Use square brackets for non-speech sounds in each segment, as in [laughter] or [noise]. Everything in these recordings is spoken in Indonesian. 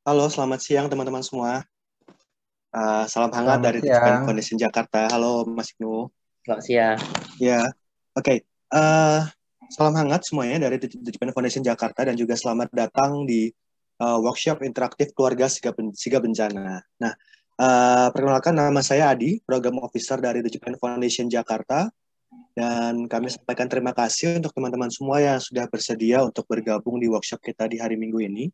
Halo, selamat siang teman-teman semua. Uh, salam hangat selamat dari Tujuan Foundation Jakarta. Halo Mas Ibnu. Selamat siang. Ya, oke. Okay. Uh, salam hangat semuanya dari Tujuan Foundation Jakarta dan juga selamat datang di uh, workshop interaktif keluarga siga, ben siga bencana. Nah, uh, perkenalkan nama saya Adi, program officer dari The Japan Foundation Jakarta. Dan kami sampaikan terima kasih untuk teman-teman semua yang sudah bersedia untuk bergabung di workshop kita di hari Minggu ini.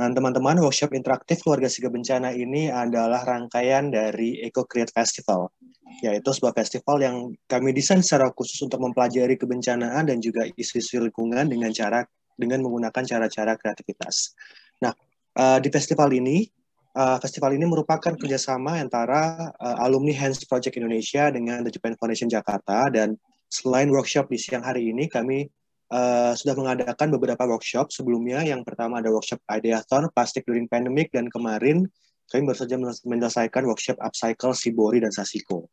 Nah, teman-teman, workshop interaktif keluarga siga bencana ini adalah rangkaian dari Eco Create Festival, yaitu sebuah festival yang kami desain secara khusus untuk mempelajari kebencanaan dan juga isu-isu lingkungan dengan cara dengan menggunakan cara-cara kreativitas. Nah, eh, di festival ini, eh, festival ini merupakan kerjasama antara eh, alumni Hands Project Indonesia dengan The Japan Foundation Jakarta dan selain workshop di siang hari ini, kami Eh, sudah mengadakan beberapa workshop sebelumnya. Yang pertama ada workshop Ideathon, Plastic During Pandemic, dan kemarin kami baru saja menyelesaikan workshop Upcycle, Sibori, dan Sasiko.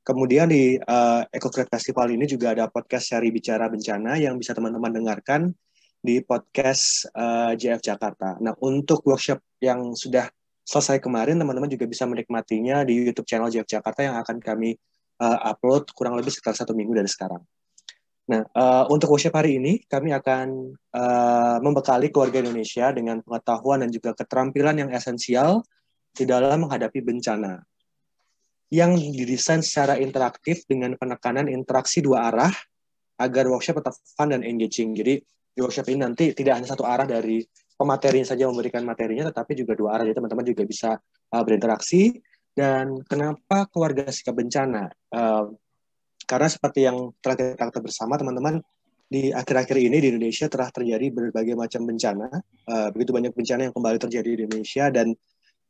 Kemudian di uh, Eco Create Festival ini juga ada podcast seri Bicara Bencana yang bisa teman-teman dengarkan di podcast uh, eh, JF Jakarta. Nah, untuk workshop yang sudah selesai kemarin, teman-teman juga bisa menikmatinya di YouTube channel JF Jakarta yang akan kami uh, upload kurang lebih sekitar satu minggu dari sekarang. Nah, uh, untuk workshop hari ini kami akan uh, membekali keluarga Indonesia dengan pengetahuan dan juga keterampilan yang esensial di dalam menghadapi bencana yang didesain secara interaktif dengan penekanan interaksi dua arah agar workshop tetap fun dan engaging. Jadi di workshop ini nanti tidak hanya satu arah dari pemateri saja memberikan materinya, tetapi juga dua arah. Jadi teman-teman juga bisa uh, berinteraksi. Dan kenapa keluarga sikap bencana? Uh, karena seperti yang telah kita ketahui bersama, teman-teman, di akhir-akhir ini di Indonesia telah terjadi berbagai macam bencana, eh, begitu banyak bencana yang kembali terjadi di Indonesia dan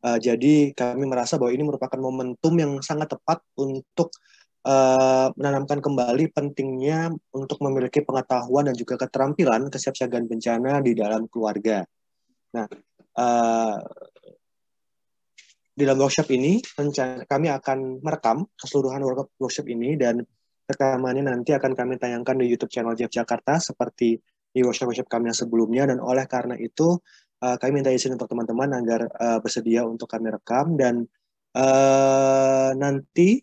eh, jadi kami merasa bahwa ini merupakan momentum yang sangat tepat untuk eh, menanamkan kembali pentingnya untuk memiliki pengetahuan dan juga keterampilan kesiapsiagaan bencana di dalam keluarga. Nah, di dalam workshop ini kami akan merekam keseluruhan workshop ini dan Rekamannya nanti akan kami tayangkan di YouTube channel Jeff Jakarta seperti di workshop-workshop kami yang sebelumnya dan oleh karena itu uh, kami minta izin untuk teman-teman agar uh, bersedia untuk kami rekam dan uh, nanti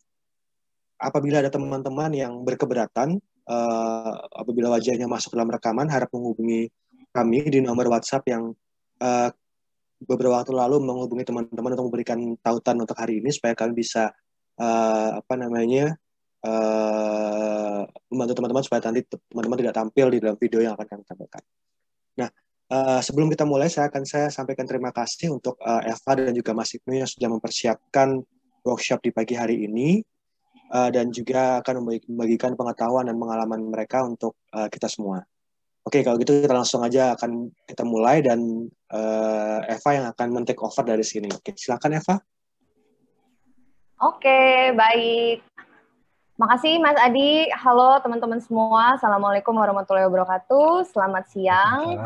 apabila ada teman-teman yang berkeberatan uh, apabila wajahnya masuk dalam rekaman harap menghubungi kami di nomor WhatsApp yang uh, beberapa waktu lalu menghubungi teman-teman untuk memberikan tautan untuk hari ini supaya kami bisa uh, apa namanya uh, membantu teman-teman supaya nanti teman-teman tidak tampil di dalam video yang akan kami sampaikan. Nah, uh, sebelum kita mulai, saya akan saya sampaikan terima kasih untuk uh, Eva dan juga Mas Ibnu yang sudah mempersiapkan workshop di pagi hari ini uh, dan juga akan membagikan pengetahuan dan pengalaman mereka untuk uh, kita semua. Oke, kalau gitu kita langsung aja akan kita mulai dan uh, Eva yang akan men-take over dari sini. Oke, silakan Eva. Oke, baik. Makasih Mas Adi. Halo teman-teman semua. Assalamualaikum warahmatullahi wabarakatuh. Selamat siang.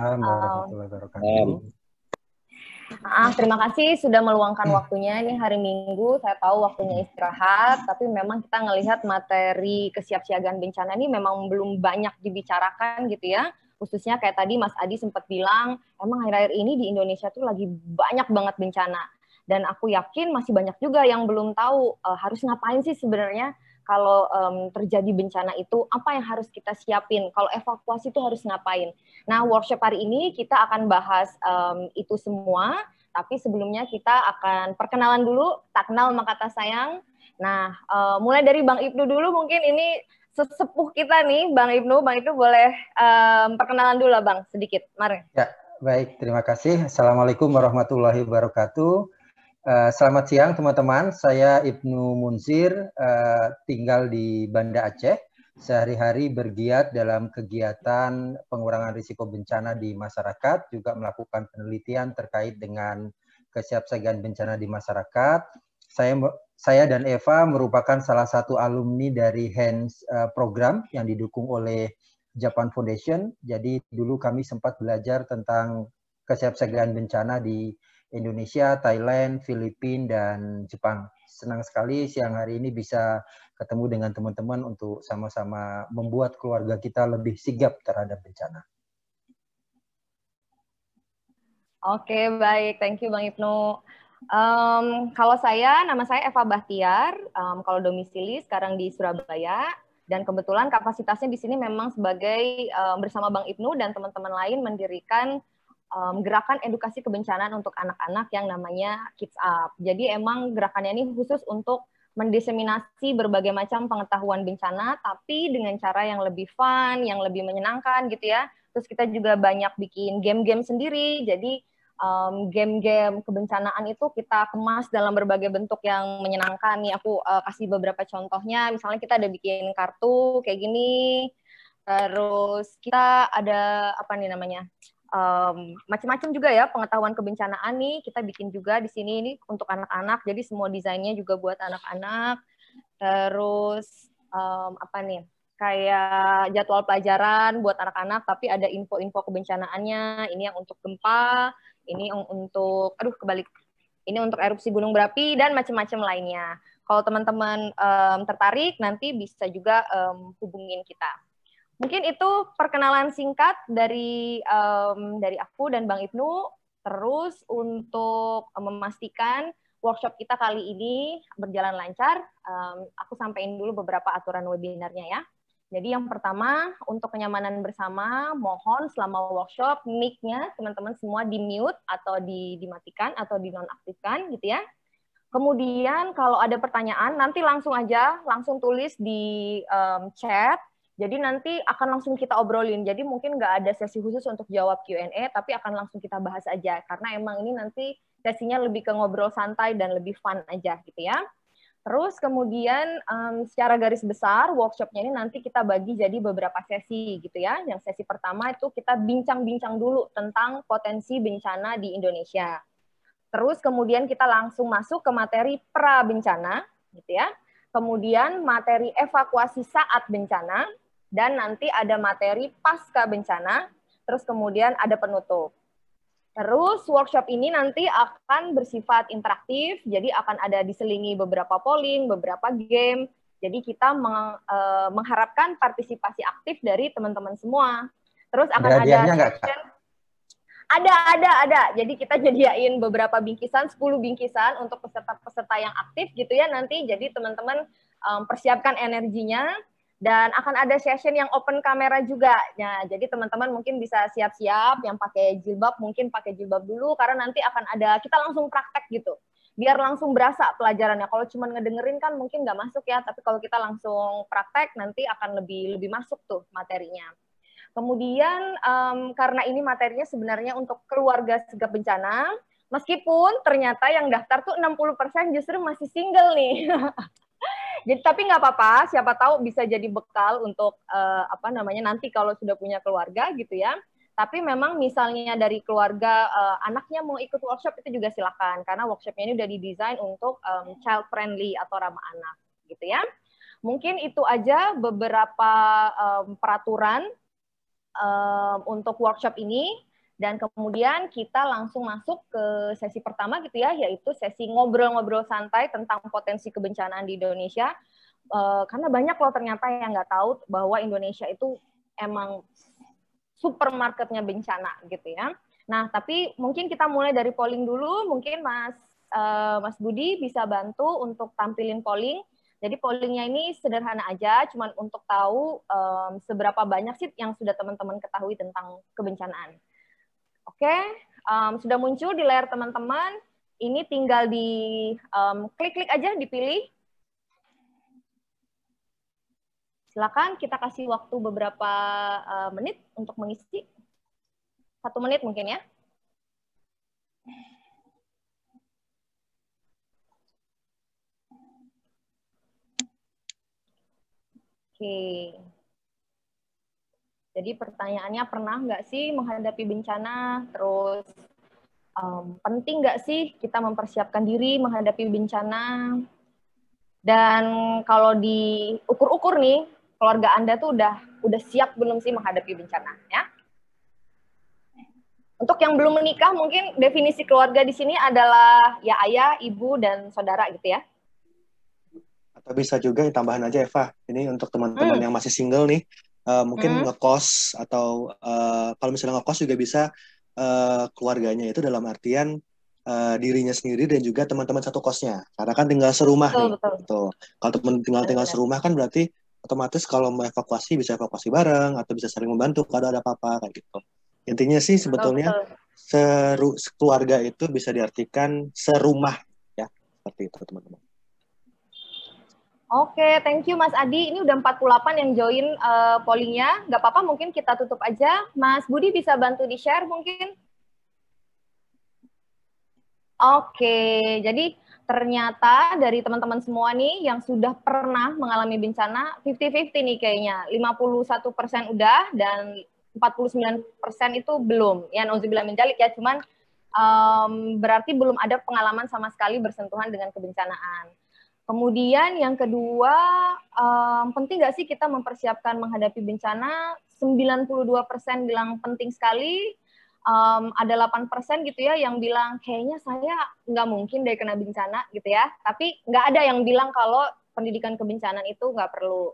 Ah, terima kasih sudah meluangkan waktunya. Ini hari Minggu, saya tahu waktunya istirahat, tapi memang kita melihat materi kesiapsiagaan bencana ini memang belum banyak dibicarakan gitu ya. Khususnya kayak tadi Mas Adi sempat bilang, emang akhir-akhir ini di Indonesia tuh lagi banyak banget bencana. Dan aku yakin masih banyak juga yang belum tahu uh, harus ngapain sih sebenarnya kalau um, terjadi bencana itu apa yang harus kita siapin, kalau evakuasi itu harus ngapain. Nah, workshop hari ini kita akan bahas um, itu semua, tapi sebelumnya kita akan perkenalan dulu, tak kenal maka tak sayang. Nah, uh, mulai dari Bang Ibnu dulu mungkin ini sesepuh kita nih, Bang Ibnu. Bang Ibnu boleh um, perkenalan dulu lah Bang, sedikit. Mari. Ya, baik. Terima kasih. Assalamualaikum warahmatullahi wabarakatuh. Eh, selamat siang teman-teman, saya Ibnu Munzir, uh, tinggal di Banda Aceh. Sehari-hari bergiat dalam kegiatan pengurangan risiko bencana di masyarakat, juga melakukan penelitian terkait dengan kesiapsiagaan bencana di masyarakat. Saya saya dan Eva merupakan salah satu alumni dari HANDS e uh, eh, program yang didukung oleh Japan Foundation. Jadi dulu kami sempat belajar tentang kesiapsiagaan bencana di Indonesia, Thailand, Filipina, dan Jepang. Senang sekali siang hari ini bisa ketemu dengan teman-teman untuk sama-sama membuat keluarga kita lebih sigap terhadap bencana. Oke, baik. Thank you Bang Ibnu. Um, kalau saya, nama saya Eva Bahtiar. Um, kalau domisili sekarang di Surabaya. Dan kebetulan kapasitasnya di sini memang sebagai um, bersama Bang Ibnu dan teman-teman lain mendirikan um, gerakan edukasi kebencanaan untuk anak-anak yang namanya Kids Up. Jadi emang gerakannya ini khusus untuk mendiseminasi berbagai macam pengetahuan bencana, tapi dengan cara yang lebih fun, yang lebih menyenangkan gitu ya. Terus kita juga banyak bikin game-game sendiri, jadi game game-game kebencanaan itu kita kemas dalam berbagai bentuk yang menyenangkan. Nih aku uh, kasih beberapa contohnya, misalnya kita ada bikin kartu kayak gini, terus kita ada apa nih namanya, um, macam-macam juga ya pengetahuan kebencanaan nih kita bikin juga di sini ini untuk anak-anak jadi semua desainnya juga buat anak-anak terus um, apa nih kayak jadwal pelajaran buat anak-anak tapi ada info-info kebencanaannya ini yang untuk gempa ini yang untuk aduh kebalik ini untuk erupsi gunung berapi dan macam-macam lainnya kalau teman-teman um, tertarik nanti bisa juga um, hubungin kita Mungkin itu perkenalan singkat dari um, dari aku dan Bang Ibnu. Terus untuk memastikan workshop kita kali ini berjalan lancar, um, aku sampaikan dulu beberapa aturan webinarnya ya. Jadi yang pertama, untuk kenyamanan bersama, mohon selama workshop mic-nya teman-teman semua di-mute atau di, dimatikan atau dinonaktifkan gitu ya. Kemudian kalau ada pertanyaan, nanti langsung aja, langsung tulis di um, chat jadi nanti akan langsung kita obrolin. Jadi mungkin nggak ada sesi khusus untuk jawab Q&A, tapi akan langsung kita bahas aja. Karena emang ini nanti sesinya lebih ke ngobrol santai dan lebih fun aja gitu ya. Terus kemudian um, secara garis besar workshopnya ini nanti kita bagi jadi beberapa sesi gitu ya. Yang sesi pertama itu kita bincang-bincang dulu tentang potensi bencana di Indonesia. Terus kemudian kita langsung masuk ke materi pra bencana gitu ya. Kemudian materi evakuasi saat bencana dan nanti ada materi pasca bencana, terus kemudian ada penutup. Terus workshop ini nanti akan bersifat interaktif, jadi akan ada diselingi beberapa polling, beberapa game. Jadi kita meng, e, mengharapkan partisipasi aktif dari teman-teman semua. Terus akan ada, ada Ada, ada, ada. Jadi kita jadiain beberapa bingkisan, 10 bingkisan untuk peserta-peserta yang aktif gitu ya nanti. Jadi teman-teman um, persiapkan energinya, dan akan ada session yang open kamera juga. Nah, jadi teman-teman mungkin bisa siap-siap yang pakai jilbab mungkin pakai jilbab dulu karena nanti akan ada kita langsung praktek gitu. Biar langsung berasa pelajarannya. Kalau cuma ngedengerin kan mungkin nggak masuk ya, tapi kalau kita langsung praktek nanti akan lebih lebih masuk tuh materinya. Kemudian um, karena ini materinya sebenarnya untuk keluarga sigap bencana, meskipun ternyata yang daftar tuh 60% justru masih single nih. [laughs] jadi tapi nggak apa-apa siapa tahu bisa jadi bekal untuk uh, apa namanya nanti kalau sudah punya keluarga gitu ya tapi memang misalnya dari keluarga uh, anaknya mau ikut workshop itu juga silakan karena workshopnya ini udah didesain untuk um, child friendly atau ramah anak gitu ya mungkin itu aja beberapa um, peraturan um, untuk workshop ini dan kemudian kita langsung masuk ke sesi pertama gitu ya, yaitu sesi ngobrol-ngobrol santai tentang potensi kebencanaan di Indonesia. E, karena banyak loh ternyata yang nggak tahu bahwa Indonesia itu emang supermarketnya bencana gitu ya. Nah, tapi mungkin kita mulai dari polling dulu. Mungkin Mas e, Mas Budi bisa bantu untuk tampilin polling. Jadi pollingnya ini sederhana aja, cuman untuk tahu um, seberapa banyak sih yang sudah teman-teman ketahui tentang kebencanaan. Oke, okay? um, sudah muncul di layar teman-teman. Ini tinggal di klik-klik um, aja dipilih. Silakan kita kasih waktu beberapa uh, menit untuk mengisi. Satu menit mungkin ya. Oke. Okay. Jadi pertanyaannya pernah nggak sih menghadapi bencana? Terus um, penting nggak sih kita mempersiapkan diri menghadapi bencana? Dan kalau diukur-ukur nih, keluarga Anda tuh udah udah siap belum sih menghadapi bencana, ya? Untuk yang belum menikah, mungkin definisi keluarga di sini adalah ya ayah, ibu, dan saudara gitu ya. Atau bisa juga tambahan aja Eva, ini untuk teman-teman hmm. yang masih single nih, uh, mungkin hmm. ngekos atau uh, kalau misalnya ngekos juga bisa uh, keluarganya itu dalam artian uh, dirinya sendiri dan juga teman-teman satu kosnya karena kan tinggal serumah betul, nih betul. Gitu. kalau teman tinggal tinggal serumah kan berarti otomatis kalau mau evakuasi bisa evakuasi bareng atau bisa saling membantu kalau ada apa-apa kayak gitu intinya sih sebetulnya seru keluarga itu bisa diartikan serumah ya seperti itu teman-teman Oke, okay, thank you Mas Adi. Ini udah 48 yang join uh, pollingnya. Gak apa-apa, mungkin kita tutup aja. Mas Budi bisa bantu di-share mungkin? Oke, okay, jadi ternyata dari teman-teman semua nih yang sudah pernah mengalami bencana, 50-50 nih kayaknya. 51% udah dan 49% itu belum. Ya, bilang menjalik ya, cuman um, berarti belum ada pengalaman sama sekali bersentuhan dengan kebencanaan. Kemudian yang kedua, um, penting nggak sih kita mempersiapkan menghadapi bencana? 92% bilang penting sekali, um, ada 8% gitu ya yang bilang kayaknya saya nggak mungkin deh kena bencana gitu ya. Tapi nggak ada yang bilang kalau pendidikan kebencanaan itu nggak perlu.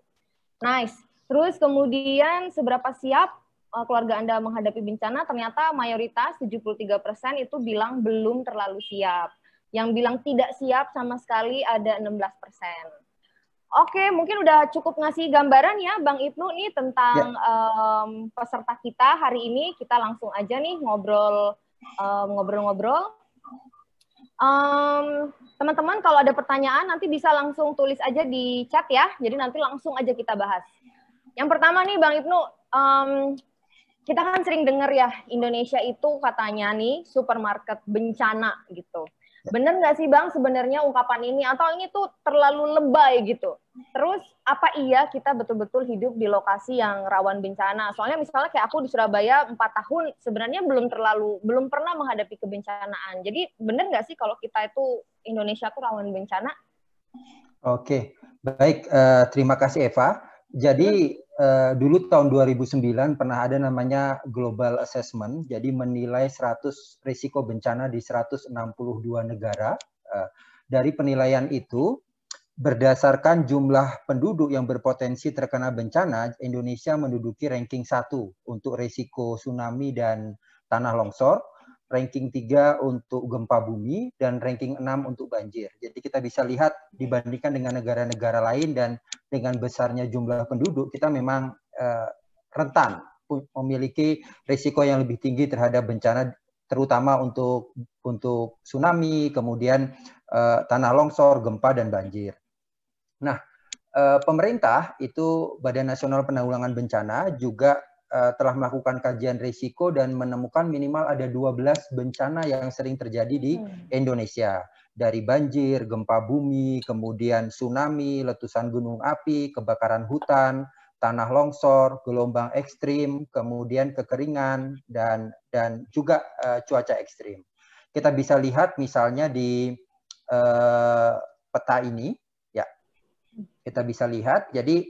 Nice. Terus kemudian seberapa siap eh, keluarga Anda menghadapi bencana? Ternyata mayoritas 73% itu bilang belum terlalu siap. Yang bilang tidak siap sama sekali ada 16 persen. Oke, mungkin udah cukup ngasih gambaran ya Bang Ibnu nih tentang ya. um, peserta kita hari ini. Kita langsung aja nih ngobrol ngobrol-ngobrol. Um, teman-teman kalau ada pertanyaan nanti bisa langsung tulis aja di chat ya. Jadi nanti langsung aja kita bahas. Yang pertama nih Bang Ibnu, um, kita kan sering dengar ya Indonesia itu katanya nih supermarket bencana gitu. Bener nggak sih Bang sebenarnya ungkapan ini atau ini tuh terlalu lebay gitu? Terus apa iya kita betul-betul hidup di lokasi yang rawan bencana? Soalnya misalnya kayak aku di Surabaya 4 tahun sebenarnya belum terlalu belum pernah menghadapi kebencanaan. Jadi bener nggak sih kalau kita itu Indonesia tuh rawan bencana? Oke, baik. Uh, terima kasih Eva. Jadi hmm. Eh, dulu tahun 2009 pernah ada namanya Global Assessment, jadi menilai 100 risiko bencana di 162 negara. Eh, dari penilaian itu, berdasarkan jumlah penduduk yang berpotensi terkena bencana, Indonesia menduduki ranking satu untuk risiko tsunami dan tanah longsor ranking 3 untuk gempa bumi dan ranking 6 untuk banjir. Jadi kita bisa lihat dibandingkan dengan negara-negara lain dan dengan besarnya jumlah penduduk kita memang uh, rentan memiliki risiko yang lebih tinggi terhadap bencana terutama untuk untuk tsunami, kemudian uh, tanah longsor, gempa dan banjir. Nah, uh, pemerintah itu Badan Nasional Penanggulangan Bencana juga Eh, telah melakukan kajian risiko dan menemukan minimal ada 12 bencana yang sering terjadi di hmm. Indonesia. Dari banjir, gempa bumi, kemudian tsunami, letusan gunung api, kebakaran hutan, tanah longsor, gelombang ekstrim, kemudian kekeringan, dan, dan juga uh, cuaca ekstrim. Kita bisa lihat misalnya di uh, peta ini, ya. Kita bisa lihat, jadi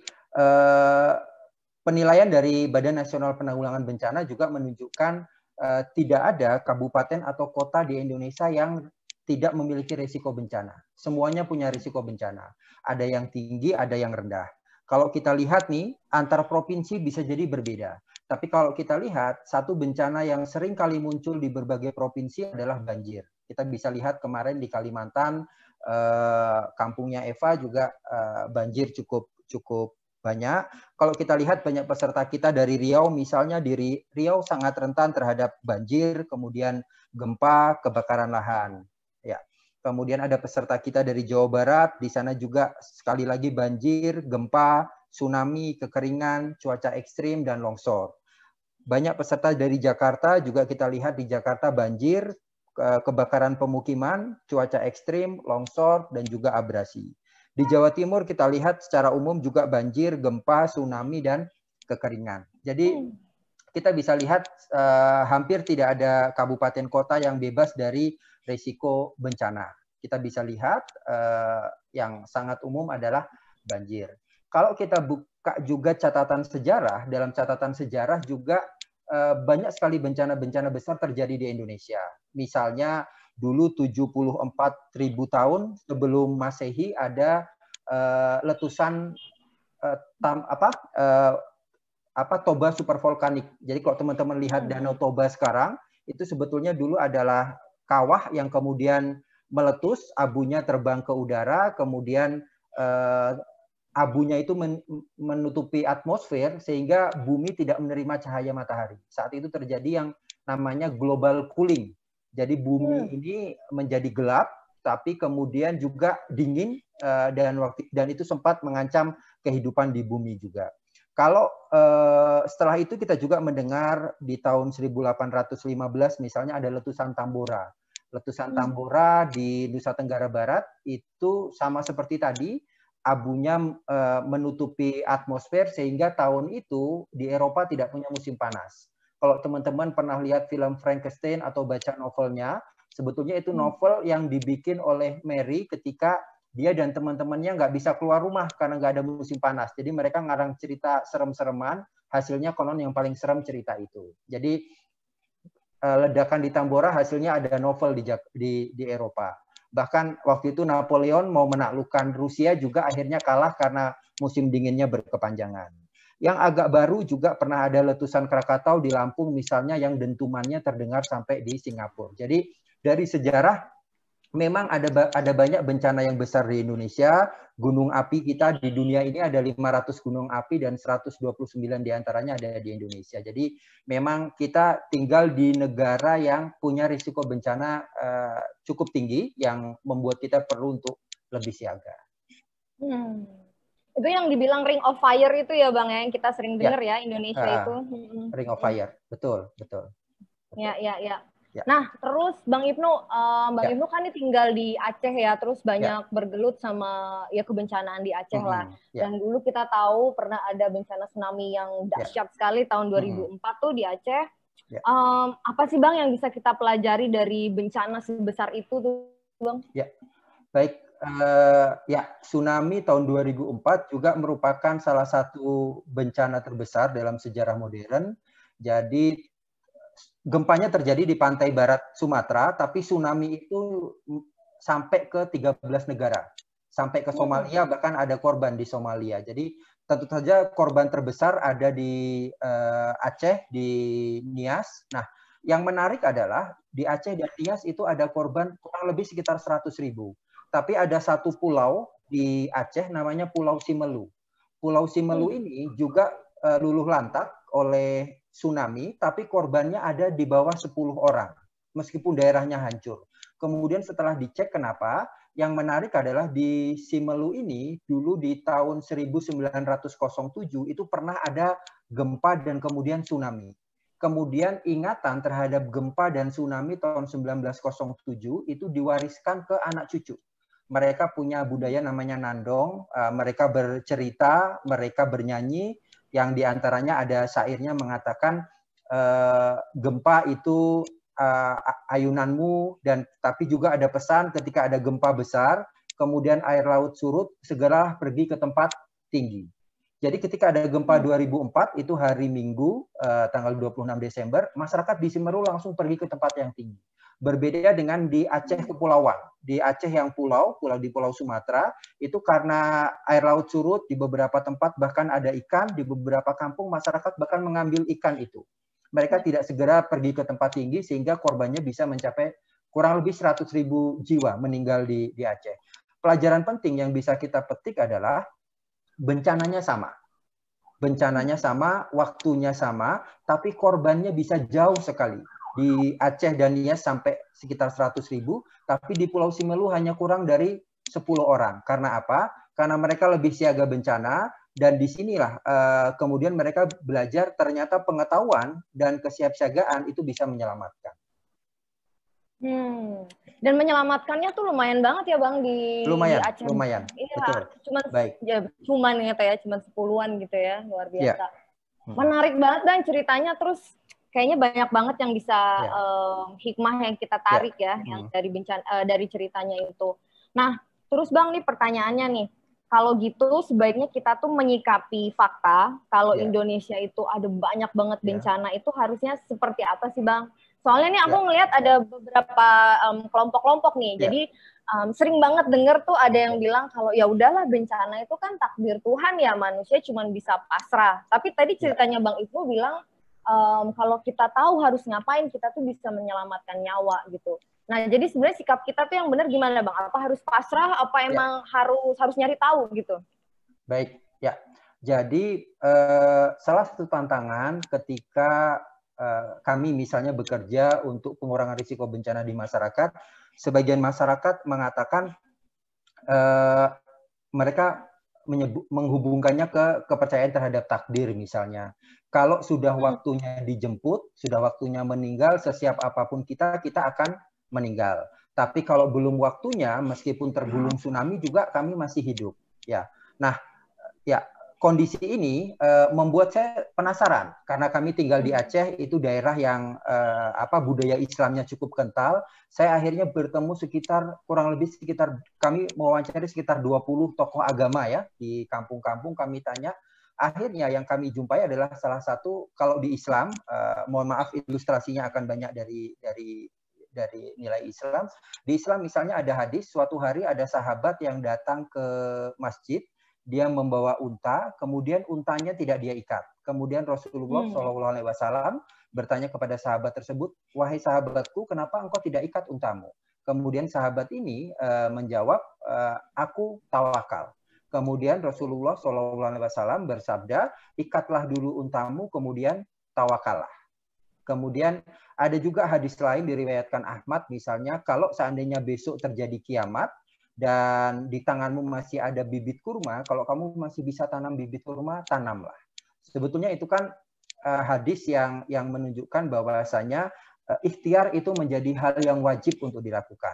penilaian dari Badan Nasional Penanggulangan Bencana juga menunjukkan uh, tidak ada kabupaten atau kota di Indonesia yang tidak memiliki risiko bencana. Semuanya punya risiko bencana. Ada yang tinggi, ada yang rendah. Kalau kita lihat nih, antar provinsi bisa jadi berbeda. Tapi kalau kita lihat, satu bencana yang sering kali muncul di berbagai provinsi adalah banjir. Kita bisa lihat kemarin di Kalimantan, eh, kampungnya Eva juga eh, banjir cukup cukup banyak. Kalau kita lihat banyak peserta kita dari Riau, misalnya di Riau sangat rentan terhadap banjir, kemudian gempa, kebakaran lahan. Ya. Kemudian ada peserta kita dari Jawa Barat, di sana juga sekali lagi banjir, gempa, tsunami, kekeringan, cuaca ekstrim, dan longsor. Banyak peserta dari Jakarta juga kita lihat di Jakarta banjir, kebakaran pemukiman, cuaca ekstrim, longsor, dan juga abrasi. Di Jawa Timur kita lihat secara umum juga banjir, gempa, tsunami dan kekeringan. Jadi hmm. kita bisa lihat eh, hampir tidak ada kabupaten kota yang bebas dari risiko bencana. Kita bisa lihat eh, yang sangat umum adalah banjir. Kalau kita buka juga catatan sejarah, dalam catatan sejarah juga eh, banyak sekali bencana-bencana besar terjadi di Indonesia. Misalnya dulu 74 ribu tahun sebelum Masehi ada uh, letusan uh, tam, apa uh, apa Toba supervolkanik. Jadi kalau teman-teman lihat hmm. Danau Toba sekarang itu sebetulnya dulu adalah kawah yang kemudian meletus, abunya terbang ke udara, kemudian uh, abunya itu men menutupi atmosfer sehingga bumi tidak menerima cahaya matahari. Saat itu terjadi yang namanya global cooling. Jadi bumi hmm. ini menjadi gelap, tapi kemudian juga dingin uh, dan waktu dan itu sempat mengancam kehidupan di bumi juga. Kalau uh, setelah itu kita juga mendengar di tahun 1815 misalnya ada letusan Tambora. Letusan hmm. Tambora di Nusa Tenggara Barat itu sama seperti tadi abunya uh, menutupi atmosfer sehingga tahun itu di Eropa tidak punya musim panas. Kalau teman-teman pernah lihat film Frankenstein atau baca novelnya, sebetulnya itu hmm. novel yang dibikin oleh Mary ketika dia dan teman-temannya nggak bisa keluar rumah karena nggak ada musim panas. Jadi mereka ngarang cerita serem-sereman, hasilnya konon yang paling serem cerita itu. Jadi eh, ledakan di Tambora hasilnya ada novel di, di, di Eropa. Bahkan waktu itu Napoleon mau menaklukkan Rusia juga akhirnya kalah karena musim dinginnya berkepanjangan. Yang agak baru juga pernah ada letusan Krakatau di Lampung misalnya yang dentumannya terdengar sampai di Singapura. Jadi dari sejarah memang ada ada banyak bencana yang besar di Indonesia. Gunung api kita di dunia ini ada 500 gunung api dan 129 diantaranya ada di Indonesia. Jadi memang kita tinggal di negara yang punya risiko bencana uh, cukup tinggi yang membuat kita perlu untuk lebih siaga. Hmm itu yang dibilang ring of fire itu ya bang ya yang kita sering ya. dengar ya, ya Indonesia uh, itu ring of fire betul betul, betul. ya ya ya, ya. Nah, terus Bang Ibnu, uh, Bang ya. Ibnu kan tinggal di Aceh ya, terus banyak ya. bergelut sama ya kebencanaan di Aceh -hmm. lah. Ya. Dan dulu kita tahu pernah ada bencana tsunami yang ya. dahsyat ya. sekali tahun 2004 mm -hmm. tuh di Aceh. Ya. Um, apa sih Bang yang bisa kita pelajari dari bencana sebesar itu tuh, Bang? Ya, baik eh, ya tsunami tahun 2004 juga merupakan salah satu bencana terbesar dalam sejarah modern. Jadi gempanya terjadi di pantai barat Sumatera, tapi tsunami itu sampai ke 13 negara. Sampai ke Somalia, hmm. bahkan ada korban di Somalia. Jadi tentu saja korban terbesar ada di uh, Aceh, di Nias. Nah, yang menarik adalah di Aceh dan Nias itu ada korban kurang lebih sekitar 100 ribu tapi ada satu pulau di Aceh namanya Pulau Simelu. Pulau Simelu hmm. ini juga uh, luluh lantak oleh tsunami, tapi korbannya ada di bawah 10 orang, meskipun daerahnya hancur. Kemudian setelah dicek kenapa, yang menarik adalah di Simelu ini dulu di tahun 1907 itu pernah ada gempa dan kemudian tsunami. Kemudian ingatan terhadap gempa dan tsunami tahun 1907 itu diwariskan ke anak cucu mereka punya budaya namanya nandong, eh, mereka bercerita, mereka bernyanyi, yang diantaranya ada syairnya mengatakan eh, gempa itu eh, ayunanmu dan tapi juga ada pesan ketika ada gempa besar, kemudian air laut surut, segera pergi ke tempat tinggi. Jadi ketika ada gempa 2004 hmm. itu hari Minggu tanggal 26 Desember, masyarakat di Simeru langsung pergi ke tempat yang tinggi Berbeda dengan di Aceh kepulauan. Di Aceh yang pulau, pulau di Pulau Sumatera, itu karena air laut surut di beberapa tempat bahkan ada ikan, di beberapa kampung masyarakat bahkan mengambil ikan itu. Mereka ya. tidak segera pergi ke tempat tinggi sehingga korbannya bisa mencapai kurang lebih 100 ribu jiwa meninggal di, di Aceh. Pelajaran penting yang bisa kita petik adalah bencananya sama bencananya sama, waktunya sama, tapi korbannya bisa jauh sekali. Di Aceh dan Nias sampai sekitar 100 ribu, tapi di Pulau Simelu hanya kurang dari 10 orang. Karena apa? Karena mereka lebih siaga bencana, dan disinilah uh, eh, kemudian mereka belajar ternyata pengetahuan dan kesiapsiagaan itu bisa menyelamatkan. Hmm. Dan menyelamatkannya tuh lumayan banget ya Bang di lumayan, Aceh. Lumayan. Iya, cuman Baik. ya cuman gitu ya, cuman sepuluhan gitu ya, luar iya. biasa. Ya. Menarik banget dan ceritanya terus kayaknya banyak banget yang bisa ya. uh, hikmah yang kita ya. tarik ya, ya yang dari bencana uh, eh, dari ceritanya itu. Nah, terus Bang nih pertanyaannya nih. Kalau gitu sebaiknya kita tuh menyikapi fakta kalau yeah. Indonesia itu ada banyak banget ya. bencana itu harusnya seperti apa sih Bang? Soalnya nih aku ya. ngelihat ada beberapa kelompok-kelompok um, nih. Yeah. nih. Jadi um, sering banget denger tuh ada yang bilang kalau ya udahlah bencana itu kan takdir Tuhan ya manusia cuma bisa pasrah. Tapi tadi ceritanya Bang Ibu bilang um, kalau kita tahu harus ngapain kita tuh bisa menyelamatkan nyawa gitu nah jadi sebenarnya sikap kita tuh yang benar gimana bang apa harus pasrah apa ya. emang ya. harus harus nyari tahu gitu baik ya jadi eh, salah satu tantangan ketika eh, kami misalnya bekerja untuk pengurangan risiko bencana di masyarakat sebagian masyarakat mengatakan eh, mereka menghubungkannya ke kepercayaan terhadap takdir misalnya. Kalau sudah hmm. waktunya dijemput, sudah waktunya meninggal, sesiap apapun kita, kita akan meninggal. Tapi kalau belum waktunya, meskipun tergulung hmm. tsunami juga kami masih hidup. Ya, nah, ya kondisi ini uh, membuat saya penasaran karena kami tinggal di Aceh itu daerah yang uh, apa budaya Islamnya cukup kental. Saya akhirnya bertemu sekitar kurang lebih sekitar kami mewawancari sekitar 20 tokoh agama ya di kampung-kampung kami tanya Akhirnya yang kami jumpai adalah salah satu kalau di Islam, uh, mohon maaf ilustrasinya akan banyak dari dari dari nilai Islam. Di Islam misalnya ada hadis, suatu hari ada sahabat yang datang ke masjid dia membawa unta, kemudian untanya tidak dia ikat. Kemudian Rasulullah hmm. Shallallahu Alaihi Wasallam bertanya kepada sahabat tersebut, wahai sahabatku, kenapa engkau tidak ikat untamu? Kemudian sahabat ini uh, menjawab, uh, aku tawakal. Kemudian Rasulullah Shallallahu Alaihi Wasallam bersabda, ikatlah dulu untamu, kemudian tawakallah. Kemudian ada juga hadis lain diriwayatkan Ahmad, misalnya kalau seandainya besok terjadi kiamat, dan di tanganmu masih ada bibit kurma, kalau kamu masih bisa tanam bibit kurma, tanamlah. Sebetulnya itu kan eh, hadis yang yang menunjukkan bahwasanya uh, ikhtiar itu menjadi hal yang wajib untuk dilakukan.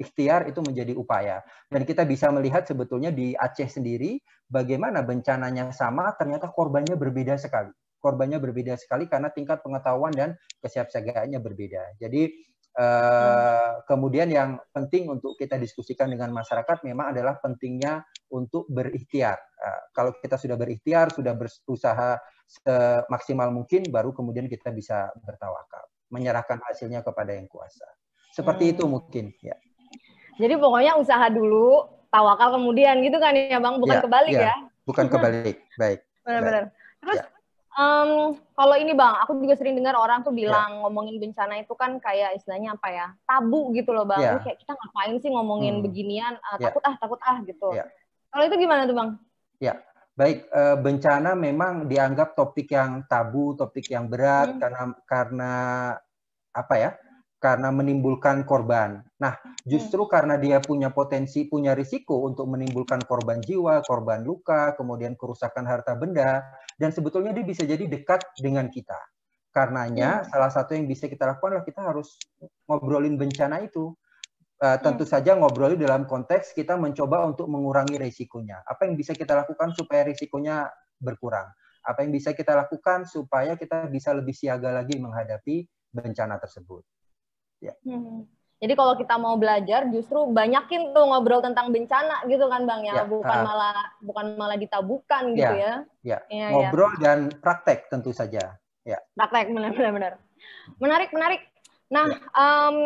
Ikhtiar itu menjadi upaya. Dan kita bisa melihat sebetulnya di Aceh sendiri bagaimana bencananya sama, ternyata korbannya berbeda sekali. Korbannya berbeda sekali karena tingkat pengetahuan dan kesiapsiagaannya berbeda. Jadi Eh, kemudian yang penting untuk kita diskusikan dengan masyarakat memang adalah pentingnya untuk berikhtiar. Uh, kalau kita sudah berikhtiar, sudah berusaha semaksimal mungkin, baru kemudian kita bisa bertawakal, menyerahkan hasilnya kepada yang kuasa. Seperti hmm. itu mungkin. Ya. Jadi pokoknya usaha dulu, tawakal kemudian gitu kan ya bang, bukan ya, kebalik ya? ya? Bukan iya. kebalik, baik. Benar-benar. Terus ya. Um, kalau ini bang, aku juga sering dengar orang tuh iya. bilang yeah. ngomongin bencana itu kan kayak istilahnya apa ya tabu gitu loh bang. Yeah. Kayak kita ngapain sih ngomongin hmm. beginian? Uh, yeah. Iya. Takut ah, takut ah gitu. Yeah. Kalau itu gimana tuh bang? Ya yeah. baik uh, bencana memang dianggap topik yang tabu, topik yang berat hmm. karena karena apa ya? Karena menimbulkan korban. Nah hmm. justru hmm. karena dia punya potensi, punya risiko untuk menimbulkan korban jiwa, korban luka, kemudian kerusakan harta benda dan sebetulnya dia bisa jadi dekat dengan kita. Karenanya hmm. salah satu yang bisa kita lakukan adalah kita harus ngobrolin bencana itu. Uh, tentu hmm. saja ngobrolin dalam konteks kita mencoba untuk mengurangi risikonya. Apa yang bisa kita lakukan supaya risikonya berkurang? Apa yang bisa kita lakukan supaya kita bisa lebih siaga lagi menghadapi bencana tersebut? Ya. Hmm. Jadi kalau kita mau belajar justru banyakin tuh ngobrol tentang bencana gitu kan Bang ya, ya bukan uh, malah bukan malah ditabukan ya, gitu ya. Ya. ya ngobrol ya. dan praktek tentu saja. Ya. Praktek benar-benar Menarik, menarik. Nah, ya. um,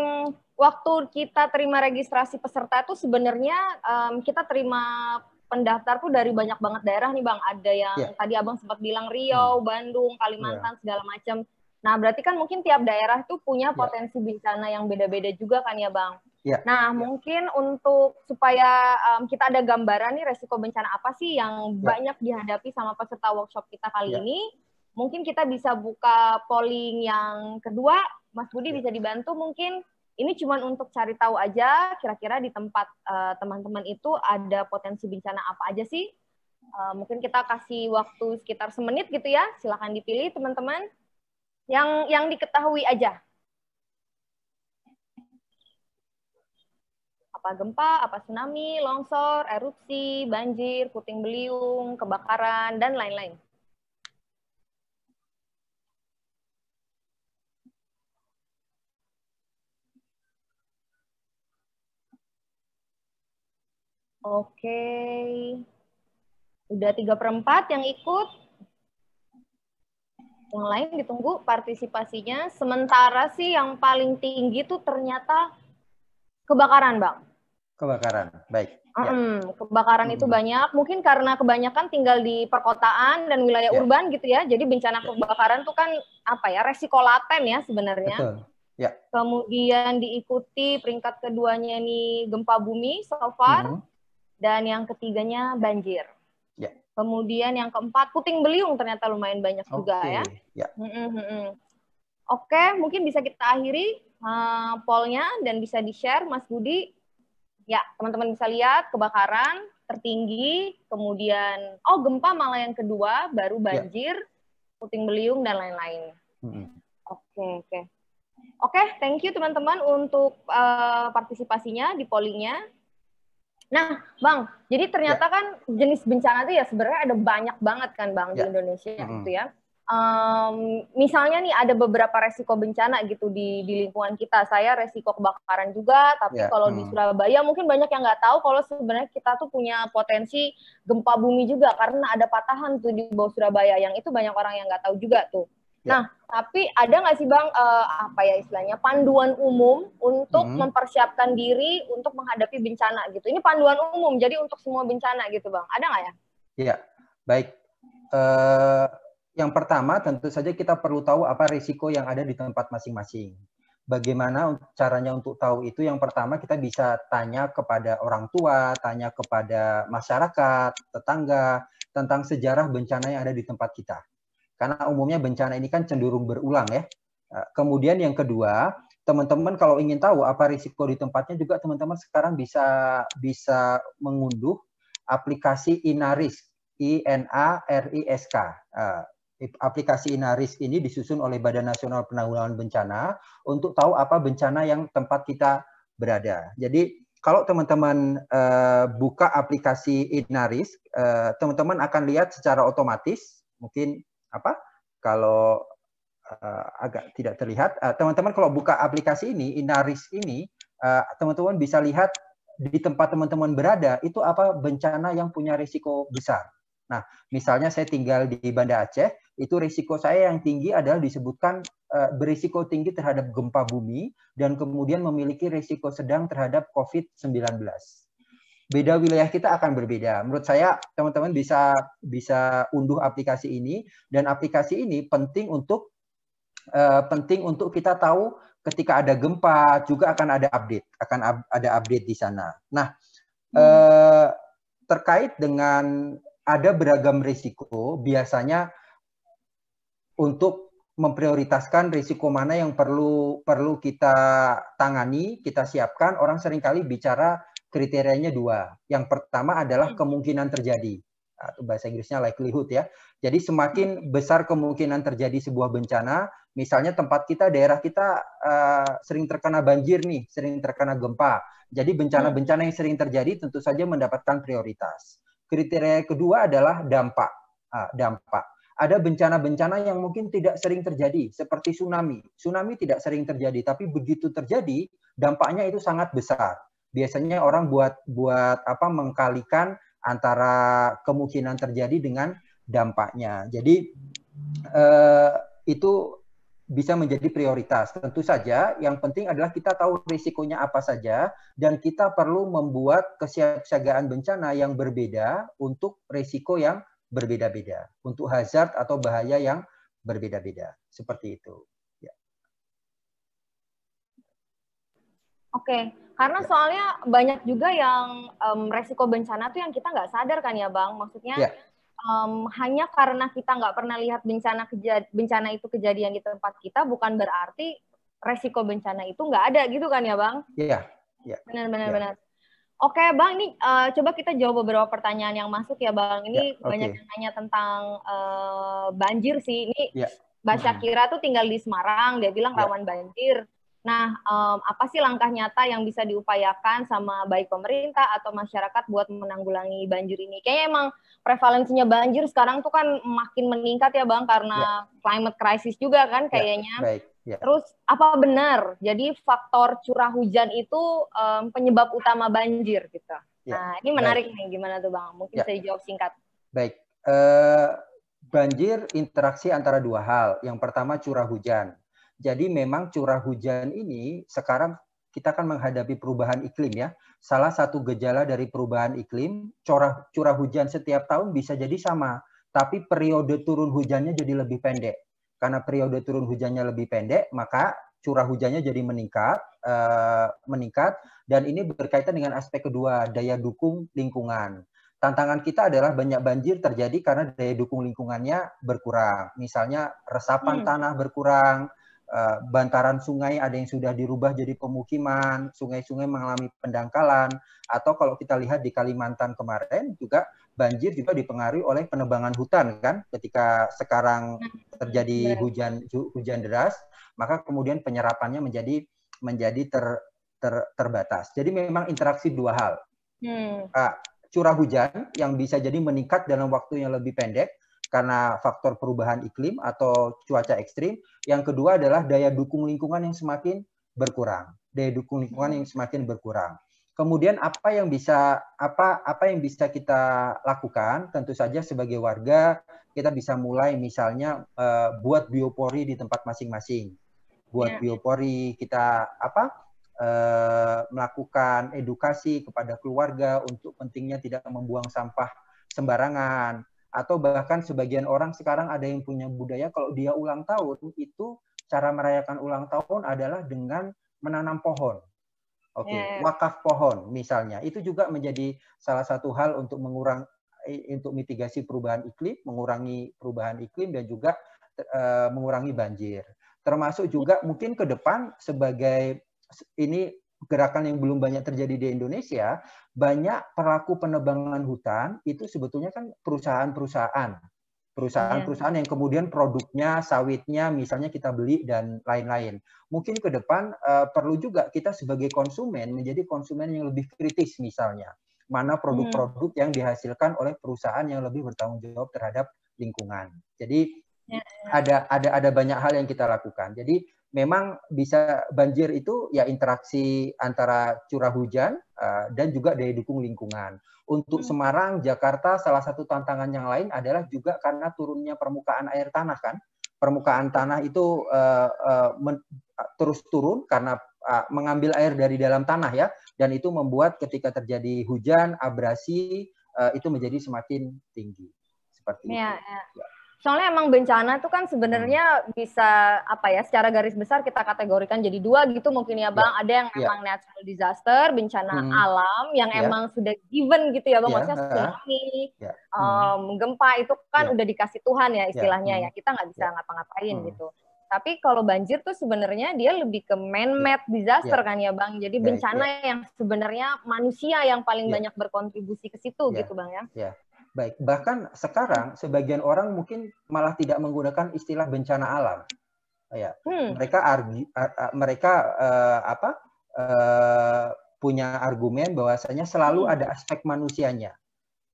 waktu kita terima registrasi peserta itu sebenarnya um, kita terima pendaftar tuh dari banyak banget daerah nih Bang. Ada yang ya. tadi Abang sempat bilang Riau, hmm. Bandung, Kalimantan ya. segala macam Nah, berarti kan mungkin tiap daerah tuh punya iya. potensi yeah. bencana yang beda-beda juga kan ya, Bang? Yeah. Nah, yeah. mungkin untuk supaya um, kita ada gambaran nih resiko bencana apa sih yang yeah. banyak dihadapi sama peserta workshop kita kali yeah. ini, mungkin kita bisa buka polling yang kedua. Mas Budi yeah. bisa dibantu mungkin ini cuma untuk cari tahu aja kira-kira di tempat eh, teman-teman uh, itu ada potensi bencana apa aja sih? Uh, mungkin kita kasih waktu sekitar semenit gitu ya. Silahkan dipilih teman-teman yang yang diketahui aja. Apa gempa, apa tsunami, longsor, erupsi, banjir, puting beliung, kebakaran, dan lain-lain. Oke. Udah tiga perempat yang ikut yang lain ditunggu partisipasinya. Sementara sih yang paling tinggi tuh ternyata kebakaran, Bang. Kebakaran, baik. Hmm, ya. Kebakaran hmm. itu banyak, mungkin karena kebanyakan tinggal di perkotaan dan wilayah ya. urban gitu ya. Jadi bencana ya. kebakaran tuh kan apa ya resiko laten ya sebenarnya. Betul. Ya. Kemudian diikuti peringkat keduanya ini gempa bumi so far, hmm. dan yang ketiganya banjir. Ya. Kemudian yang keempat puting beliung ternyata lumayan banyak okay. juga ya. ya. Oke, okay, mungkin bisa kita akhiri uh, eh, polnya dan bisa di-share Mas Budi. Ya, teman-teman bisa lihat kebakaran tertinggi, kemudian oh gempa malah yang kedua, baru ya. banjir, ya. puting beliung dan lain-lain. Oke, oke. Oke, thank you teman-teman untuk uh, partisipasinya di pollingnya. Nah, Bang, jadi ternyata ya. kan jenis bencana itu ya sebenarnya ada banyak banget kan, Bang, ya. di Indonesia -hmm. gitu ya. Um, misalnya nih ada beberapa resiko bencana gitu di, di lingkungan kita. Saya resiko kebakaran juga, tapi ya. kalau hmm. di mm. Surabaya mungkin banyak yang nggak tahu kalau sebenarnya kita tuh punya potensi gempa bumi juga karena ada patahan tuh di bawah Surabaya yang itu banyak orang yang nggak tahu juga tuh. Ya. Nah, tapi ada nggak sih bang uh, apa ya istilahnya panduan umum untuk hmm. mempersiapkan diri untuk menghadapi bencana gitu? Ini panduan umum, jadi untuk semua bencana gitu bang. Ada nggak ya? Iya, baik. Uh, yang pertama tentu saja kita perlu tahu apa risiko yang ada di tempat masing-masing. Bagaimana caranya untuk tahu itu? Yang pertama kita bisa tanya kepada orang tua, tanya kepada masyarakat, tetangga tentang sejarah bencana yang ada di tempat kita karena umumnya bencana ini kan cenderung berulang ya. Eh, kemudian yang kedua, teman-teman kalau ingin tahu apa risiko di tempatnya juga teman-teman sekarang bisa bisa mengunduh aplikasi Inaris, I N A R I S K. Eh, aplikasi Inaris ini disusun oleh Badan Nasional Penanggulangan Bencana untuk tahu apa bencana yang tempat kita berada. Jadi kalau teman-teman uh, buka aplikasi Inaris, teman-teman uh, akan lihat secara otomatis, mungkin apa kalau uh, agak tidak terlihat eh, teman-teman uh, kalau buka aplikasi ini Inaris ini eh, teman-teman uh, bisa lihat di tempat teman-teman berada itu apa bencana yang punya risiko besar. Nah, misalnya saya tinggal di Banda Aceh, itu risiko saya yang tinggi adalah disebutkan berisiko tinggi terhadap gempa bumi dan kemudian memiliki risiko sedang terhadap COVID-19 beda wilayah kita akan berbeda. Menurut saya teman-teman bisa bisa unduh aplikasi ini dan aplikasi ini penting untuk uh, penting untuk kita tahu ketika ada gempa juga akan ada update, akan up, ada update di sana. Nah, hmm. uh, terkait dengan ada beragam risiko, biasanya untuk memprioritaskan risiko mana yang perlu perlu kita tangani, kita siapkan. Orang seringkali bicara kriterianya dua. Yang pertama adalah hmm. kemungkinan terjadi atau bahasa Inggrisnya likelihood ya. Jadi semakin hmm. besar kemungkinan terjadi sebuah bencana, misalnya tempat kita, daerah kita uh, sering terkena banjir nih, sering terkena gempa. Jadi bencana-bencana yang sering terjadi tentu saja mendapatkan prioritas. Kriteria kedua adalah dampak. Uh, dampak. Ada bencana-bencana yang mungkin tidak sering terjadi, seperti tsunami. Tsunami tidak sering terjadi, tapi begitu terjadi, dampaknya itu sangat besar biasanya orang buat buat apa mengkalikan antara kemungkinan terjadi dengan dampaknya. Jadi eh, itu bisa menjadi prioritas. Tentu saja yang penting adalah kita tahu risikonya apa saja dan kita perlu membuat kesiapsiagaan bencana yang berbeda untuk risiko yang berbeda-beda, untuk hazard atau bahaya yang berbeda-beda. Seperti itu. Ya. Oke, karena soalnya banyak juga yang um, resiko bencana tuh yang kita nggak sadar kan ya bang, maksudnya yeah. Iya. um, hanya karena kita nggak pernah lihat bencana bencana itu kejadian di tempat kita, bukan berarti resiko bencana itu nggak ada gitu kan ya bang? Iya, yeah. Yeah. Benar-benar yeah. benar. Oke okay, bang, ini uh, coba kita jawab beberapa pertanyaan yang masuk ya bang. Ini yeah, okay. banyak yang nanya tentang uh, banjir sih. Ini yeah. Mbak Syakira tuh tinggal di Semarang, dia bilang yeah. rawan banjir. Nah, um, apa sih langkah nyata yang bisa diupayakan sama baik pemerintah atau masyarakat buat menanggulangi banjir ini? Kayaknya emang prevalensinya banjir sekarang tuh kan makin meningkat ya Bang karena yeah. climate crisis juga kan ya, kayaknya. Yeah, baik. Yeah. Terus apa benar? Jadi faktor curah hujan itu um, penyebab utama banjir gitu. Yeah. Nah, ini menarik baik. nih gimana tuh Bang? Mungkin yeah. bisa dijawab singkat. Baik. Uh, banjir interaksi antara dua hal. Yang pertama curah hujan. Jadi memang curah hujan ini sekarang kita akan menghadapi perubahan iklim ya. Salah satu gejala dari perubahan iklim, curah, curah hujan setiap tahun bisa jadi sama, tapi periode turun hujannya jadi lebih pendek. Karena periode turun hujannya lebih pendek, maka curah hujannya jadi meningkat, eh, meningkat, dan ini berkaitan dengan aspek kedua, daya dukung lingkungan. Tantangan kita adalah banyak banjir terjadi karena daya dukung lingkungannya berkurang. Misalnya resapan hmm. tanah berkurang, Eh, bantaran sungai ada yang sudah dirubah jadi pemukiman, sungai-sungai mengalami pendangkalan, atau kalau kita lihat di Kalimantan kemarin juga banjir juga dipengaruhi oleh penebangan hutan kan, ketika sekarang terjadi hmm, hujan hujan deras, maka kemudian penyerapannya menjadi menjadi ter, ter, terbatas. Jadi memang interaksi dua hal. Hmm. curah hujan yang bisa jadi meningkat dalam waktu yang lebih pendek karena faktor perubahan iklim atau cuaca ekstrim. Yang kedua adalah daya dukung lingkungan yang semakin berkurang, daya dukung lingkungan yang semakin berkurang. Kemudian apa yang bisa apa apa yang bisa kita lakukan? Tentu saja sebagai warga kita bisa mulai misalnya uh, buat biopori di tempat masing-masing. Buat yeah. biopori kita apa uh, melakukan edukasi kepada keluarga untuk pentingnya tidak membuang sampah sembarangan atau bahkan sebagian orang sekarang ada yang punya budaya kalau dia ulang tahun itu cara merayakan ulang tahun adalah dengan menanam pohon. Oke, okay. Ya. wakaf pohon misalnya. Itu juga menjadi salah satu hal untuk mengurang untuk mitigasi perubahan iklim, mengurangi perubahan iklim dan juga uh, mengurangi banjir. Termasuk juga mungkin ke depan sebagai ini gerakan yang belum banyak terjadi di Indonesia, banyak pelaku penebangan hutan itu sebetulnya kan perusahaan-perusahaan. Perusahaan-perusahaan iya. yang kemudian produknya, sawitnya misalnya kita beli dan lain-lain. Mungkin ke depan uh, perlu juga kita sebagai konsumen menjadi konsumen yang lebih kritis misalnya. Mana produk-produk hmm. yang dihasilkan oleh perusahaan yang lebih bertanggung jawab terhadap lingkungan. Jadi iya. ada ada ada banyak hal yang kita lakukan. Jadi memang bisa banjir itu ya interaksi antara curah hujan uh, dan juga daya dukung lingkungan. Untuk hmm. Semarang, Jakarta salah satu tantangan yang lain adalah juga karena turunnya permukaan air tanah kan. Permukaan tanah itu uh, uh, terus turun karena uh, mengambil air dari dalam tanah ya dan itu membuat ketika terjadi hujan, abrasi uh, itu menjadi semakin tinggi. Seperti ya, itu. Ya. ya. Soalnya emang bencana tuh kan sebenarnya hmm. bisa apa ya secara garis besar kita kategorikan jadi dua gitu mungkin ya bang. yeah. Ada yang ya. emang yeah. natural disaster, bencana hmm. alam yang yeah. emang sudah given gitu ya bang. yeah. Maksudnya tsunami, menggempa ya. hmm. gempa itu kan yeah. udah dikasih Tuhan ya, ya. istilahnya ya. ya. Kita nggak bisa yeah. ngapa-ngapain hmm. gitu. Tapi kalau banjir tuh sebenarnya dia lebih ke man-made disaster yeah. kan ya bang. Jadi yeah. bencana yeah. yang sebenarnya manusia yang paling yeah. banyak berkontribusi ke situ yeah. gitu bang ya. Yeah. Baik, bahkan sekarang sebagian orang mungkin malah tidak menggunakan istilah bencana alam. Ya, hmm. mereka argi, mereka uh, apa uh, punya argumen bahwasanya selalu hmm. ada aspek manusianya.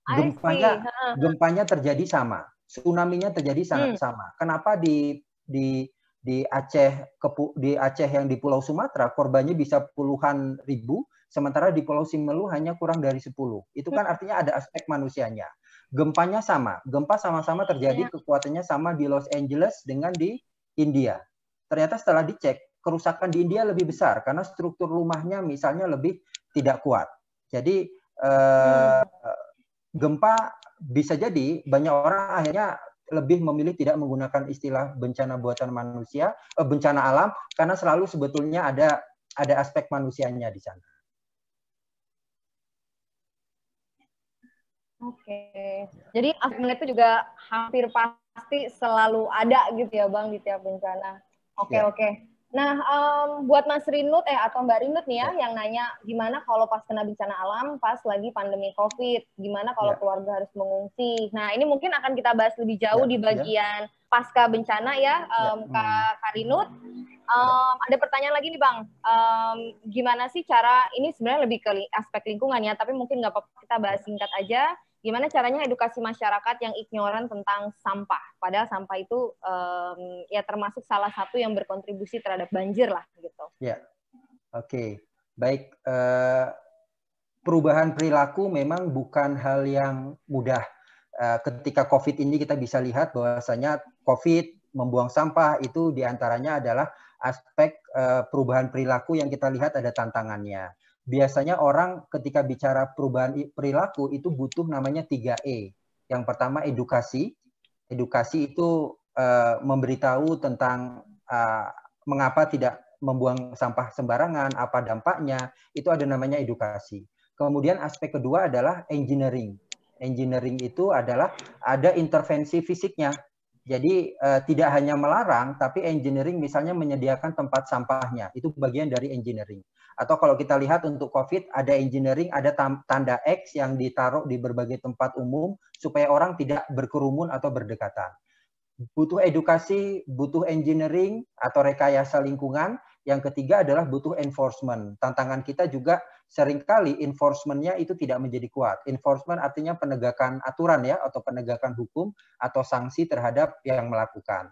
Gempanya gempanya terjadi sama, tsunami-nya terjadi sangat hmm. sama. Kenapa di di di Aceh di Aceh yang di Pulau Sumatera korbannya bisa puluhan ribu, sementara di Pulau Simelu hanya kurang dari 10. Itu kan hmm. artinya ada aspek manusianya gempanya sama. Gempa sama-sama terjadi, ya. kekuatannya sama di Los Angeles dengan di India. Ternyata setelah dicek, kerusakan di India lebih besar karena struktur rumahnya misalnya lebih tidak kuat. Jadi eh, gempa bisa jadi banyak orang akhirnya lebih memilih tidak menggunakan istilah bencana buatan manusia, eh, bencana alam karena selalu sebetulnya ada ada aspek manusianya di sana. Oke, okay. jadi asmenet itu juga hampir pasti selalu ada gitu ya Bang di tiap bencana. Oke, okay, ya. oke. Okay. Nah, um, buat Mas Rinut, eh atau Mbak Rinut nih ya, yeah. yang nanya gimana kalau pas kena bencana alam, pas lagi pandemi COVID, gimana kalau yeah. keluarga harus mengungsi. Nah, ini mungkin akan kita bahas lebih jauh yeah. di ya. bagian yeah. pasca bencana ya, um, ya. yeah. Kak, hmm. Kak Rinut. Um, ada pertanyaan lagi nih bang, um, gimana sih cara ini sebenarnya lebih ke aspek lingkungan ya, tapi mungkin nggak apa-apa kita bahas singkat aja gimana caranya edukasi masyarakat yang ignoran tentang sampah. Padahal sampah itu um, ya termasuk salah satu yang berkontribusi terhadap banjir lah gitu. Ya, oke, okay. baik. Uh, perubahan perilaku memang bukan hal yang mudah. Uh, ketika COVID ini kita bisa lihat bahwasanya COVID membuang sampah itu diantaranya adalah aspek uh, perubahan perilaku yang kita lihat ada tantangannya biasanya orang ketika bicara perubahan perilaku itu butuh namanya 3E. Yang pertama edukasi. Edukasi itu uh, memberitahu tentang uh, mengapa tidak membuang sampah sembarangan, apa dampaknya, itu ada namanya edukasi. Kemudian aspek kedua adalah engineering. Engineering itu adalah ada intervensi fisiknya. Jadi eh, tidak hanya melarang, tapi engineering misalnya menyediakan tempat sampahnya. Itu bagian dari engineering. Atau kalau kita lihat untuk COVID ada engineering, ada tanda X yang ditaruh di berbagai tempat umum supaya orang tidak berkerumun atau berdekatan. Butuh edukasi, butuh engineering atau rekayasa lingkungan. Yang ketiga adalah butuh enforcement. Tantangan kita juga seringkali enforcement-nya itu tidak menjadi kuat. Enforcement artinya penegakan aturan ya, atau penegakan hukum atau sanksi terhadap yang melakukan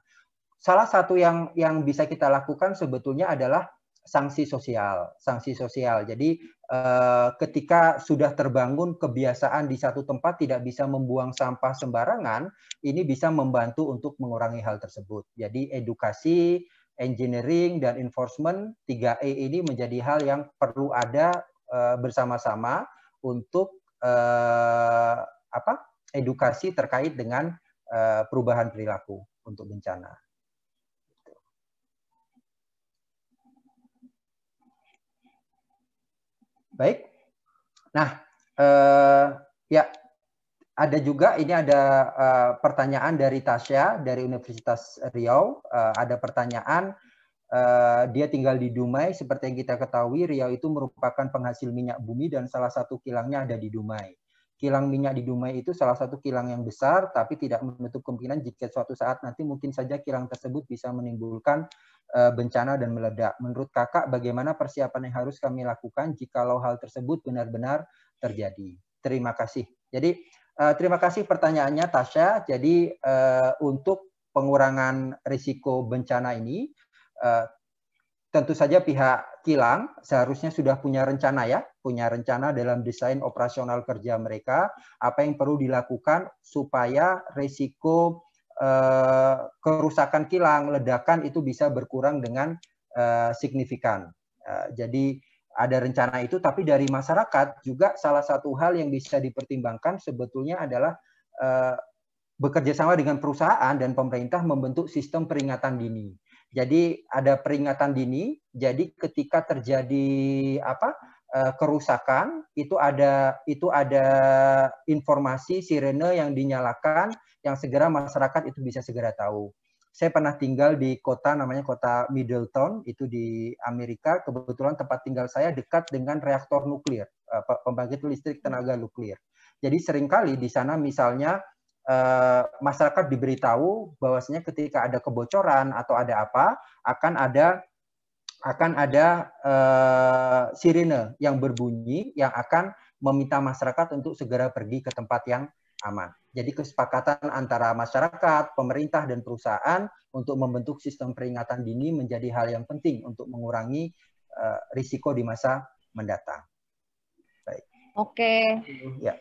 salah satu yang yang bisa kita lakukan sebetulnya adalah sanksi sosial, sanksi sosial. Jadi eh, ketika sudah terbangun kebiasaan di satu tempat tidak bisa membuang sampah sembarangan, ini bisa membantu untuk mengurangi hal tersebut. Jadi edukasi, engineering dan enforcement 3E ini menjadi hal yang perlu ada eh, bersama-sama untuk eh, apa? edukasi terkait dengan eh, perubahan perilaku untuk bencana. Baik. Nah, eh, ya ada juga ini ada uh, pertanyaan dari Tasya dari Universitas Riau. Uh, ada pertanyaan uh, dia tinggal di Dumai. Seperti yang kita ketahui, Riau itu merupakan penghasil minyak bumi dan salah satu kilangnya ada di Dumai kilang minyak di Dumai itu salah satu kilang yang besar, tapi tidak menutup kemungkinan jika suatu saat nanti mungkin saja kilang tersebut bisa menimbulkan eh, bencana dan meledak. Menurut kakak, bagaimana persiapan yang harus kami lakukan jika hal tersebut benar-benar terjadi? Terima kasih. Jadi eh, terima kasih pertanyaannya Tasha. Jadi eh, untuk pengurangan risiko bencana ini, tentu saja pihak kilang seharusnya sudah punya rencana ya punya rencana dalam desain operasional kerja mereka, apa yang perlu dilakukan supaya risiko eh, kerusakan kilang, ledakan itu bisa berkurang dengan eh, signifikan. Eh, jadi ada rencana itu, tapi dari masyarakat juga salah satu hal yang bisa dipertimbangkan sebetulnya adalah eh, bekerja sama dengan perusahaan dan pemerintah membentuk sistem peringatan dini. Jadi ada peringatan dini. Jadi ketika terjadi apa Eh, kerusakan itu ada itu ada informasi sirene yang dinyalakan yang segera masyarakat itu bisa segera tahu. Saya pernah tinggal di kota namanya kota Middleton itu di Amerika. Kebetulan tempat tinggal saya dekat dengan reaktor nuklir eh, pembangkit listrik tenaga nuklir. Jadi seringkali di sana misalnya eh, masyarakat diberitahu bahwasanya ketika ada kebocoran atau ada apa akan ada akan ada uh, sirine yang berbunyi yang akan meminta masyarakat untuk segera pergi ke tempat yang aman. Jadi kesepakatan antara masyarakat, pemerintah, dan perusahaan untuk membentuk sistem peringatan dini menjadi hal yang penting untuk mengurangi uh, risiko di masa mendatang. Baik. Oke. Ya.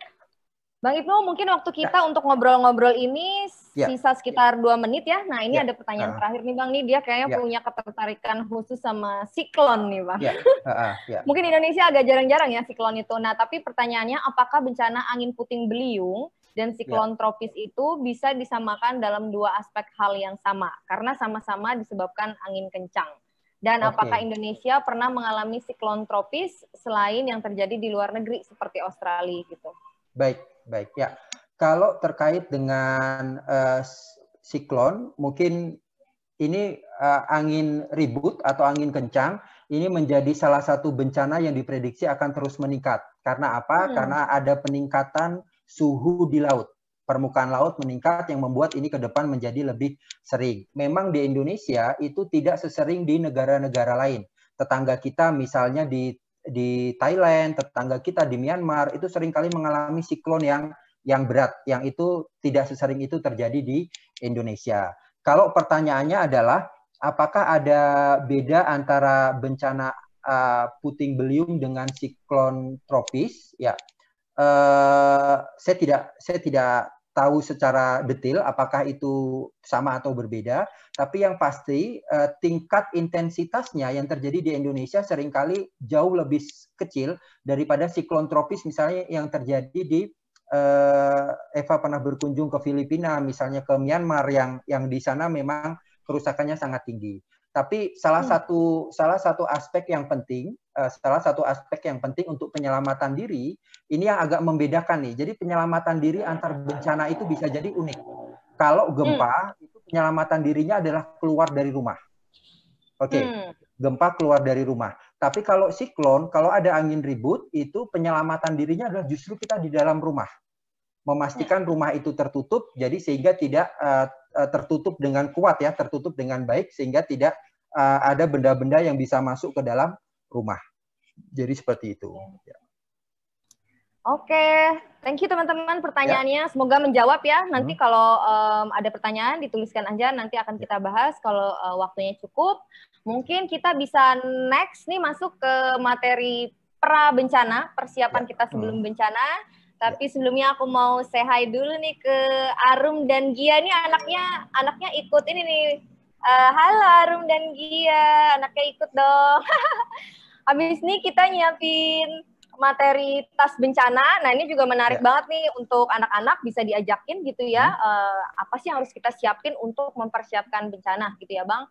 Bang Ibnu, mungkin waktu kita ya. untuk ngobrol-ngobrol ini Ya. Sisa sekitar dua menit ya. Nah ini ya. ada pertanyaan uh. terakhir nih Bang. Nih dia kayaknya ya. punya ketertarikan khusus sama siklon nih Bang. Ya. Uh, [laughs] ah, uh, ah, yeah. Mungkin Indonesia agak jarang-jarang ya siklon itu. Nah tapi pertanyaannya apakah bencana angin puting beliung dan siklon ya. tropis itu bisa disamakan dalam dua aspek hal yang sama karena sama-sama disebabkan angin kencang. Dan okay. apakah Indonesia pernah mengalami siklon tropis selain yang terjadi di luar negeri seperti Australia gitu? Baik, baik ya. Kalau terkait dengan uh, siklon, mungkin ini uh, angin ribut atau angin kencang ini menjadi salah satu bencana yang diprediksi akan terus meningkat. Karena apa? Hmm. Karena ada peningkatan suhu di laut. Permukaan laut meningkat yang membuat ini ke depan menjadi lebih sering. Memang di Indonesia itu tidak sesering di negara-negara lain. Tetangga kita misalnya di di Thailand, tetangga kita di Myanmar itu seringkali mengalami siklon yang yang berat, yang itu tidak sesering itu terjadi di Indonesia. Kalau pertanyaannya adalah apakah ada beda antara bencana uh, puting beliung dengan siklon tropis? Ya, uh, saya tidak saya tidak tahu secara detail apakah itu sama atau berbeda. Tapi yang pasti uh, tingkat intensitasnya yang terjadi di Indonesia seringkali jauh lebih kecil daripada siklon tropis misalnya yang terjadi di Eh, Eva pernah berkunjung ke Filipina, misalnya ke Myanmar yang yang di sana memang kerusakannya sangat tinggi. Tapi salah hmm. satu salah satu aspek yang penting, uh, salah satu aspek yang penting untuk penyelamatan diri ini yang agak membedakan nih. Jadi penyelamatan diri antar bencana itu bisa jadi unik. Kalau hmm. gempa hmm. itu penyelamatan dirinya adalah keluar dari rumah. Oke, okay. hmm. gempa keluar dari rumah. Tapi kalau siklon, kalau ada angin ribut, itu penyelamatan dirinya adalah justru kita di dalam rumah. Memastikan ya. rumah itu tertutup, jadi sehingga tidak uh, tertutup dengan kuat ya, tertutup dengan baik, sehingga tidak uh, ada benda-benda yang bisa masuk ke dalam rumah. Jadi seperti itu. Ya. ya. Oke, okay. thank you teman-teman pertanyaannya. Ya. Semoga menjawab ya. Nanti hmm. kalau um, ada pertanyaan dituliskan aja, nanti akan ya. kita bahas kalau uh, waktunya cukup. Mungkin kita bisa next nih masuk ke materi pra bencana, persiapan ya. kita sebelum hmm. bencana. Tapi ya. sebelumnya aku mau say hi dulu nih ke Arum dan Gia nih anaknya anaknya ikut ini nih. Uh, halo Arum dan Gia, anaknya ikut dong. [laughs] Habis ini kita nyiapin materi tas bencana. Nah, ini juga menarik ya. banget nih untuk anak-anak bisa diajakin gitu ya. Hmm. Uh, apa sih yang harus kita siapin untuk mempersiapkan bencana gitu ya, Bang?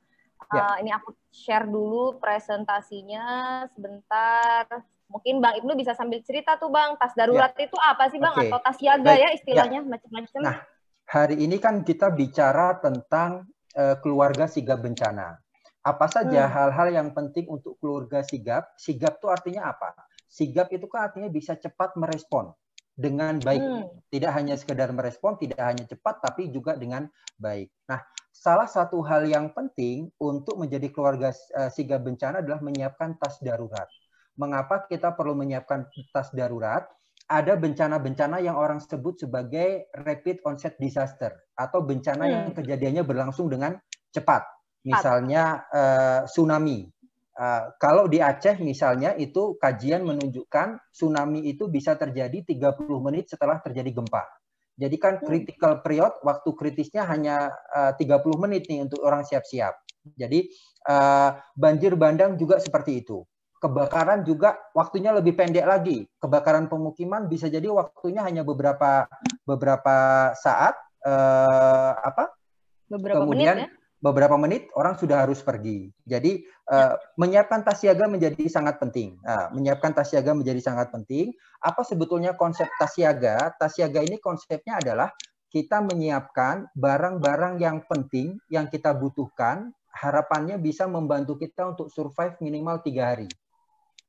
Uh, ya. Ini aku share dulu presentasinya sebentar. Mungkin Bang Ibnu bisa sambil cerita tuh, Bang. Tas darurat ya. itu apa sih, Bang? Okay. Atau tas siaga ya, ya istilahnya, ya. macam-macam. Nah, hari ini kan kita bicara tentang uh, keluarga sigap bencana. Apa saja hmm. hal-hal hmm. yang penting untuk keluarga sigap? Sigap itu artinya apa? sigap itu kan artinya bisa cepat merespon dengan baik. Hmm. Tidak hanya sekedar merespon, tidak hanya cepat, tapi juga dengan baik. Nah, salah satu hal yang penting untuk menjadi keluarga eh, sigap bencana adalah menyiapkan tas darurat. Mengapa kita perlu menyiapkan tas darurat? Ada bencana-bencana yang orang sebut sebagai rapid onset disaster atau bencana hmm. yang kejadiannya berlangsung dengan cepat. Misalnya uh, tsunami, Eh, kalau di Aceh misalnya itu kajian menunjukkan tsunami itu bisa terjadi 30 menit setelah terjadi gempa. Jadi kan hmm. critical period waktu kritisnya hanya eh, uh, 30 menit nih untuk orang siap-siap. Jadi uh, banjir bandang juga seperti itu. Kebakaran juga waktunya lebih pendek lagi. Kebakaran pemukiman bisa jadi waktunya hanya beberapa beberapa saat uh, apa? Beberapa Kemudian menit ya? beberapa menit orang sudah harus pergi. Jadi uh, menyiapkan tas siaga menjadi sangat penting. Uh, menyiapkan tas siaga menjadi sangat penting. Apa sebetulnya konsep tas siaga? Tas siaga ini konsepnya adalah kita menyiapkan barang-barang yang penting yang kita butuhkan, harapannya bisa membantu kita untuk survive minimal tiga hari.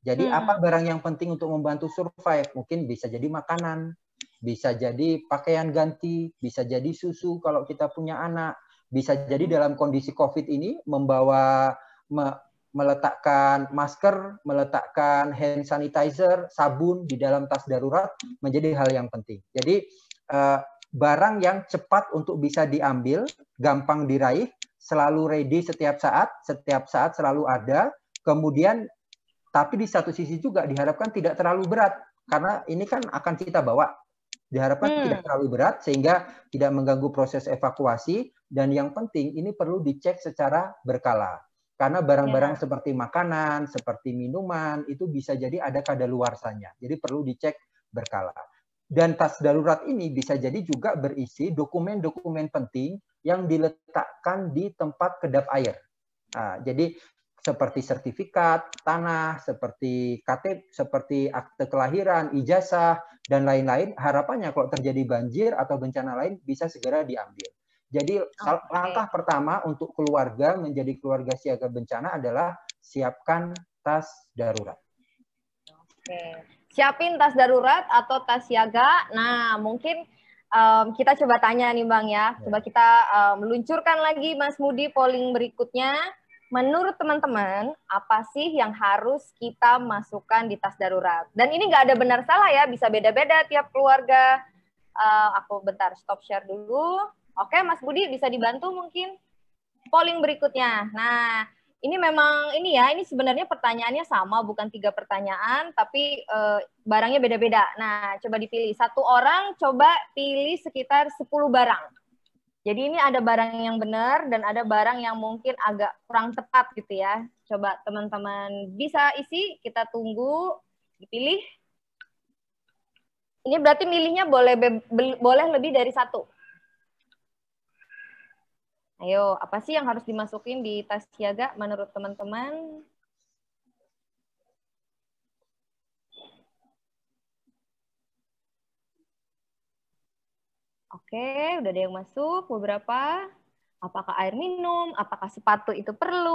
Jadi hmm. apa barang yang penting untuk membantu survive? Mungkin bisa jadi makanan, bisa jadi pakaian ganti, bisa jadi susu kalau kita punya anak, bisa jadi dalam kondisi COVID ini membawa me, meletakkan masker, meletakkan hand sanitizer, sabun di dalam tas darurat menjadi hal yang penting. Jadi uh, barang yang cepat untuk bisa diambil, gampang diraih, selalu ready setiap saat, setiap saat selalu ada. Kemudian tapi di satu sisi juga diharapkan tidak terlalu berat karena ini kan akan kita bawa diharapkan hmm. tidak terlalu berat sehingga tidak mengganggu proses evakuasi dan yang penting ini perlu dicek secara berkala. Karena barang-barang ya. seperti makanan, seperti minuman itu bisa jadi ada kadaluarsanya. Jadi perlu dicek berkala. Dan tas darurat ini bisa jadi juga berisi dokumen-dokumen penting yang diletakkan di tempat kedap air. Nah, jadi seperti sertifikat tanah, seperti KTP, seperti akte kelahiran, ijazah, dan lain-lain. Harapannya kalau terjadi banjir atau bencana lain bisa segera diambil. Jadi okay. langkah pertama untuk keluarga menjadi keluarga siaga bencana adalah siapkan tas darurat. Oke. Okay. Siapin tas darurat atau tas siaga. Nah, mungkin um, kita coba tanya nih Bang ya. ya. Coba kita um, meluncurkan lagi Mas Mudi polling berikutnya. Menurut teman-teman, apa sih yang harus kita masukkan di tas darurat? Dan ini nggak ada benar salah ya, bisa beda-beda tiap keluarga. Uh, aku bentar stop share dulu. Oke, Mas Budi bisa dibantu mungkin polling berikutnya. Nah, ini memang ini ya, ini sebenarnya pertanyaannya sama, bukan tiga pertanyaan, tapi e, barangnya beda-beda. Nah, coba dipilih. Satu orang coba pilih sekitar 10 barang. Jadi ini ada barang yang benar dan ada barang yang mungkin agak kurang tepat gitu ya. Coba teman-teman bisa isi, kita tunggu, dipilih. Ini berarti milihnya boleh boleh lebih dari satu. Ayo, apa sih yang harus dimasukin di tas siaga menurut teman-teman? Oke, udah ada yang masuk beberapa. Apakah air minum? Apakah sepatu itu perlu?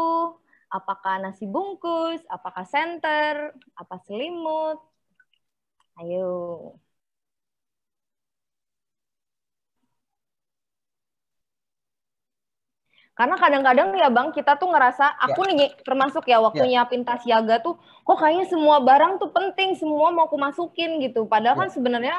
Apakah nasi bungkus? Apakah senter? Apa selimut? Ayo. Karena kadang-kadang ya Bang, kita tuh ngerasa ya. aku ya. nih termasuk ya waktu ya. nyiapin tas siaga tuh kok kayaknya semua barang tuh penting, semua mau aku masukin gitu. Padahal ya. kan sebenarnya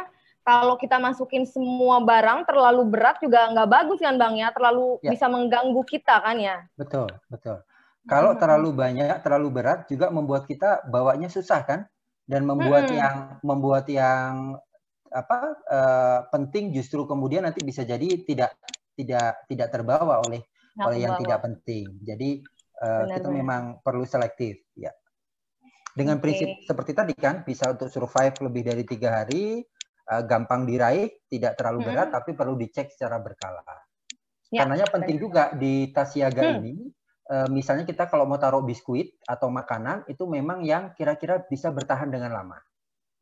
kalau kita masukin semua barang terlalu berat juga nggak bagus kan Bang ya, terlalu ya. bisa mengganggu kita kan ya. Betul, betul. Kalau hmm. terlalu banyak, terlalu berat juga membuat kita bawanya susah kan? Dan membuat hmm. yang membuat yang apa uh, penting justru kemudian nanti bisa jadi tidak tidak tidak terbawa oleh Nah, yang oleh yang tidak penting. Jadi uh, benar, kita memang perlu selektif, ya. Dengan okay. prinsip seperti tadi kan, bisa untuk survive lebih dari tiga hari, uh, gampang diraih, tidak terlalu hmm. berat, hmm. tapi perlu dicek secara berkala. Ya, Karenanya penting juga di tas siaga hmm. ini, uh, misalnya kita kalau mau taruh biskuit atau makanan, itu memang yang kira-kira bisa bertahan dengan lama.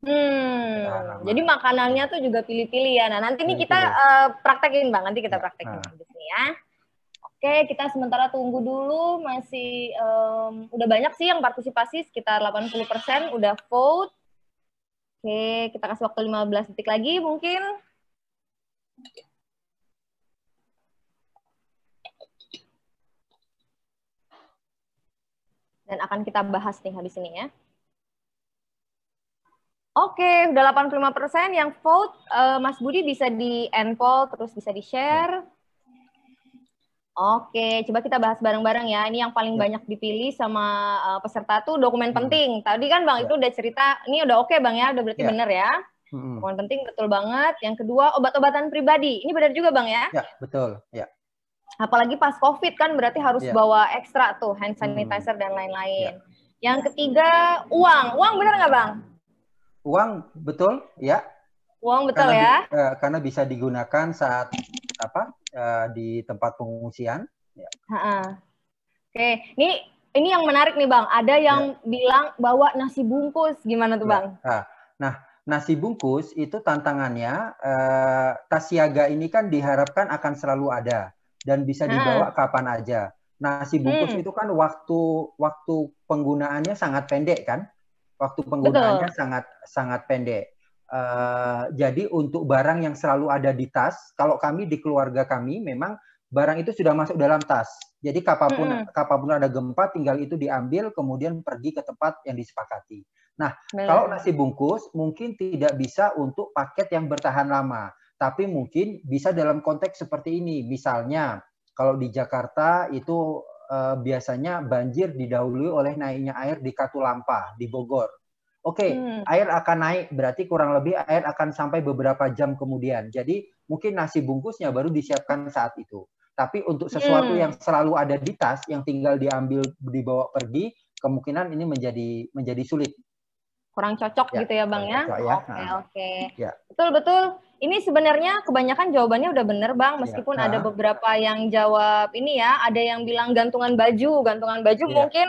Hmm. Jadi makanannya tuh juga pilih-pilih ya. Nah nanti ini kita uh, praktekin bang, nanti kita ya. praktekin nah. di ya. Oke, kita sementara tunggu dulu masih um, udah banyak sih yang partisipasi sekitar 80% udah vote. Oke, kita kasih waktu 15 detik lagi mungkin. Dan akan kita bahas nih habis ini ya. Oke, udah 85% yang vote. Uh, Mas Budi bisa di-enroll, terus bisa di-share. Oke, coba kita bahas bareng-bareng ya. Ini yang paling ya. banyak dipilih sama uh, peserta tuh dokumen hmm. penting. Tadi kan Bang ya. itu udah cerita, ini udah oke okay Bang ya, udah berarti ya. bener ya. Hmm. Dokumen penting betul banget. Yang kedua obat-obatan pribadi. Ini benar juga Bang ya? Ya, betul. Ya. Apalagi pas COVID kan berarti harus ya. bawa ekstra tuh hand hmm. sanitizer hmm. dan lain-lain. Ya. Yang ketiga uang. Uang benar nggak Bang? Uang betul, ya. Uang betul karena, ya. uh, karena bisa digunakan saat apa? Eh, di tempat pengungsian. Ya. Ha-ha. Oke, ini ini yang menarik nih bang. Ada yang ya. bilang bawa nasi bungkus, gimana tuh ya. bang? Ya. Nah, nasi bungkus itu tantangannya eh, tas siaga ini kan diharapkan akan selalu ada dan bisa dibawa ha. kapan aja. Nasi bungkus hmm. itu kan waktu waktu penggunaannya sangat pendek kan? Waktu penggunaannya Betul. sangat sangat pendek. Eh, jadi untuk barang yang selalu ada di tas, kalau kami di keluarga kami memang barang itu sudah masuk dalam tas. Jadi kapapun mm -hmm. kapapun ada gempa, tinggal itu diambil kemudian pergi ke tempat yang disepakati. Nah, Benar. kalau nasi bungkus mungkin tidak bisa untuk paket yang bertahan lama, tapi mungkin bisa dalam konteks seperti ini. Misalnya, kalau di Jakarta itu uh, biasanya banjir didahului oleh naiknya air di Katulampa, di Bogor. Oke, okay, hmm. air akan naik, berarti kurang lebih air akan sampai beberapa jam kemudian. Jadi mungkin nasi bungkusnya baru disiapkan saat itu. Tapi untuk sesuatu hmm. yang selalu ada di tas, yang tinggal diambil dibawa pergi, kemungkinan ini menjadi menjadi sulit. Kurang cocok ya, gitu ya, bang ya? ya? Oke, ya. oke. Okay, okay. Ya. Betul betul. Ini sebenarnya kebanyakan jawabannya udah bener, bang. Ya, meskipun ya. ada beberapa yang jawab ini ya, ada yang bilang gantungan baju, gantungan baju ya. mungkin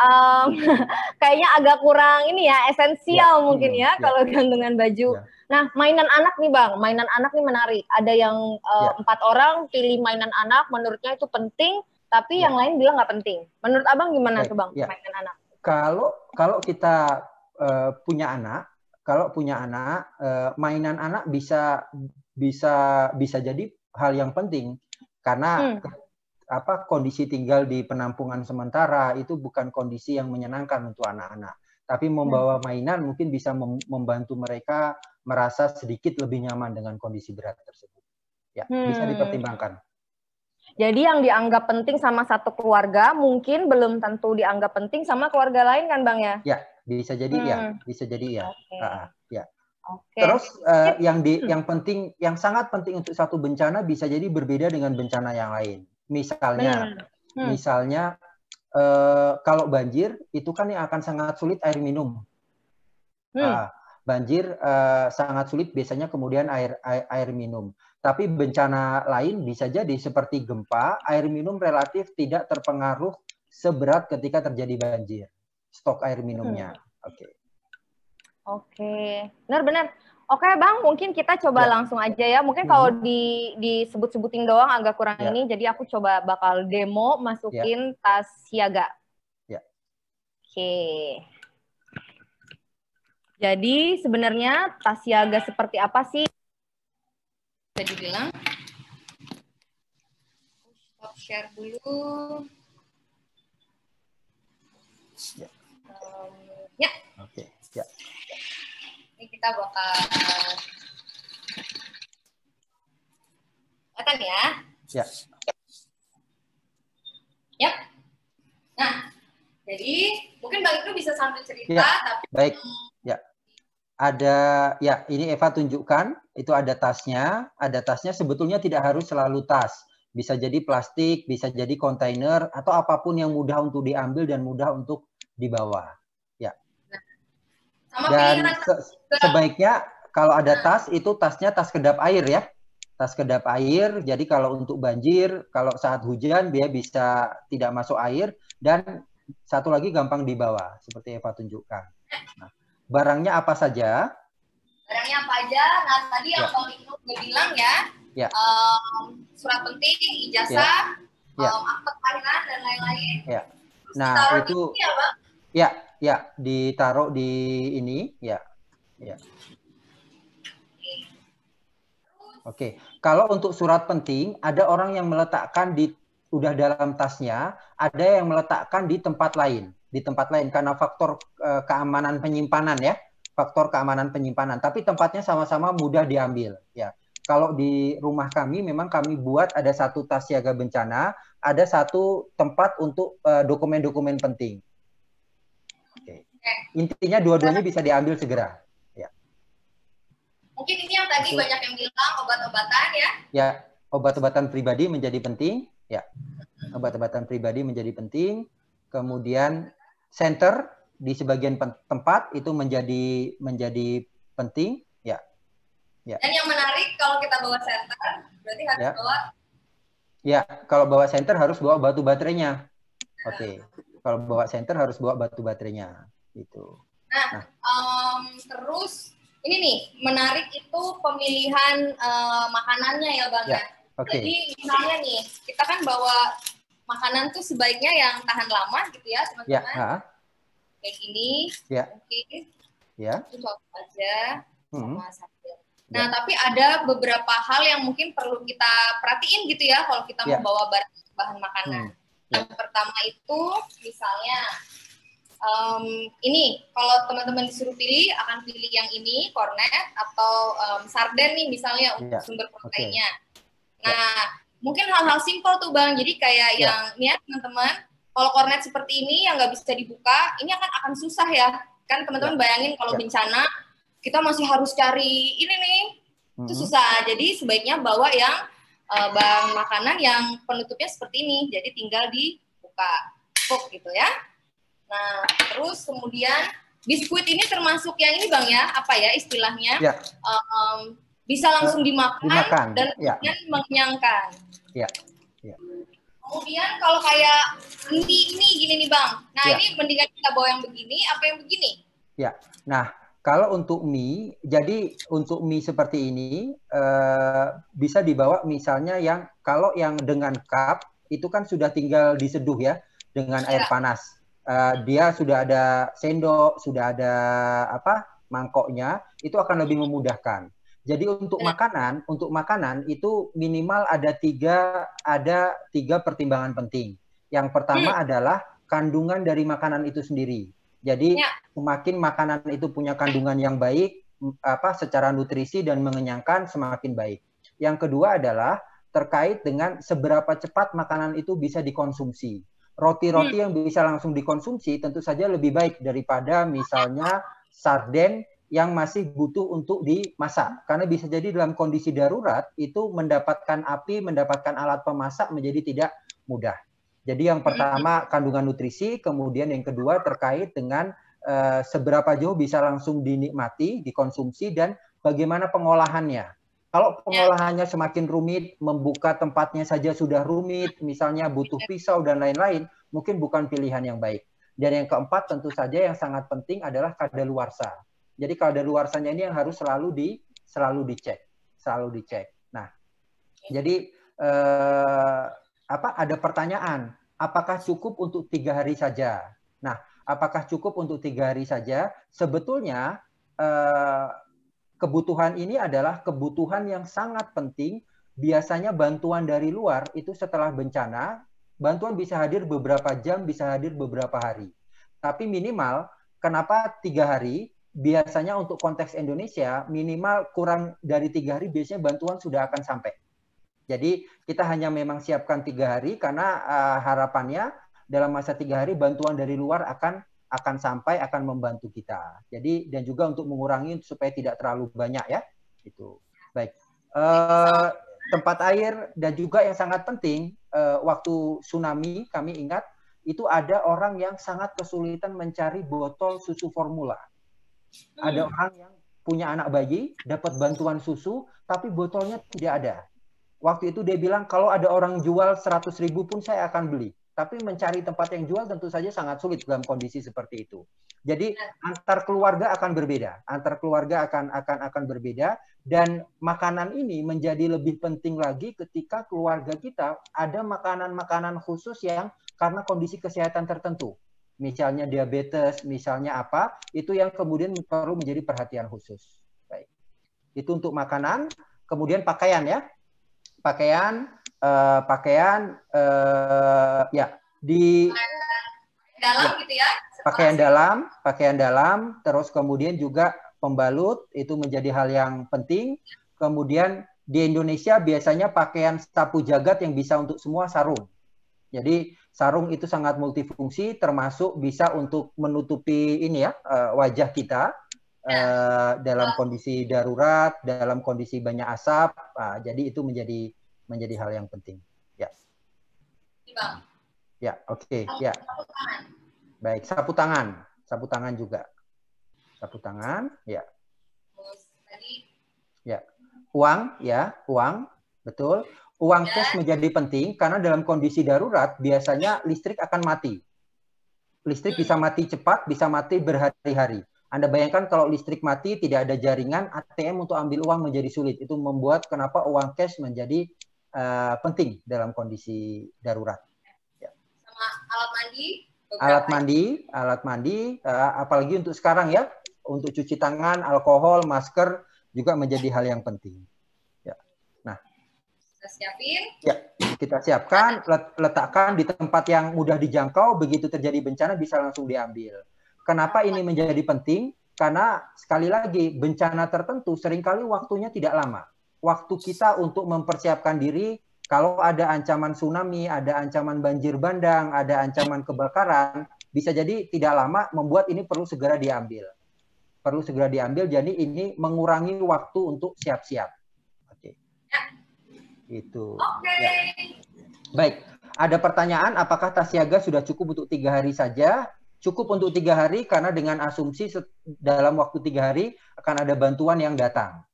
um, [laughs] kayaknya agak kurang ini ya esensial ya, mungkin ya, hmm, ya kalau ya. gantungan baju. Ya. Nah, mainan anak nih Bang, mainan anak nih menarik. Ada yang eh, ya. empat uh, orang pilih mainan anak menurutnya itu penting, tapi ya. yang lain bilang nggak penting. Menurut Abang gimana tuh Bang mainan anak? Kalau kalau kita uh, punya anak, kalau punya anak, uh, mainan anak bisa bisa bisa jadi hal yang penting karena hmm apa kondisi tinggal di penampungan sementara itu bukan kondisi yang menyenangkan untuk anak-anak. Tapi membawa hmm. mainan mungkin bisa membantu mereka merasa sedikit lebih nyaman dengan kondisi berat tersebut. Ya, hmm. bisa dipertimbangkan. Jadi yang dianggap penting sama satu keluarga mungkin belum tentu dianggap penting sama keluarga lain kan Bang ya? Ya, bisa jadi iya. hmm. ya, bisa jadi iya. ya. Okay. Uh, ya. Okay. Terus uh, yang di hmm. yang penting yang sangat penting untuk satu bencana bisa jadi berbeda dengan bencana yang lain. Misalnya, hmm. misalnya uh, kalau banjir itu kan yang akan sangat sulit air minum. Hmm. uh, banjir uh, sangat sulit biasanya kemudian air, air air minum. Tapi bencana lain bisa jadi seperti gempa, air minum relatif tidak terpengaruh seberat ketika terjadi banjir. Stok air minumnya. Hmm. Oke. Okay. Oke, okay. benar-benar Oke okay, Bang, mungkin kita coba ya. langsung aja ya. Mungkin kalau hmm. di disebut-sebutin doang agak kurang ya. ini, jadi aku coba bakal demo ya. masukin ya. tas siaga. Ya. Oke. Okay. Jadi sebenarnya tas siaga seperti apa sih? Bisa dibilang. Stop share dulu. Ya. Um, ya. Oke. Okay. Ya kita bakal Kelihatan ya? Ya. ya Nah, jadi mungkin Bang Ibnu bisa sambil cerita ya. tapi Baik. Ya. Ada ya, ini Eva tunjukkan, itu ada tasnya, ada tasnya sebetulnya tidak harus selalu tas. Bisa jadi plastik, bisa jadi kontainer atau apapun yang mudah untuk diambil dan mudah untuk dibawa. Sama Dan se sebaiknya kalau ada nah. tas itu tasnya tas kedap air ya. Tas kedap air. Jadi kalau untuk banjir, kalau saat hujan dia bisa tidak masuk air dan satu lagi gampang dibawa seperti Eva tunjukkan. Nah, barangnya apa saja? Barangnya apa aja? Nah tadi yang ya. itu bilang ya. Ya. Um, surat penting, ijazah, ya. ya. um, akte kelahiran dan lain-lain. Ya. Nah itu. Ya, bang Ya, ya, ditaruh di ini, ya. Ya. Oke, kalau untuk surat penting, ada orang yang meletakkan di udah dalam tasnya, ada yang meletakkan di tempat lain, di tempat lain karena faktor eh, keamanan penyimpanan ya, faktor keamanan penyimpanan. Tapi tempatnya sama-sama mudah diambil, ya. Kalau di rumah kami memang kami buat ada satu tas siaga bencana, ada satu tempat untuk eh, dokumen-dokumen penting. Intinya dua-duanya bisa diambil segera. Ya. Mungkin ini yang tadi banyak yang bilang obat-obatan ya. Ya, obat-obatan pribadi menjadi penting. Ya, obat-obatan pribadi menjadi penting. Kemudian center di sebagian tempat itu menjadi menjadi penting. Ya. ya. Dan yang menarik kalau kita bawa center berarti harus ya. bawa. Ya, kalau bawa center harus bawa batu baterainya. Oke. Okay. Ya. Kalau bawa center harus bawa batu baterainya gitu. Nah, nah. Um, terus ini nih menarik itu pemilihan uh, makanannya ya bang ya. ya. Okay. Jadi misalnya nih kita kan bawa makanan tuh sebaiknya yang tahan lama gitu ya, ya teman-teman. Ya. Kayak gini. Ya. Mungkin. Ya. Itu aja hmm. sama ya. Nah, tapi ada beberapa hal yang mungkin perlu kita perhatiin gitu ya kalau kita ya. membawa bahan, makanan. Hmm. Ya. Yang pertama itu misalnya um, ini kalau teman-teman disuruh pilih akan pilih yang ini cornet atau um, sarden nih misalnya untuk ya, sumber proteinnya. Okay. Ya. Nah, mungkin hal-hal simpel tuh Bang. Jadi kayak yeah. yang nih ya teman-teman, kalau cornet seperti ini yang nggak bisa dibuka, ini akan akan susah ya. Kan teman-teman yeah. bayangin kalau yeah. bencana kita masih harus cari ini nih. Mm -hmm. Itu mhm. susah. Jadi sebaiknya bawa yang uh, bahan makanan yang penutupnya seperti ini. Jadi tinggal dibuka. gitu ya. Nah, terus kemudian biskuit ini termasuk yang ini Bang ya, apa ya istilahnya? Ya. Um, bisa langsung dimakan, dimakan. dan ya. mengenyangkan. Ya. ya. Kemudian kalau kayak mie ini gini nih Bang. Nah, ya. ini mendingan kita bawa yang begini apa yang begini? Ya. Nah, kalau untuk mie, jadi untuk mie seperti ini eh, bisa dibawa misalnya yang kalau yang dengan cup itu kan sudah tinggal diseduh ya dengan air ya. panas uh, dia sudah ada sendok, sudah ada apa mangkoknya, itu akan lebih memudahkan. Jadi untuk hmm. makanan, untuk makanan itu minimal ada tiga ada tiga pertimbangan penting. Yang pertama hmm. adalah kandungan dari makanan itu sendiri. Jadi ya. semakin makanan itu punya kandungan yang baik, apa secara nutrisi dan mengenyangkan semakin baik. Yang kedua adalah terkait dengan seberapa cepat makanan itu bisa dikonsumsi roti-roti hmm. yang bisa langsung dikonsumsi tentu saja lebih baik daripada misalnya sarden yang masih butuh untuk dimasak karena bisa jadi dalam kondisi darurat itu mendapatkan api, mendapatkan alat pemasak menjadi tidak mudah. Jadi yang pertama hmm. kandungan nutrisi, kemudian yang kedua terkait dengan uh, seberapa jauh bisa langsung dinikmati, dikonsumsi dan bagaimana pengolahannya. Kalau ya. pengolahannya semakin rumit, membuka tempatnya saja sudah rumit, misalnya butuh ya. pisau dan lain-lain, mungkin bukan pilihan yang baik. Dan yang keempat tentu saja yang sangat penting adalah kadaluarsa. Jadi kadaluarsanya ini yang harus selalu di selalu dicek, selalu dicek. Nah, jadi eh, apa ada pertanyaan, apakah cukup untuk tiga hari saja? Nah, apakah cukup untuk tiga hari saja? Sebetulnya eh, kebutuhan ini adalah kebutuhan yang sangat penting. Biasanya bantuan dari luar itu setelah bencana, bantuan bisa hadir beberapa jam, bisa hadir beberapa hari. Tapi minimal, kenapa tiga hari? Biasanya untuk konteks Indonesia, minimal kurang dari tiga hari biasanya bantuan sudah akan sampai. Jadi kita hanya memang siapkan tiga hari karena uh, harapannya dalam masa tiga hari bantuan dari luar akan akan sampai akan membantu kita. Jadi dan juga untuk mengurangi supaya tidak terlalu banyak ya. Itu. Baik. Uh, tempat air dan juga yang sangat penting uh, waktu tsunami kami ingat itu ada orang yang sangat kesulitan mencari botol susu formula. Hmm. Ada orang yang punya anak bayi dapat bantuan susu tapi botolnya tidak ada. Waktu itu dia bilang kalau ada orang jual 100.000 pun saya akan beli tapi mencari tempat yang jual tentu saja sangat sulit dalam kondisi seperti itu. Jadi ya. antar keluarga akan berbeda, antar keluarga akan akan akan berbeda dan makanan ini menjadi lebih penting lagi ketika keluarga kita ada makanan-makanan khusus yang karena kondisi kesehatan tertentu. Misalnya diabetes, misalnya apa, itu yang kemudian perlu menjadi perhatian khusus. Baik. Itu untuk makanan, kemudian pakaian ya. Pakaian uh, pakaian uh, ya di dalam ya, gitu ya pakaian dalam pakaian dalam terus kemudian juga pembalut itu menjadi hal yang penting kemudian di Indonesia biasanya pakaian sapu jagat yang bisa untuk semua sarung jadi sarung itu sangat multifungsi termasuk bisa untuk menutupi ini ya eh, wajah kita uh, dalam kondisi darurat dalam kondisi banyak asap ah, jadi itu menjadi menjadi hal yang penting. Ya. Ya, oke, okay. ya. Baik, sapu tangan. Sapu tangan juga. Sapu tangan, ya. Ya. Uang, ya, uang. Betul. Uang ya. cash menjadi penting karena dalam kondisi darurat biasanya listrik akan mati. Listrik bisa hmm. mati cepat, bisa mati berhari-hari. Anda bayangkan kalau listrik mati, tidak ada jaringan, ATM untuk ambil uang menjadi sulit. Itu membuat kenapa uang cash menjadi uh, penting dalam kondisi darurat. Ya. alat mandi. Alat mandi, alat mandi, uh, apalagi untuk sekarang ya, untuk cuci tangan, alkohol, masker juga menjadi hal yang penting. Ya. Nah, kita siapin. Ya, kita siapkan, letakkan di tempat yang mudah dijangkau. Begitu terjadi bencana bisa langsung diambil. Kenapa ini menjadi penting? Karena sekali lagi bencana tertentu seringkali waktunya tidak lama waktu kita untuk mempersiapkan diri kalau ada ancaman tsunami, ada ancaman banjir bandang, ada ancaman kebakaran, bisa jadi tidak lama membuat ini perlu segera diambil. Perlu segera diambil, jadi ini mengurangi waktu untuk siap-siap. Oke. Itu. Oke. Ya. Baik. Ada pertanyaan, apakah tas siaga sudah cukup untuk tiga hari saja? Cukup untuk tiga hari karena dengan asumsi dalam waktu tiga hari akan ada bantuan yang datang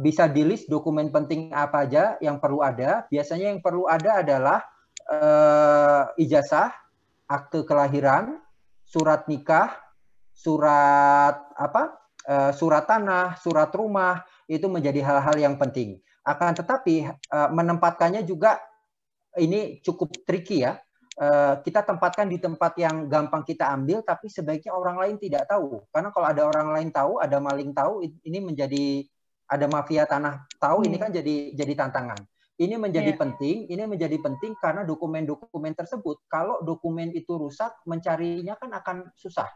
bisa di list dokumen penting apa aja yang perlu ada. Biasanya yang perlu ada adalah uh, ijazah, akte kelahiran, surat nikah, surat apa? Uh, surat tanah, surat rumah itu menjadi hal-hal yang penting. Akan tetapi uh, menempatkannya juga ini cukup tricky ya. kita tempatkan di tempat yang gampang kita ambil, tapi sebaiknya orang lain tidak tahu. Karena kalau ada orang lain tahu, ada maling tahu, ini menjadi ada mafia tanah tahu hmm. ini kan jadi jadi tantangan. Ini menjadi yeah. penting, ini menjadi penting karena dokumen-dokumen tersebut kalau dokumen itu rusak mencarinya kan akan susah.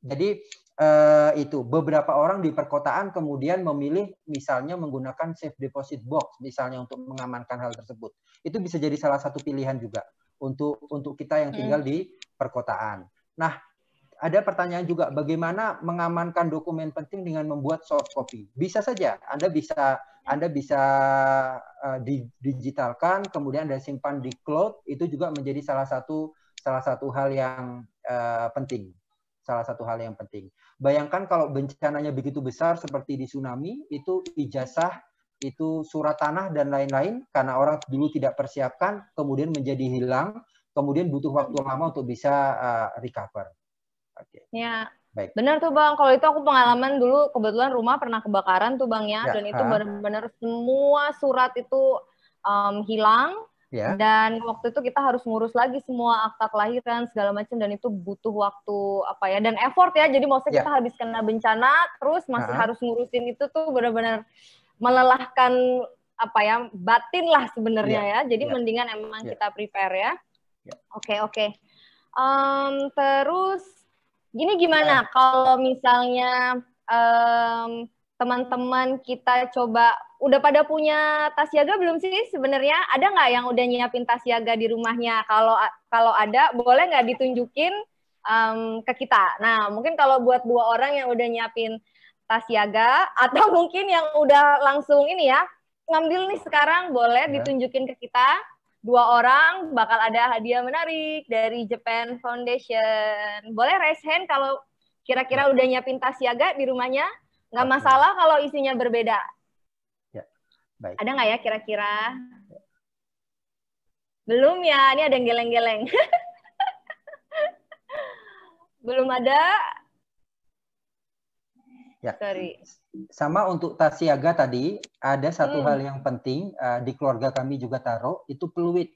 Jadi eh, itu beberapa orang di perkotaan kemudian memilih misalnya menggunakan safe deposit box misalnya untuk mengamankan hal tersebut. Itu bisa jadi salah satu pilihan juga untuk untuk kita yang tinggal hmm. di perkotaan. Nah, ada pertanyaan juga bagaimana mengamankan dokumen penting dengan membuat soft copy. Bisa saja Anda bisa Anda bisa uh, digitalkan kemudian Anda simpan di cloud itu juga menjadi salah satu salah satu hal yang uh, penting. Salah satu hal yang penting. Bayangkan kalau bencananya begitu besar seperti di tsunami itu ijazah itu surat tanah dan lain-lain karena orang dulu tidak persiapkan kemudian menjadi hilang kemudian butuh waktu lama untuk bisa uh, recover. Okay. Ya. Baik. Benar tuh Bang, kalau itu aku pengalaman dulu kebetulan rumah pernah kebakaran tuh Bang ya, ya dan itu benar-benar semua surat itu um, hilang ya. dan waktu itu kita harus ngurus lagi semua akta kelahiran segala macam dan itu butuh waktu apa ya dan effort ya. Jadi maksudnya ya. kita habis kena bencana terus masih uh-huh. harus ngurusin itu tuh benar-benar melelahkan apa ya batin lah sebenarnya ya. ya. Jadi ya. mendingan emang ya. kita prepare ya. Oke ya. oke. Okay, okay. um, mmm, terus Gini gimana nah. kalau misalnya teman teman-teman kita coba udah pada punya tas siaga belum sih sebenarnya ada nggak yang udah nyiapin tas siaga di rumahnya kalau kalau ada boleh nggak ditunjukin um, ke kita nah mungkin kalau buat dua orang yang udah nyiapin tas siaga [laughs] atau mungkin yang udah langsung ini ya ngambil nih sekarang boleh ya. ditunjukin ke kita dua orang bakal ada hadiah menarik dari Japan Foundation. Boleh raise hand kalau kira-kira udah nyiapin tas siaga di rumahnya? Nggak masalah kalau isinya berbeda. Ya, baik. Ada nggak ya kira-kira? Belum ya, ini ada yang geleng-geleng. [laughs] Belum ada, Ya. Sorry. Sama untuk tas siaga tadi, ada satu hmm. hal yang penting uh, di keluarga kami juga taruh itu peluit.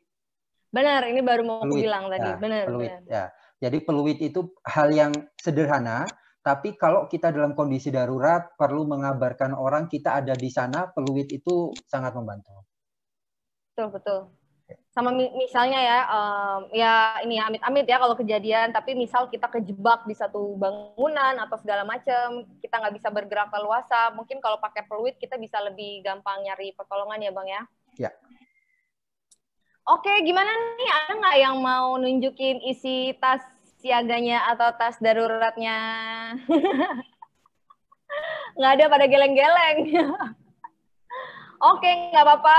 Benar, ini baru mau peluit. bilang ya, tadi. Ya, benar, peluit. Benar. Ya. Jadi peluit itu hal yang sederhana, tapi kalau kita dalam kondisi darurat perlu mengabarkan orang kita ada di sana, peluit itu sangat membantu. Betul, betul sama misalnya ya um, ya ini ya amit-amit ya kalau kejadian tapi misal kita kejebak di satu bangunan atau segala macam kita nggak bisa bergerak leluasa mungkin kalau pakai peluit kita bisa lebih gampang nyari pertolongan ya bang ya ya oke gimana nih ada nggak yang mau nunjukin isi tas siaganya atau tas daruratnya [laughs] nggak ada pada geleng-geleng [laughs] oke nggak apa-apa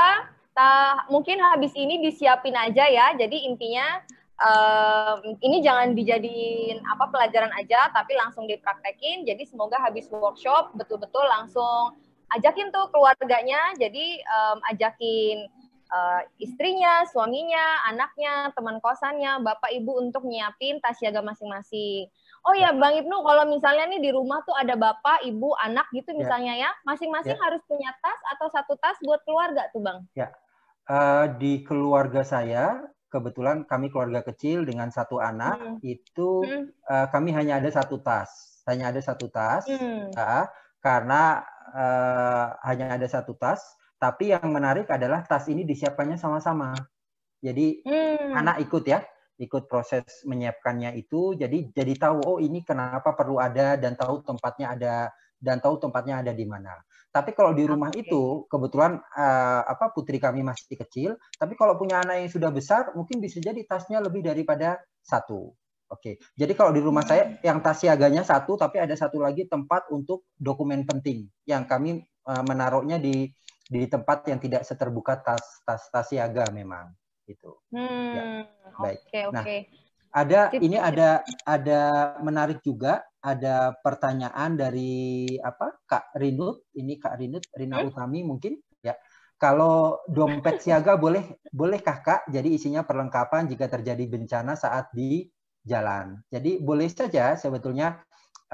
kita mungkin habis ini disiapin aja ya. Jadi intinya um, ini jangan dijadiin apa pelajaran aja, tapi langsung dipraktekin. Jadi semoga habis workshop betul-betul langsung ajakin tuh keluarganya. Jadi um, ajakin uh, istrinya, suaminya, anaknya, teman kosannya, bapak ibu untuk nyiapin tas siaga masing-masing. Oh ya, Bang Ibnu, kalau misalnya nih di rumah tuh ada bapak, ibu, anak gitu ya. misalnya ya, masing-masing ya. harus punya tas atau satu tas buat keluarga tuh, Bang? Ya, uh, di keluarga saya kebetulan kami keluarga kecil dengan satu anak hmm. itu hmm. Uh, kami hanya ada satu tas hanya ada satu tas hmm. uh, karena uh, hanya ada satu tas tapi yang menarik adalah tas ini disiapkannya sama-sama jadi hmm. anak ikut ya ikut proses menyiapkannya itu jadi jadi tahu oh ini kenapa perlu ada dan tahu tempatnya ada dan tahu tempatnya ada di mana tapi kalau di rumah okay. itu kebetulan uh, apa putri kami masih kecil, tapi kalau punya anak yang sudah besar mungkin bisa jadi tasnya lebih daripada satu. Oke. Okay. Jadi kalau di rumah saya hmm. yang tas siaganya satu tapi ada satu lagi tempat untuk dokumen penting yang kami uh, menaruhnya di di tempat yang tidak seterbuka tas tas tas siaga memang itu. Ya. Hmm. Ya. Baik. Okay, okay. Nah, ada ini ada ada menarik juga ada pertanyaan dari apa Kak Rinut ini Kak Rinut Rina Utami mungkin ya kalau dompet [laughs] siaga boleh boleh kakak jadi isinya perlengkapan jika terjadi bencana saat di jalan jadi boleh saja sebetulnya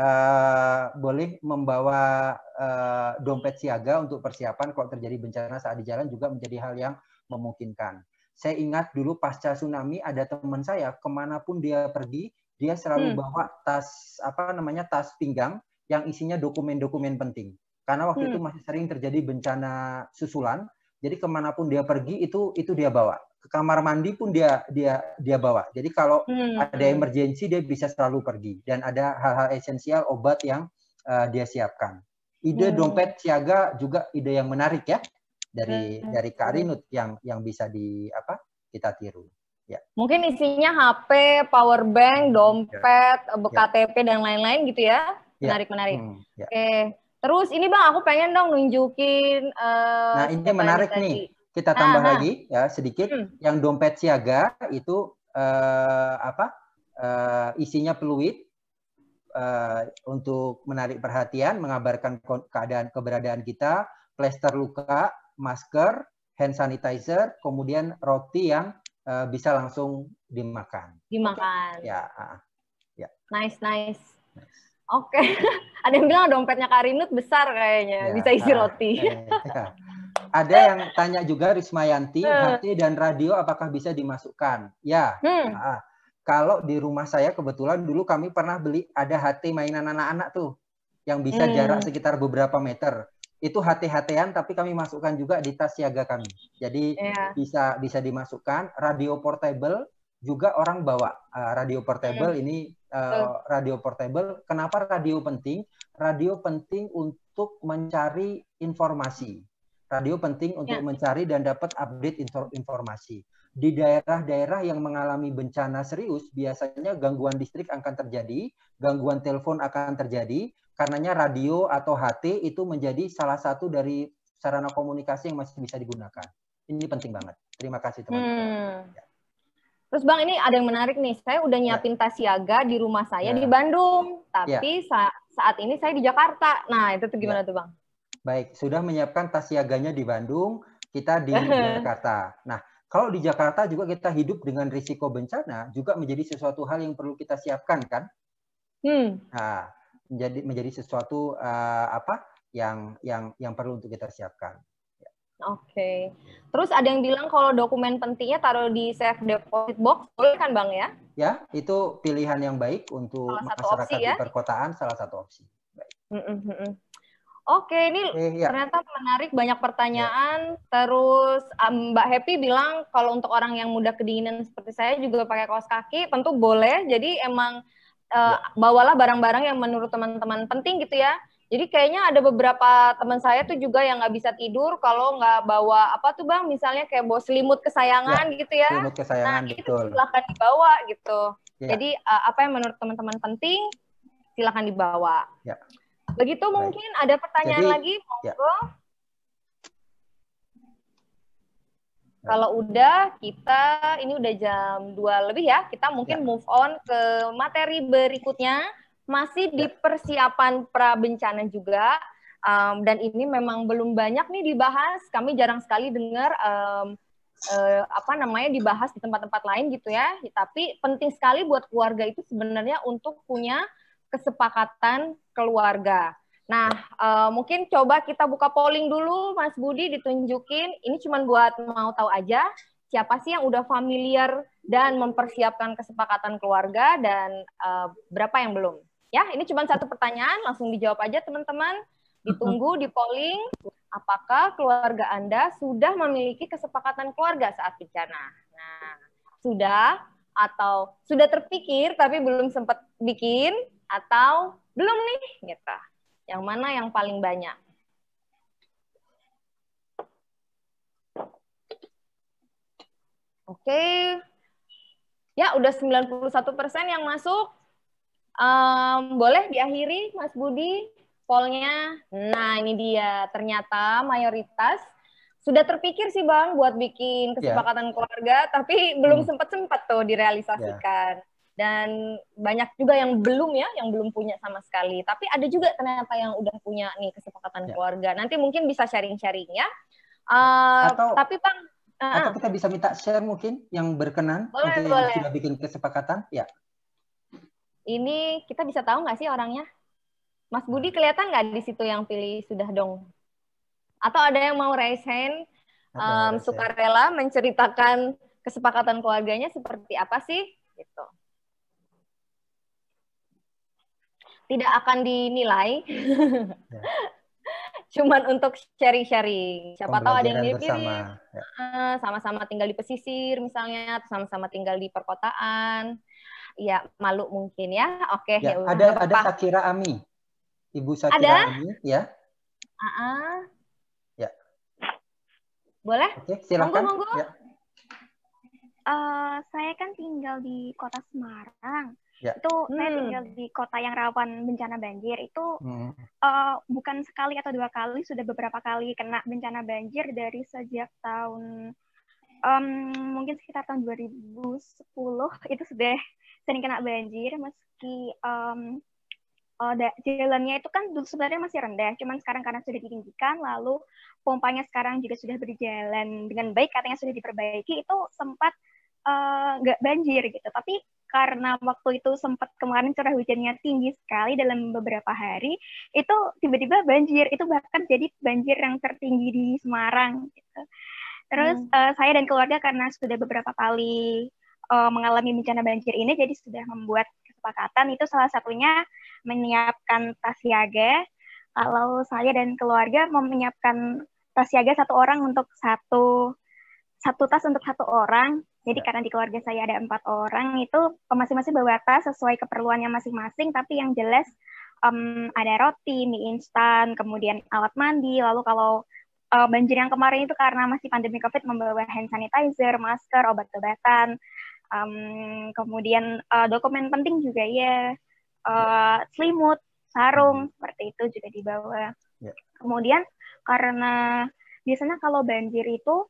uh, boleh membawa uh, dompet siaga untuk persiapan kalau terjadi bencana saat di jalan juga menjadi hal yang memungkinkan saya ingat dulu pasca tsunami ada teman saya kemanapun dia pergi dia selalu hmm. bawa tas apa namanya tas pinggang yang isinya dokumen-dokumen penting. Karena waktu hmm. itu masih sering terjadi bencana susulan, jadi kemanapun dia pergi itu itu dia bawa. Ke kamar mandi pun dia dia dia bawa. Jadi kalau hmm. ada hmm. emergensi dia bisa selalu pergi dan ada hal-hal esensial obat yang uh, dia siapkan. Ide hmm. dompet siaga juga ide yang menarik ya dari hmm. dari Karinut yang yang bisa di apa kita tiru. Ya. Mungkin isinya HP, power bank, hmm. dompet, ya. ya. KTP dan lain-lain gitu ya. Menarik ya. menarik. Hmm, ya. Oke. Terus ini Bang aku pengen dong nunjukin uh, Nah, ini menarik tadi. nih. Kita ah, tambah Aha. lagi ya sedikit hmm. yang dompet siaga itu uh, apa? Uh, isinya peluit uh, untuk menarik perhatian, mengabarkan keadaan keberadaan kita, plester luka, masker, hand sanitizer, kemudian roti yang uh, bisa langsung dimakan. Dimakan. Ya. Ah, ah. ya. Nice, nice. nice. Oke. Okay. [laughs] Ada yang bilang dompetnya Karinut besar kayaknya, ya, bisa isi roti. Uh, [laughs] ya. Ada yang tanya juga Rismayanti, hati eh. dan radio apakah bisa dimasukkan? Ya. Hmm. Uh, kalau di rumah saya kebetulan dulu kami pernah beli ada hati mainan anak-anak tuh yang bisa hmm. jarak sekitar beberapa meter itu hati-hatian tapi kami masukkan juga di tas siaga kami. Jadi yeah. bisa bisa dimasukkan radio portable juga orang bawa uh, radio portable yeah. ini uh, radio portable. Kenapa radio penting? Radio penting untuk mencari informasi. Radio penting iya. untuk yeah. mencari dan dapat update informasi. Di daerah-daerah yang mengalami bencana serius, biasanya gangguan listrik akan terjadi, gangguan telepon akan terjadi, Karenanya radio atau HT itu menjadi salah satu dari sarana komunikasi yang masih bisa digunakan. Ini penting banget. Terima kasih teman-teman. Hmm. Ya. Terus Bang, ini ada yang menarik nih. Saya udah ya. nyiapin ya. tas siaga di rumah saya ya. di Bandung, ya. tapi ya. sa saat ini saya di Jakarta. Nah, itu tuh gimana ya. tuh Bang? Baik, sudah menyiapkan tas siaganya di Bandung, kita di [laughs] Jakarta. Nah, kalau di Jakarta juga kita hidup dengan risiko bencana juga menjadi sesuatu hal yang perlu kita siapkan kan? Hmm. Nah, menjadi menjadi sesuatu uh, apa yang yang yang perlu untuk kita siapkan. Oke. Okay. Terus ada yang bilang kalau dokumen pentingnya taruh di safe deposit box, boleh kan Bang ya? Ya, itu pilihan yang baik untuk masyarakat opsi, ya? di perkotaan salah satu opsi. Baik. Mm -mm. Oke, ini eh, ya. ternyata menarik banyak pertanyaan. Ya. Terus ah, Mbak Happy bilang kalau untuk orang yang mudah kedinginan seperti saya juga pakai kaos kaki, tentu boleh. Jadi emang uh, bawalah barang-barang yang menurut teman-teman penting gitu ya. Jadi kayaknya ada beberapa teman saya tuh juga yang nggak bisa tidur kalau nggak bawa apa tuh bang, misalnya kayak bawa selimut kesayangan ya, gitu ya. Selimut kesayangan, nah betul. itu silahkan dibawa gitu. Ya. Jadi eh, apa yang menurut teman-teman penting silahkan dibawa. Ya. Begitu Baik. mungkin ada pertanyaan Jadi, lagi, ya. monggo. Ya. Kalau udah kita ini udah jam dua lebih ya, kita mungkin ya. move on ke materi berikutnya masih di ya. persiapan pra bencana juga. Um, dan ini memang belum banyak nih dibahas. Kami jarang sekali dengar um, uh, apa namanya dibahas di tempat-tempat lain gitu ya. Tapi penting sekali buat keluarga itu sebenarnya untuk punya kesepakatan keluarga. Nah, uh, mungkin coba kita buka polling dulu, Mas Budi ditunjukin. Ini cuma buat mau tahu aja siapa sih yang udah familiar dan mempersiapkan kesepakatan keluarga dan uh, berapa yang belum. Ya, ini cuma satu pertanyaan, langsung dijawab aja teman-teman. Ditunggu di polling, apakah keluarga Anda sudah memiliki kesepakatan keluarga saat bencana? Nah, sudah atau sudah terpikir tapi belum sempat bikin atau belum nih gitu. Yang mana yang paling banyak? Oke. Ya, udah 91% yang masuk. Um, boleh diakhiri, Mas Budi, polnya. Nah, ini dia. Ternyata mayoritas sudah terpikir sih, Bang, buat bikin ya. kesepakatan yeah. keluarga, tapi belum sempat hmm. sempat-sempat tuh direalisasikan. Yeah dan banyak juga yang belum ya, yang belum punya sama sekali. Tapi ada juga ternyata yang udah punya nih kesepakatan ya. keluarga. Nanti mungkin bisa sharing-sharing ya. Uh, atau, tapi bang, uh, atau kita bisa minta share mungkin yang berkenan boleh, untuk boleh. yang sudah bikin kesepakatan, ya. Ini kita bisa tahu nggak sih orangnya? Mas Budi hmm. kelihatan nggak di situ yang pilih sudah dong? Atau ada yang mau raise hand, um, sukarela menceritakan kesepakatan keluarganya seperti apa sih? Gitu. tidak akan dinilai. [laughs] Cuman untuk sharing-sharing. Siapa tahu ada yang mirip-mirip. Ya. Ah, sama-sama tinggal di pesisir misalnya, sama-sama tinggal di perkotaan. Ya, malu mungkin ya. Oke, ya. ya ada ada Sakira Ami. Ibu Sakira ada? Ami, ya. Uh -uh. Ya. Boleh? Oke, silakan. Monggo, monggo. Ya. Uh, saya kan tinggal di kota Semarang. Ya. Itu hmm. saya tinggal di kota yang rawan bencana banjir. Itu hmm. uh, bukan sekali atau dua kali, sudah beberapa kali kena bencana banjir dari sejak tahun um, mungkin sekitar tahun 2010 [laughs] itu sudah sering kena banjir meski um, uh, jalannya itu kan dulu sebenarnya masih rendah, cuman sekarang karena sudah ditinggikan, lalu pompanya sekarang juga sudah berjalan dengan baik, katanya sudah diperbaiki, itu sempat eh, nggak uh, banjir gitu. Tapi karena waktu itu sempat kemarin curah hujannya tinggi sekali dalam beberapa hari, itu tiba-tiba banjir. Itu bahkan jadi banjir yang tertinggi di Semarang. Gitu. Terus hmm. uh, saya dan keluarga karena sudah beberapa kali uh, mengalami bencana banjir ini, jadi sudah membuat kesepakatan. Itu salah satunya menyiapkan tas siaga. Kalau saya dan keluarga mau menyiapkan tas siaga satu orang untuk satu satu tas untuk satu orang jadi ya. karena di keluarga saya ada empat orang itu masing-masing bawa tas sesuai keperluannya masing-masing, tapi yang jelas um, ada roti, mie instan, kemudian alat mandi. Lalu kalau uh, banjir yang kemarin itu karena masih pandemi COVID membawa hand sanitizer, masker, obat-obatan, um, kemudian uh, dokumen penting juga ya, uh, selimut, sarung, hmm. seperti itu juga dibawa. Ya. Kemudian karena biasanya kalau banjir itu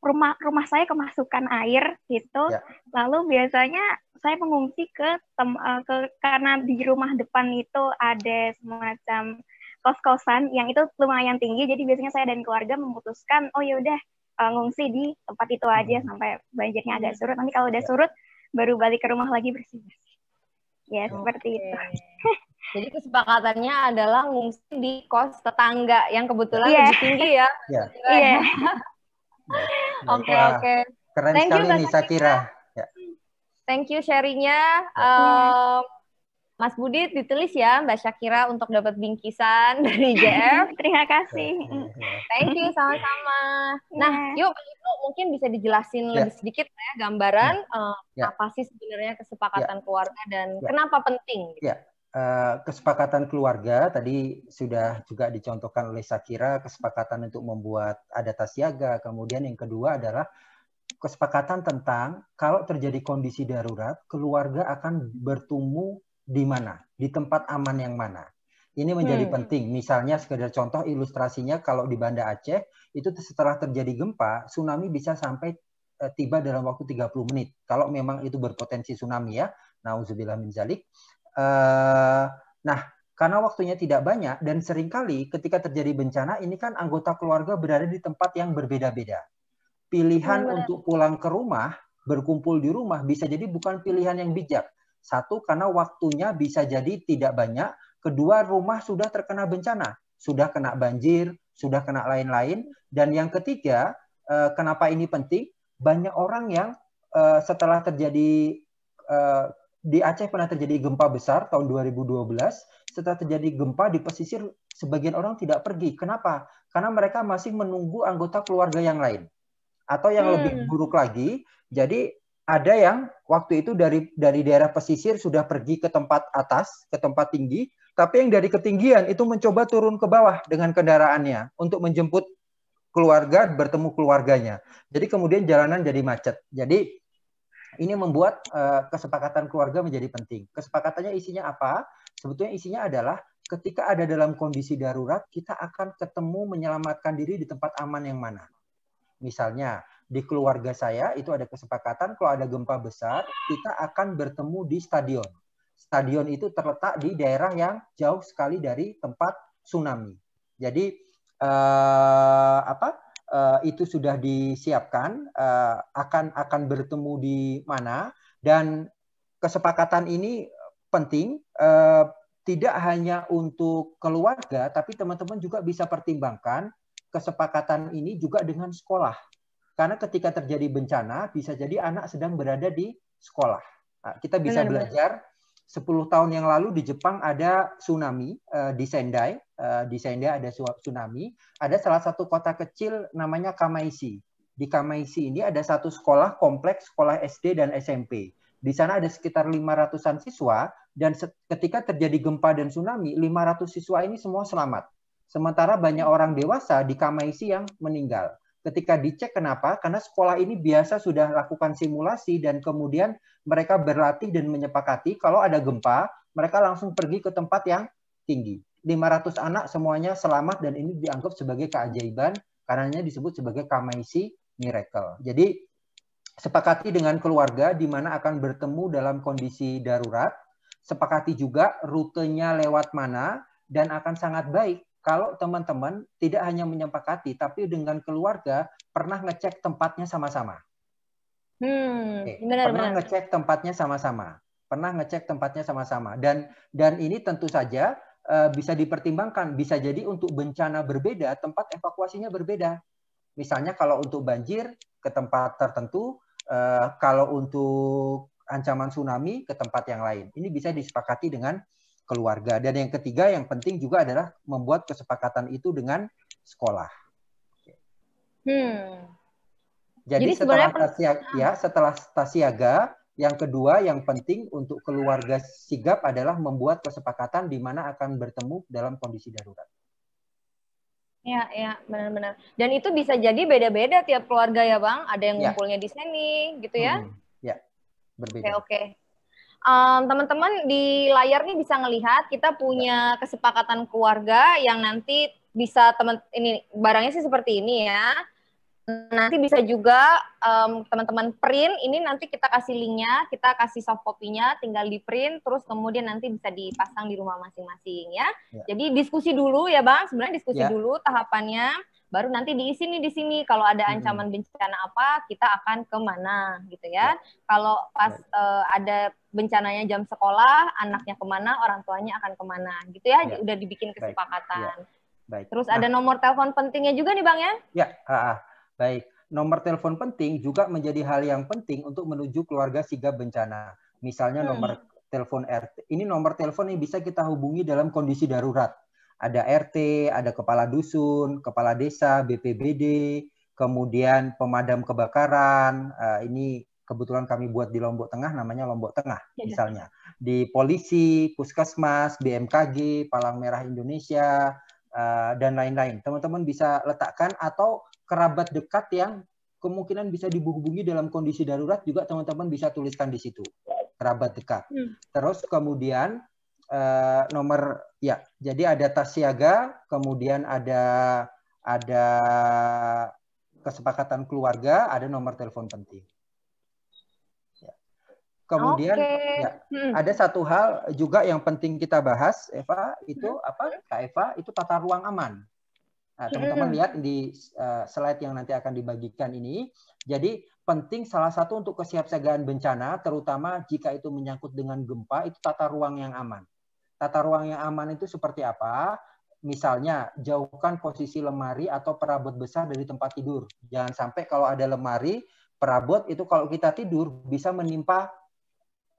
rumah rumah saya kemasukan air gitu. Ya. Lalu biasanya saya mengungsi ke, tem, eh, ke karena di rumah depan itu ada semacam kos-kosan yang itu lumayan tinggi. Jadi biasanya saya dan keluarga memutuskan, oh yaudah uh, eh, ngungsi di tempat itu aja hmm. sampai banjirnya agak hmm. surut. Nanti kalau udah ya. surut baru balik ke rumah lagi bersih. Ya okay. seperti itu. [laughs] Jadi kesepakatannya adalah ngungsi di kos tetangga yang kebetulan yeah. lebih tinggi ya. Iya. Kan? Yeah. [laughs] yeah. Nah, oke oke. Okay. Keren Thank sekali you, nih Sakira. Ya. Thank you sharingnya. Um, Mas Budi ditulis ya Mbak Syakira untuk dapat bingkisan [laughs] dari JF. Terima kasih. Ya. Thank you sama-sama. [laughs] Nah, ya. yuk itu mungkin bisa dijelasin yeah. lebih sedikit ya gambaran yeah. Uh, yeah. apa sih sebenarnya kesepakatan yeah. keluarga dan yeah. kenapa penting. Gitu. Yeah. Eh, kesepakatan keluarga tadi sudah juga dicontohkan oleh Sakira kesepakatan untuk membuat ada siaga kemudian yang kedua adalah kesepakatan tentang kalau terjadi kondisi darurat keluarga akan bertemu di mana di tempat aman yang mana ini menjadi hmm. penting misalnya sekedar contoh ilustrasinya kalau di Banda Aceh itu setelah terjadi gempa tsunami bisa sampai eh, tiba dalam waktu 30 menit kalau memang itu berpotensi tsunami ya nauzubillah min Eh, nah, karena waktunya tidak banyak dan seringkali ketika terjadi bencana ini kan anggota keluarga berada di tempat yang berbeda-beda. Pilihan Benar. untuk pulang ke rumah, berkumpul di rumah bisa jadi bukan pilihan yang bijak. Satu karena waktunya bisa jadi tidak banyak, kedua rumah sudah terkena bencana, sudah kena banjir, sudah kena lain-lain dan yang ketiga eh, kenapa ini penting? Banyak orang yang eh, setelah terjadi di Aceh pernah terjadi gempa besar tahun 2012. Setelah terjadi gempa di pesisir, sebagian orang tidak pergi. Kenapa? Karena mereka masih menunggu anggota keluarga yang lain. Atau yang hmm. lebih buruk lagi, jadi ada yang waktu itu dari dari daerah pesisir sudah pergi ke tempat atas, ke tempat tinggi, tapi yang dari ketinggian itu mencoba turun ke bawah dengan kendaraannya untuk menjemput keluarga bertemu keluarganya. Jadi kemudian jalanan jadi macet. Jadi ini membuat uh, kesepakatan keluarga menjadi penting. Kesepakatannya isinya apa? Sebetulnya isinya adalah ketika ada dalam kondisi darurat, kita akan ketemu menyelamatkan diri di tempat aman yang mana. Misalnya, di keluarga saya itu ada kesepakatan kalau ada gempa besar, kita akan bertemu di stadion. Stadion itu terletak di daerah yang jauh sekali dari tempat tsunami. Jadi eh, apa? Eh, itu sudah disiapkan uh, akan akan bertemu di mana dan kesepakatan ini penting uh, tidak hanya untuk keluarga tapi teman-teman juga bisa pertimbangkan kesepakatan ini juga dengan sekolah karena ketika terjadi bencana bisa jadi anak sedang berada di sekolah nah, kita bisa benar, belajar 10 tahun yang lalu di Jepang ada tsunami uh, di Sendai, uh, di Sendai ada tsunami, ada salah satu kota kecil namanya Kamaisi. Di Kamaisi ini ada satu sekolah kompleks sekolah SD dan SMP. Di sana ada sekitar 500-an siswa dan ketika terjadi gempa dan tsunami, 500 siswa ini semua selamat. Sementara banyak orang dewasa di Kamaisi yang meninggal. Ketika dicek kenapa? Karena sekolah ini biasa sudah lakukan simulasi dan kemudian mereka berlatih dan menyepakati kalau ada gempa, mereka langsung pergi ke tempat yang tinggi. 500 anak semuanya selamat dan ini dianggap sebagai keajaiban karenanya disebut sebagai kamaisi miracle. Jadi sepakati dengan keluarga di mana akan bertemu dalam kondisi darurat, sepakati juga rutenya lewat mana dan akan sangat baik kalau teman-teman tidak hanya menyepakati, tapi dengan keluarga pernah ngecek tempatnya sama-sama. Hmm, pernah ngecek tempatnya sama-sama, pernah ngecek tempatnya sama-sama, dan dan ini tentu saja uh, bisa dipertimbangkan, bisa jadi untuk bencana berbeda tempat evakuasinya berbeda. Misalnya kalau untuk banjir ke tempat tertentu, uh, kalau untuk ancaman tsunami ke tempat yang lain. Ini bisa disepakati dengan keluarga. Dan yang ketiga yang penting juga adalah membuat kesepakatan itu dengan sekolah. Hmm. Jadi, Jadi setelah tasiaga, ya setelah tasiaga, yang kedua yang penting untuk keluarga sigap adalah membuat kesepakatan di mana akan bertemu dalam kondisi darurat. Ya, ya, benar-benar. Dan itu bisa jadi beda-beda tiap keluarga ya, Bang. Ada yang ya. ngumpulnya di sini, gitu ya? Hmm, ya, berbeda. Oke, oke um, teman-teman di layar nih bisa melihat kita punya kesepakatan keluarga yang nanti bisa teman ini barangnya sih seperti ini ya. Nanti bisa juga um, teman-teman print ini nanti kita kasih linknya, kita kasih soft copy-nya, tinggal di print, terus kemudian nanti bisa dipasang di rumah masing-masing ya. ya. Jadi diskusi dulu ya bang, sebenarnya diskusi ya. dulu tahapannya baru nanti diisi nih di sini kalau ada ancaman bencana apa kita akan kemana gitu ya. ya. Kalau pas uh, ada bencananya jam sekolah, anaknya kemana, orang tuanya akan kemana gitu ya. ya. Udah dibikin kesepakatan. Baik. Ya. Baik. Terus nah. ada nomor telepon pentingnya juga nih bang ya? Ya, ah, ah. baik. Nomor telepon penting juga menjadi hal yang penting untuk menuju keluarga sigap bencana. Misalnya hmm. nomor telepon RT. Ini nomor telepon yang bisa kita hubungi dalam kondisi darurat ada RT, ada kepala dusun, kepala desa, BPBD, kemudian pemadam kebakaran. Uh, ini kebetulan kami buat di Lombok Tengah, namanya Lombok Tengah ya. misalnya. Di polisi, puskesmas, BMKG, Palang Merah Indonesia, uh, dan lain-lain. Teman-teman bisa letakkan atau kerabat dekat yang kemungkinan bisa dihubungi dalam kondisi darurat juga teman-teman bisa tuliskan di situ kerabat dekat. Hmm. Terus kemudian eh, nomor ya. Jadi ada tas siaga, kemudian ada ada kesepakatan keluarga, ada nomor telepon penting. Ya. Kemudian okay. ya, hmm. ada satu hal juga yang penting kita bahas, Eva itu hmm. apa? Kak Eva itu tata ruang aman. Nah, teman-teman hmm. lihat di uh, slide yang nanti akan dibagikan ini. Jadi penting salah satu untuk kesiapsiagaan bencana, terutama jika itu menyangkut dengan gempa, itu tata ruang yang aman. Tata ruang yang aman itu seperti apa? Misalnya, jauhkan posisi lemari atau perabot besar dari tempat tidur. Jangan sampai kalau ada lemari, perabot itu kalau kita tidur bisa menimpa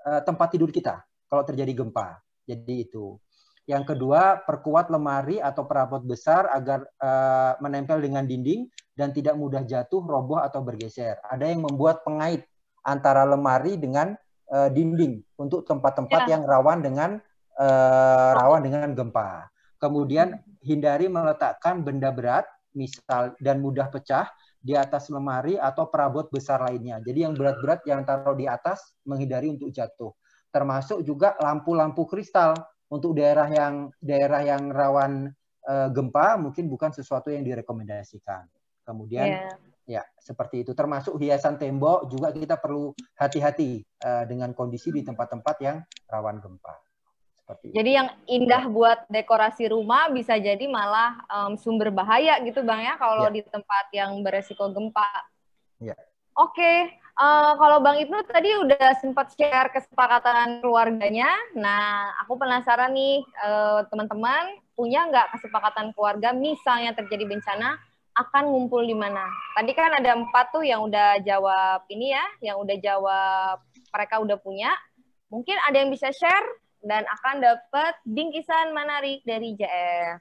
uh, tempat tidur kita kalau terjadi gempa. Jadi itu. Yang kedua, perkuat lemari atau perabot besar agar uh, menempel dengan dinding dan tidak mudah jatuh, roboh atau bergeser. Ada yang membuat pengait antara lemari dengan uh, dinding untuk tempat-tempat ya. yang rawan dengan eh, rawan dengan gempa. Kemudian hindari meletakkan benda berat misal dan mudah pecah di atas lemari atau perabot besar lainnya. Jadi yang berat-berat yang taruh di atas menghindari untuk jatuh. Termasuk juga lampu-lampu kristal untuk daerah yang daerah yang rawan e, gempa mungkin bukan sesuatu yang direkomendasikan. Kemudian yeah. ya seperti itu. Termasuk hiasan tembok juga kita perlu hati-hati e, dengan kondisi di tempat-tempat yang rawan gempa jadi yang indah buat dekorasi rumah bisa jadi malah um, sumber bahaya gitu bang ya kalau ya. di tempat yang beresiko gempa. Ya. Oke, okay. uh, eh, kalau Bang Ibnu tadi udah sempat share kesepakatan keluarganya. Nah, aku penasaran nih teman eh, teman-teman punya nggak kesepakatan keluarga misalnya terjadi bencana akan ngumpul di mana? Tadi kan ada empat tuh yang udah jawab ini ya, yang udah jawab mereka udah punya. Mungkin ada yang bisa share dan akan dapat bingkisan menarik dari JF.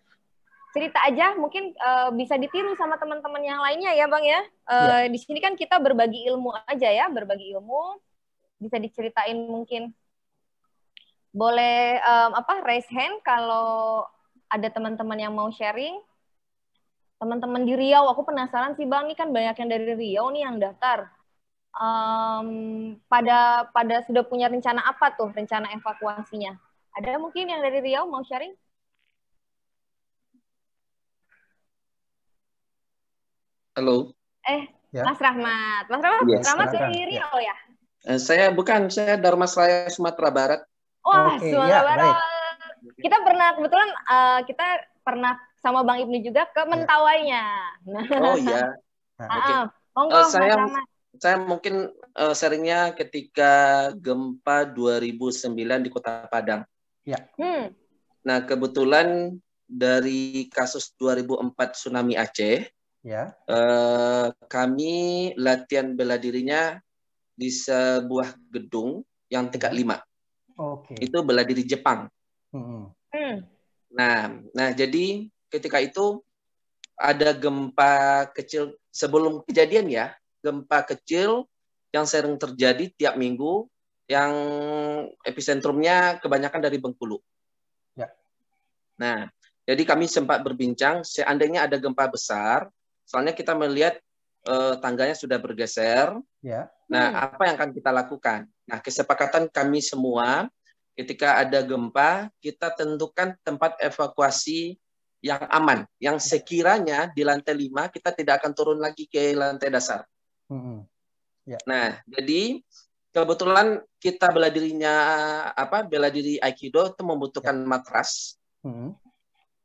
Cerita aja mungkin uh, bisa ditiru sama teman-teman yang lainnya ya Bang ya. Uh, ya. Di sini kan kita berbagi ilmu aja ya, berbagi ilmu. Bisa diceritain mungkin. Boleh um, apa raise hand kalau ada teman-teman yang mau sharing. Teman-teman di Riau, aku penasaran sih Bang, ini kan banyak yang dari Riau nih yang daftar um, pada pada sudah punya rencana apa tuh rencana evakuasinya? Ada mungkin yang dari Riau mau sharing? Halo. Eh, ya. Mas Rahmat. Mas Rahmat, yes, iya, Rahmat dari Riau ya? ya? Eh, saya bukan, saya Dharma Raya Sumatera Barat. Wah, okay, ya, Sumatera ya, Barat. Baik. Kita pernah kebetulan uh, kita pernah sama Bang Ibnu juga ke Mentawainya. Nah. Oh iya. Nah, [laughs] ah, okay. Monggo, uh, saya, saya mungkin uh, eh, seringnya ketika gempa 2009 di Kota Padang. Ya. Hmm. Nah, kebetulan dari kasus 2004 tsunami Aceh, ya. Uh, kami latihan bela dirinya di sebuah gedung yang tingkat lima. Oke. Okay. Itu bela diri Jepang. Hmm. hmm. Nah, nah jadi ketika itu ada gempa kecil sebelum kejadian ya, gempa kecil yang sering terjadi tiap minggu yang epicentrumnya kebanyakan dari Bengkulu. Ya. Nah, jadi kami sempat berbincang seandainya ada gempa besar, soalnya kita melihat eh, tangganya sudah bergeser. Ya. Nah, hmm. apa yang akan kita lakukan? Nah, kesepakatan kami semua ketika ada gempa, kita tentukan tempat evakuasi yang aman, yang sekiranya di lantai 5 kita tidak akan turun lagi ke lantai dasar. Hmm. Nah, jadi kebetulan kita bela dirinya apa bela diri aikido itu membutuhkan yeah. matras. Hmm.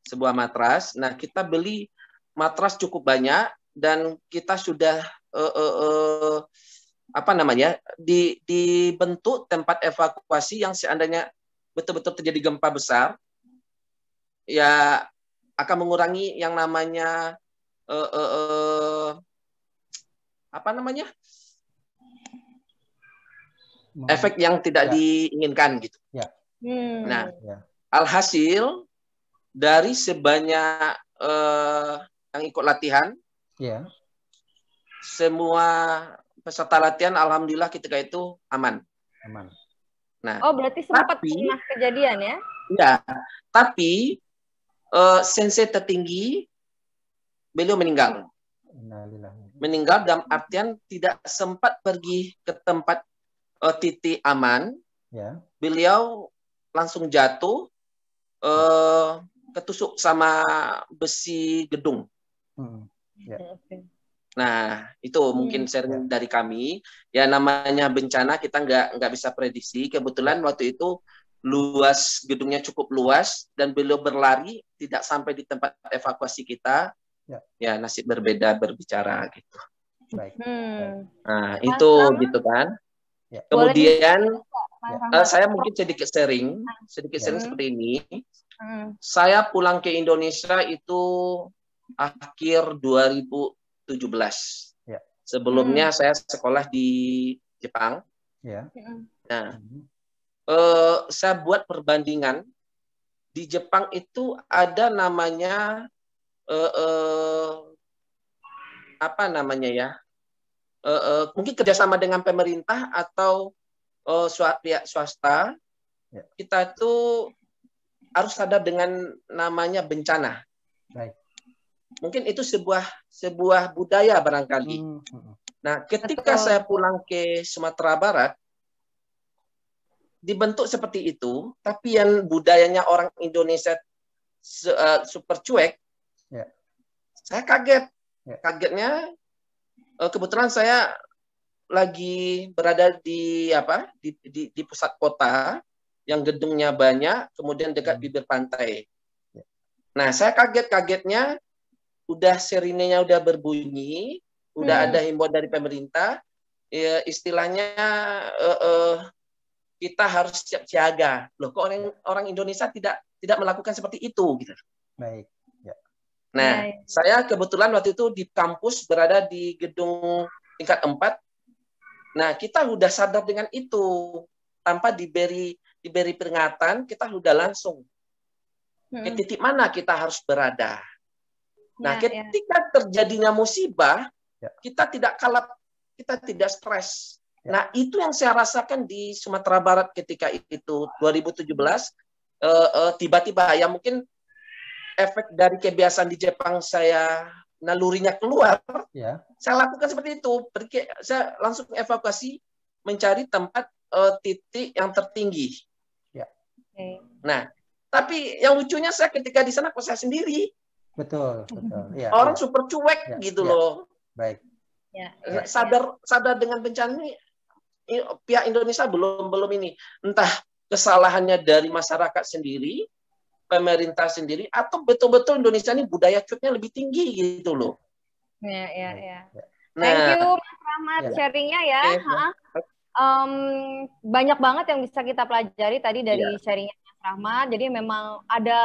Sebuah matras. Nah, kita beli matras cukup banyak dan kita sudah uh, uh, uh, apa namanya di dibentuk tempat evakuasi yang seandainya betul-betul terjadi gempa besar ya akan mengurangi yang namanya uh, uh, uh, apa namanya Mem efek yang tidak ya. diinginkan gitu. Ya. Hmm. Nah, ya. alhasil dari sebanyak uh, yang ikut latihan, ya. semua peserta latihan, alhamdulillah ketika itu aman. Aman. Nah, oh berarti sempat tapi, pernah kejadian ya? Iya, tapi uh, sensei tertinggi beliau meninggal. Nah, meninggal dalam artian tidak sempat pergi ke tempat uh, titik aman. Yeah. Beliau langsung jatuh uh, ketusuk sama besi gedung. Hmm. Yeah. Ya. Nah itu hmm. mungkin ya. sharing yeah. dari kami. Ya namanya bencana kita nggak nggak bisa prediksi. Kebetulan waktu itu luas gedungnya cukup luas dan beliau berlari tidak sampai di tempat evakuasi kita ya, ya nasib berbeda berbicara gitu. Hmm. Nah Mas itu gitu kan. Ya. Kemudian ya. Boleh. uh, saya mungkin sedikit sering sedikit sering ya. Hmm. seperti ini. Hmm. Saya pulang ke Indonesia itu akhir 2017. Ya. Sebelumnya hmm. saya sekolah di Jepang. Ya. Hmm. Nah, hmm. uh, saya buat perbandingan di Jepang itu ada namanya eh, eh, apa namanya ya eh, eh, mungkin kerjasama dengan pemerintah atau eh, pihak swasta ya. kita itu harus sadar dengan namanya bencana. Baik. Mungkin itu sebuah sebuah budaya barangkali. Hmm. hmm. Nah, ketika Betul. saya pulang ke Sumatera Barat dibentuk seperti itu, tapi yang budayanya orang Indonesia eh, super cuek Yeah. Saya kaget. Yeah. Kagetnya eh, kebetulan saya lagi berada di apa? di di, di pusat kota yang gedungnya banyak, kemudian dekat hmm. bibir pantai. Yeah. Nah, saya kaget-kagetnya udah sirinenya udah berbunyi, hmm. udah ada himbauan dari pemerintah, ya, istilahnya uh, uh, kita harus siap siaga. Loh, kok orang ya. orang Indonesia tidak tidak melakukan seperti itu gitu. Baik. Nah, Hai. Iya, iya. saya kebetulan waktu itu di kampus berada di gedung tingkat 4. Nah, kita sudah sadar dengan itu tanpa diberi diberi peringatan, kita sudah langsung hmm. ke titik mana kita harus berada. Nah, ya, ya. ketika ya. terjadinya musibah, ya. kita tidak kalap, kita tidak stres. Ya. Nah, itu yang saya rasakan di Sumatera Barat ketika itu 2017 eh, eh, tiba-tiba uh, uh, tiba -tiba, ya mungkin efek dari kebiasaan di Jepang saya nalurinya keluar, ya. saya lakukan seperti itu. Saya langsung evakuasi mencari tempat uh, titik yang tertinggi. Ya. Okay. Nah, tapi yang lucunya saya ketika di sana kok saya sendiri. Betul, betul. [laughs] Ya, Orang ya. super cuek ya, gitu ya. loh. Baik. ya, ya. sadar ya. sadar dengan bencana ini pihak Indonesia belum belum ini entah kesalahannya dari masyarakat sendiri pemerintah sendiri atau betul-betul Indonesia ini budaya cutnya lebih tinggi gitu loh. Ya, ya, ya. Thank nah, you Mas Rahmat ya. sharingnya ya. Okay. Um, banyak banget yang bisa kita pelajari tadi dari ya. sharingnya Mas Rahmat. Jadi memang ada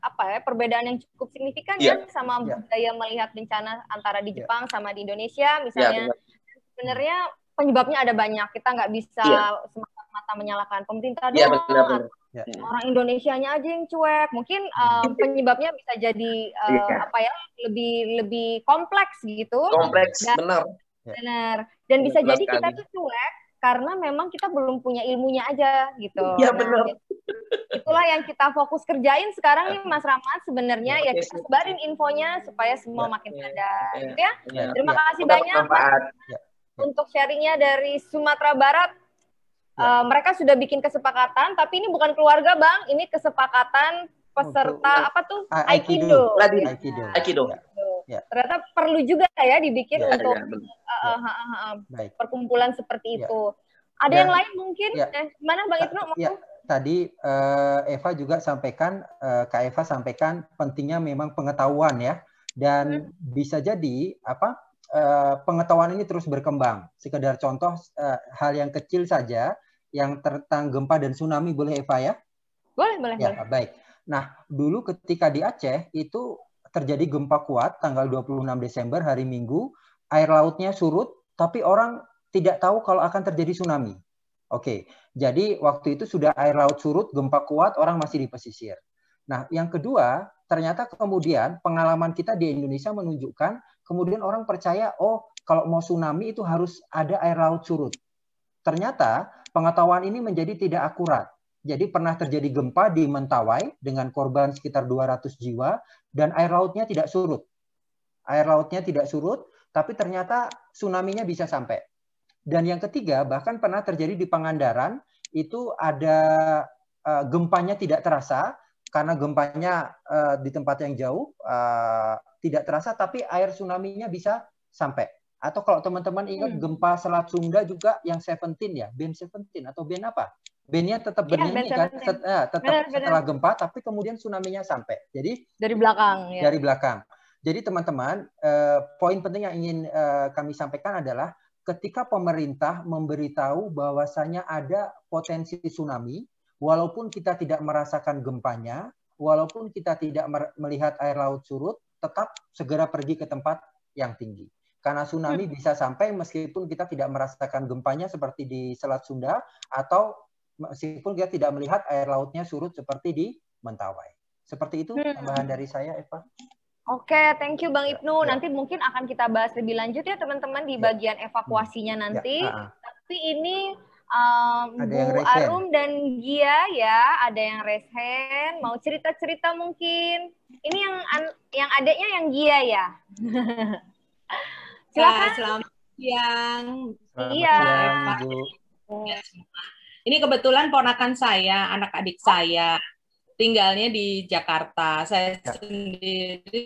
apa ya perbedaan yang cukup signifikan ya, ya sama ya. budaya melihat bencana antara di ya. Jepang ya. sama di Indonesia ya, misalnya. Ya, sebenarnya penyebabnya ada banyak. Kita nggak bisa ya. semata-mata menyalahkan pemerintah ya, doang. benar, benar Yeah. Hmm. Orang Indonesianya aja yang cuek. Mungkin um, penyebabnya bisa jadi uh, eh, yeah. apa ya lebih lebih kompleks gitu. Kompleks, dan, benar. Ya. Benar. Dan benar bisa jadi kita tuh cuek karena memang kita belum punya ilmunya aja gitu. Iya nah, benar. Ya, itulah yang kita fokus kerjain sekarang nih Mas Rahmat sebenarnya iya, ya, ya kita sebarin infonya supaya semua ya, makin iya, sadar ya, gitu ya. ya Terima ya. kasih Udah banyak Mas, ya. untuk sharingnya dari Sumatera Barat. Uh, mereka sudah bikin kesepakatan, tapi ini bukan keluarga bang, ini kesepakatan peserta Untuk, apa tuh aikido. Iya. Aikido. Aikido. aikido. Ya. Ternyata perlu juga ya dibikin ya, ya untuk eh, eh, ya, uh, perkumpulan seperti ya. itu. Ada Dan, yang lain mungkin? Ya. Eh, mana bang Ibnu? Ya. Tadi uh, Eva juga sampaikan, uh, Kak Eva sampaikan pentingnya memang pengetahuan ya. Dan hmm. bisa jadi apa? Uh, pengetahuan ini terus berkembang. Sekedar contoh uh, hal yang kecil saja, yang tentang gempa dan tsunami boleh Eva ya? Boleh, boleh. Ya, boleh. baik. Nah, dulu ketika di Aceh itu terjadi gempa kuat tanggal 26 Desember hari Minggu, air lautnya surut tapi orang tidak tahu kalau akan terjadi tsunami. Oke. Jadi waktu itu sudah air laut surut, gempa kuat, orang masih di pesisir. Nah, yang kedua, ternyata kemudian pengalaman kita di Indonesia menunjukkan kemudian orang percaya oh kalau mau tsunami itu harus ada air laut surut. Ternyata pengetahuan ini menjadi tidak akurat. Jadi pernah terjadi gempa di Mentawai dengan korban sekitar 200 jiwa dan air lautnya tidak surut. Air lautnya tidak surut, tapi ternyata tsunami-nya bisa sampai. Dan yang ketiga, bahkan pernah terjadi di Pangandaran, itu ada uh, gempanya tidak terasa karena gempanya uh, di tempat yang jauh uh, tidak terasa, tapi air tsunami-nya bisa sampai. Atau kalau teman-teman ingat hmm. gempa Selat Sunda juga yang Seventeen ya, band Seventeen atau band apa? Bandnya tetap ya, bernyanyi band kan, Set, eh, tetap benar, setelah gempa, tapi kemudian tsunami-nya sampai. Jadi dari belakang. Ya. Dari belakang. Jadi teman-teman, eh, poin penting yang ingin eh, kami sampaikan adalah ketika pemerintah memberitahu bahwasanya ada potensi tsunami, walaupun kita tidak merasakan gempanya, walaupun kita tidak melihat air laut surut, tetap segera pergi ke tempat yang tinggi. Karena tsunami hmm. bisa sampai meskipun kita tidak merasakan gempanya seperti di Selat Sunda atau meskipun kita tidak melihat air lautnya surut seperti di Mentawai. Seperti itu hmm. tambahan dari saya, Eva. Oke, okay, thank you Bang ya, Ibnu. Ya. Nanti mungkin akan kita bahas lebih lanjut ya teman-teman di ya. bagian evakuasinya hmm. ya, nanti. Ya. Tapi ini um, ada Bu Arum dan Gia ya, ada yang raise hand, mau cerita-cerita mungkin. Ini yang yang adanya yang Gia ya. [laughs] Silakan. Selamat siang. iya. Ini kebetulan ponakan saya, anak adik saya, tinggalnya di Jakarta. Saya ya. sendiri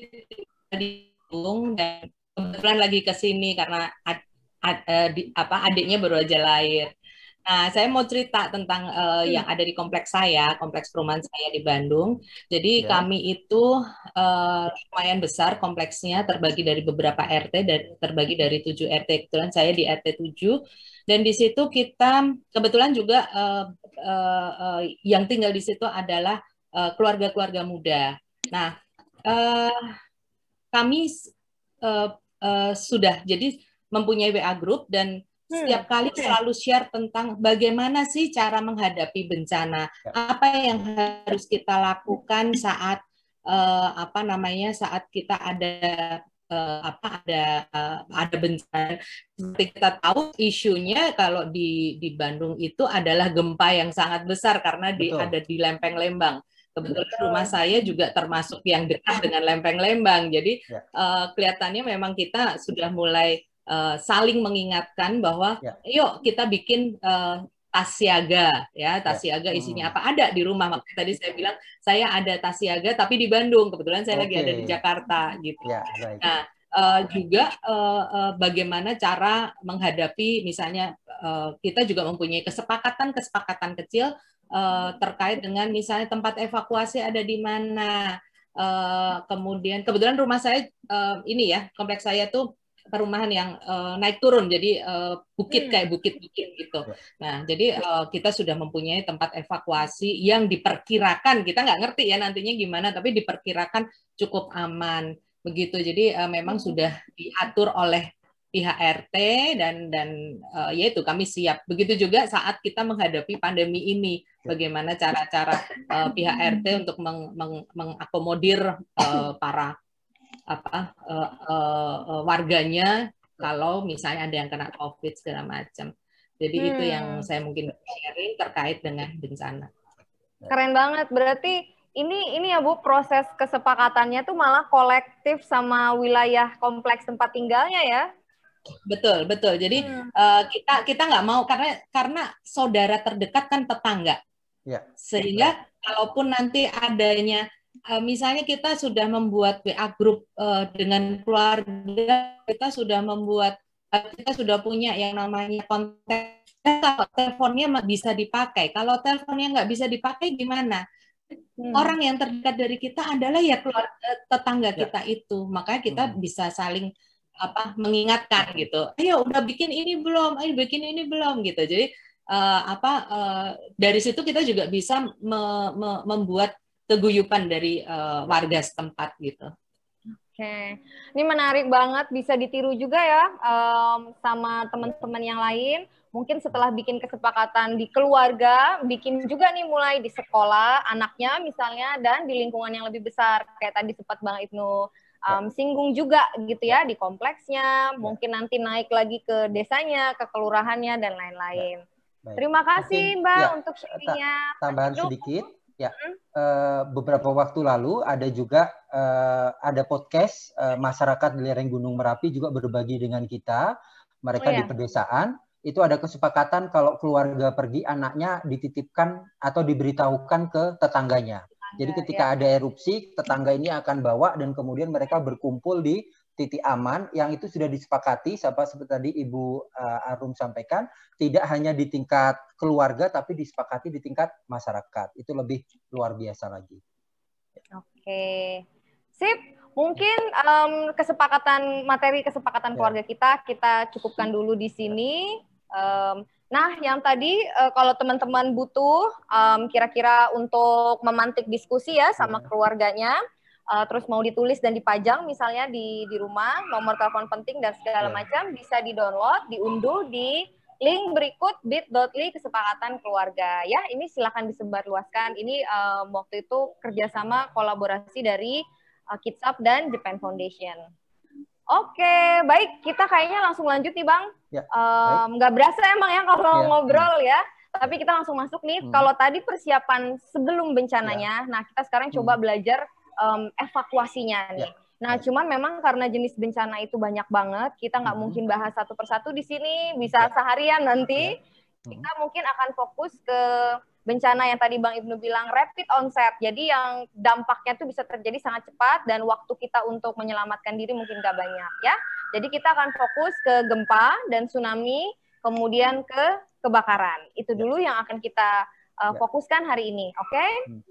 di Bandung dan kebetulan lagi ke sini karena ad, ad, ad, eh, di, apa adiknya baru aja lahir. Nah, saya mau cerita tentang uh, hmm. yang ada di kompleks saya, kompleks perumahan saya di Bandung. Jadi yeah. kami itu uh, lumayan besar kompleksnya, terbagi dari beberapa RT dan terbagi dari 7 RT. Kebetulan saya di RT 7 dan di situ kita kebetulan juga uh, uh, uh, yang tinggal di situ adalah keluarga-keluarga uh, muda. Nah, uh, kami uh, uh, sudah jadi mempunyai WA group dan setiap hmm, kali selalu share tentang bagaimana sih cara menghadapi bencana, ya. apa yang harus kita lakukan saat uh, apa namanya saat kita ada uh, apa ada uh, ada bencana seperti kita tahu isunya kalau di di Bandung itu adalah gempa yang sangat besar karena di ada di Lempeng Lembang. Kebetulan rumah saya juga termasuk yang dekat dengan Lempeng Lembang. Jadi ya. uh, kelihatannya memang kita sudah mulai uh, saling mengingatkan bahwa yeah. yuk kita bikin uh, tas siaga ya tas ya. siaga isinya hmm. apa ada di rumah makanya tadi saya bilang saya ada tas siaga tapi di Bandung kebetulan saya okay. lagi ada di Jakarta gitu ya, right. nah uh, juga uh, uh, bagaimana cara menghadapi misalnya uh, kita juga mempunyai kesepakatan kesepakatan kecil uh, terkait dengan misalnya tempat evakuasi ada di mana uh, kemudian kebetulan rumah saya uh, ini ya kompleks saya tuh perumahan yang uh, naik turun jadi uh, bukit hmm. kayak bukit-bukit gitu. Ya. Nah, jadi uh, kita sudah mempunyai tempat evakuasi yang diperkirakan kita nggak ngerti ya nantinya gimana tapi diperkirakan cukup aman begitu. Jadi uh, memang hmm. sudah diatur oleh pihak RT dan dan uh, yaitu kami siap. Begitu juga saat kita menghadapi pandemi ini, ya. bagaimana cara-cara uh, pihak RT untuk meng, meng, mengakomodir uh, para apa uh, uh, warganya kalau misalnya ada yang kena COVID segala macam. Jadi hmm. itu yang saya mungkin sharing terkait dengan bencana. Keren banget. Berarti ini ini ya Bu proses kesepakatannya tuh malah kolektif sama wilayah kompleks tempat tinggalnya ya. Betul, betul. Jadi hmm. uh, kita kita nggak mau karena karena saudara terdekat kan tetangga. Ya. Sehingga kalaupun nanti adanya Eh, misalnya kita sudah membuat WA grup uh, eh, dengan keluarga, kita sudah membuat eh, kita sudah punya yang namanya konten. Kalau teleponnya bisa dipakai, kalau teleponnya nggak bisa dipakai gimana? Hmm. Orang yang terdekat dari kita adalah ya keluarga tetangga ya. kita itu, Makanya kita hmm. bisa saling apa mengingatkan gitu. Ayo udah bikin ini belum, ayo bikin ini belum gitu. Jadi uh, apa uh, dari situ kita juga bisa me me membuat keguyupan dari uh, warga setempat gitu. Oke, okay. ini menarik banget bisa ditiru juga ya um, sama teman-teman yang lain. Mungkin setelah bikin kesepakatan di keluarga, bikin juga nih mulai di sekolah anaknya misalnya dan di lingkungan yang lebih besar kayak tadi sempat Bang Ibnu um, singgung juga gitu ya, ya. di kompleksnya, ya. mungkin nanti naik lagi ke desanya, ke kelurahannya dan lain-lain. Terima kasih Mbak ya, untuk eh, sharingnya. Tambahan sedikit. Ya, hmm. e, beberapa waktu lalu ada juga e, ada podcast e, masyarakat di lereng Gunung Merapi juga berbagi dengan kita. Mereka oh, iya. di pedesaan itu ada kesepakatan kalau keluarga pergi anaknya dititipkan atau diberitahukan ke tetangganya. Tetangga, Jadi ketika ya. ada erupsi, tetangga ini akan bawa dan kemudian mereka berkumpul di titik aman yang itu sudah disepakati siapa seperti tadi Ibu eh, Arum sampaikan tidak hanya di tingkat keluarga tapi disepakati di tingkat masyarakat itu lebih luar biasa lagi. Oke, sip. Mungkin um, kesepakatan materi kesepakatan ya. keluarga kita kita cukupkan dulu di sini. Um, Nah, yang tadi eh, kalau teman-teman butuh kira-kira um, kira -kira untuk memantik diskusi ya sama ya. keluarganya, uh, terus mau ditulis dan dipajang misalnya di di rumah nomor telepon penting dan segala yeah. macam bisa di download diunduh di link berikut bit.ly kesepakatan keluarga ya ini silahkan disebarluaskan ini uh, waktu itu kerjasama kolaborasi dari uh, eh, Up dan Japan Foundation Oke, baik. Kita kayaknya langsung lanjut nih, Bang. Ya, um, nggak berasa emang ya kalau ya, ngobrol ya. ya. Tapi iya. kita langsung masuk nih. Hmm. Kalau tadi persiapan sebelum bencananya, ya. nah kita sekarang hmm. coba belajar um, evakuasinya nih. Yeah. Nah, ya. cuman memang karena jenis bencana itu banyak banget, kita nggak -hmm. mungkin bahas satu persatu di sini, bisa ya. seharian nanti. Mm -hmm. Kita mungkin akan fokus ke bencana yang tadi Bang Ibnu bilang rapid onset. Jadi yang dampaknya tuh bisa terjadi sangat cepat dan waktu kita untuk menyelamatkan diri mungkin nggak banyak ya. Jadi kita akan fokus ke gempa dan tsunami, kemudian ke kebakaran. Itu dulu yang akan kita uh, fokuskan hari ini, oke? Okay? Hmm.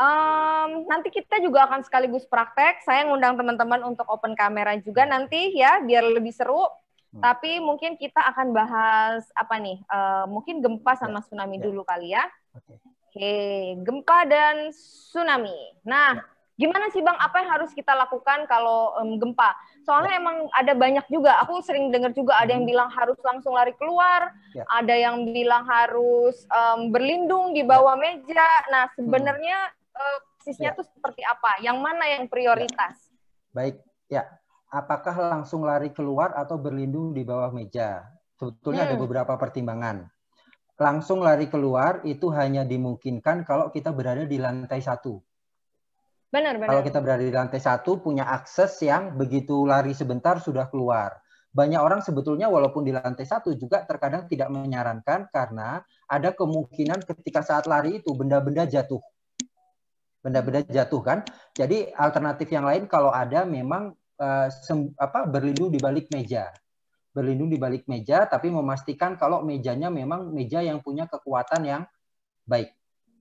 Um, nanti kita juga akan sekaligus praktek. Saya ngundang teman-teman untuk open kamera juga ya. nanti ya, biar lebih seru. Hmm. Tapi mungkin kita akan bahas apa nih? Uh, mungkin gempa sama ya. tsunami ya. dulu kali ya. Oke, okay. okay. gempa dan tsunami. Nah, ya. gimana sih bang? Apa yang harus kita lakukan kalau um, gempa? Soalnya ya. emang ada banyak juga. Aku sering dengar juga ada yang hmm. bilang harus langsung lari keluar, ya. ada yang bilang harus um, berlindung di bawah ya. meja. Nah, sebenarnya hmm persisnya eh, ya. tuh seperti apa? Yang mana yang prioritas? Ya. Baik, ya. Apakah langsung lari keluar atau berlindung di bawah meja? Sebetulnya hmm. ada beberapa pertimbangan. Langsung lari keluar itu hanya dimungkinkan kalau kita berada di lantai satu. Benar, benar. Kalau kita berada di lantai satu, punya akses yang begitu lari sebentar sudah keluar. Banyak orang sebetulnya walaupun di lantai satu juga terkadang tidak menyarankan karena ada kemungkinan ketika saat lari itu benda-benda jatuh benda-benda jatuh kan. Jadi alternatif yang lain kalau ada memang uh, apa berlindung di balik meja. Berlindung di balik meja tapi memastikan kalau mejanya memang meja yang punya kekuatan yang baik.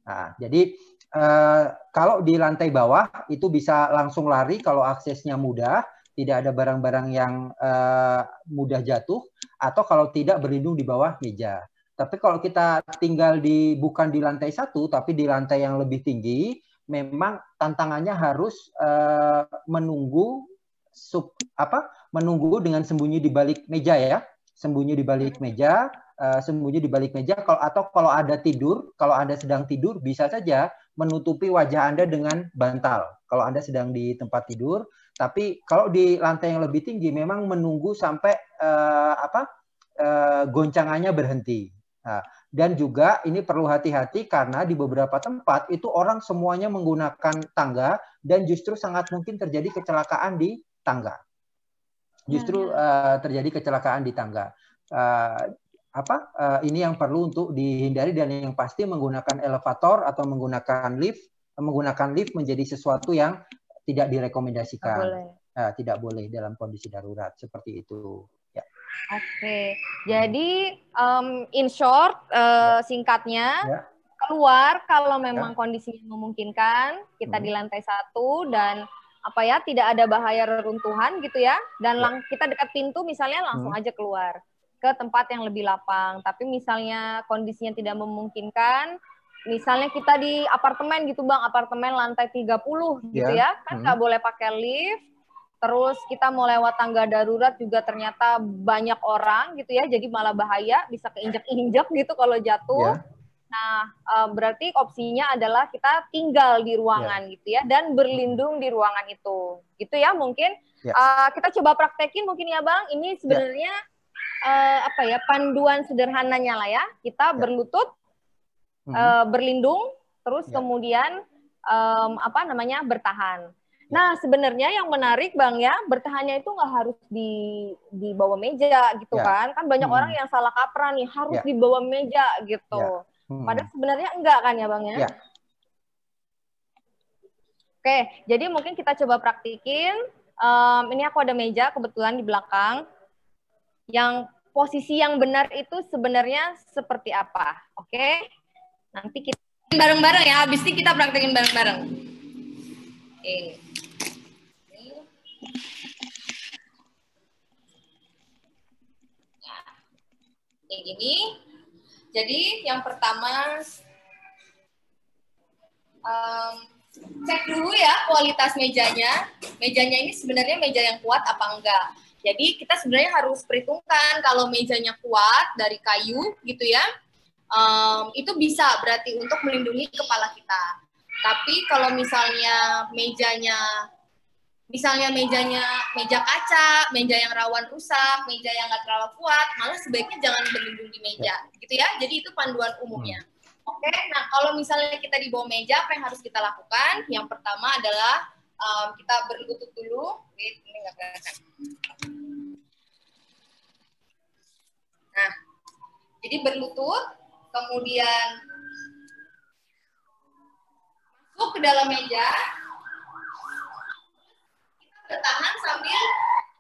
Nah, jadi uh, kalau di lantai bawah itu bisa langsung lari kalau aksesnya mudah, tidak ada barang-barang yang uh, mudah jatuh atau kalau tidak berlindung di bawah meja. Tapi kalau kita tinggal di bukan di lantai satu tapi di lantai yang lebih tinggi, memang tantangannya harus uh, menunggu sub apa menunggu dengan sembunyi di balik meja ya sembunyi di balik hmm. meja uh, sembunyi di balik meja kalau atau kalau ada tidur kalau anda sedang tidur bisa saja menutupi wajah anda dengan bantal kalau anda sedang di tempat tidur tapi kalau di lantai yang lebih tinggi memang menunggu sampai uh, apa uh, goncangannya berhenti nah, dan juga ini perlu hati-hati karena di beberapa tempat itu orang semuanya menggunakan tangga dan justru sangat mungkin terjadi kecelakaan di tangga. Justru uh, terjadi kecelakaan di tangga. Uh, apa uh, ini yang perlu untuk dihindari dan yang pasti menggunakan elevator atau menggunakan lift menggunakan lift menjadi sesuatu yang tidak direkomendasikan. boleh. Uh, tidak boleh dalam kondisi darurat seperti itu. Oke, jadi um, in short uh, singkatnya ya. keluar kalau ya. memang ya. kondisinya memungkinkan kita hmm. di lantai satu dan apa ya tidak ada bahaya reruntuhan gitu ya dan ya. kita dekat pintu misalnya langsung hmm. aja keluar ke tempat yang lebih lapang. Tapi misalnya kondisinya tidak memungkinkan, misalnya kita di apartemen gitu bang, apartemen lantai 30 gitu ya, ya kan nggak hmm. boleh pakai lift Terus kita mau lewat tangga darurat juga ternyata banyak orang gitu ya, jadi malah bahaya bisa keinjak-injak gitu kalau jatuh. Yeah. Nah, eh, berarti opsinya adalah kita tinggal di ruangan yeah. gitu ya dan berlindung di ruangan itu. Gitu ya mungkin yeah. Ya. kita coba praktekin mungkin ya Bang, ini ya. sebenarnya yeah. apa ya panduan sederhananya lah ya. Kita yeah. berlutut, mm -hmm. berlindung, terus yeah. kemudian apa namanya bertahan. Nah, sebenarnya yang menarik Bang ya, bertahannya itu nggak harus di di bawah meja gitu yeah. kan. Kan banyak hmm. orang yang salah kaprah nih, harus yeah. di bawah meja gitu. Yeah. Hmm. Padahal sebenarnya enggak kan ya Bang ya? Yeah. Oke, jadi mungkin kita coba praktikin. Um, ini aku ada meja kebetulan di belakang. Yang posisi yang benar itu sebenarnya seperti apa? Oke. Nanti kita bareng-bareng ya. Habis ini kita praktekin bareng-bareng. Oke. -bareng. kayak gini. Jadi yang pertama um, cek dulu ya kualitas mejanya. Mejanya ini sebenarnya meja yang kuat apa enggak. Jadi kita sebenarnya harus perhitungkan kalau mejanya kuat dari kayu gitu ya, um, itu bisa berarti untuk melindungi kepala kita. Tapi kalau misalnya mejanya misalnya mejanya meja kaca, meja yang rawan rusak, meja yang nggak terlalu kuat, malah sebaiknya jangan berlindung di meja, gitu ya. Jadi itu panduan umumnya. Hmm. Oke, okay, nah kalau misalnya kita di bawah meja, apa yang harus kita lakukan? Yang pertama adalah um, kita berlutut dulu. Wait, ini nggak kelihatan. Nah, jadi berlutut, kemudian masuk ke dalam meja, bertahan sambil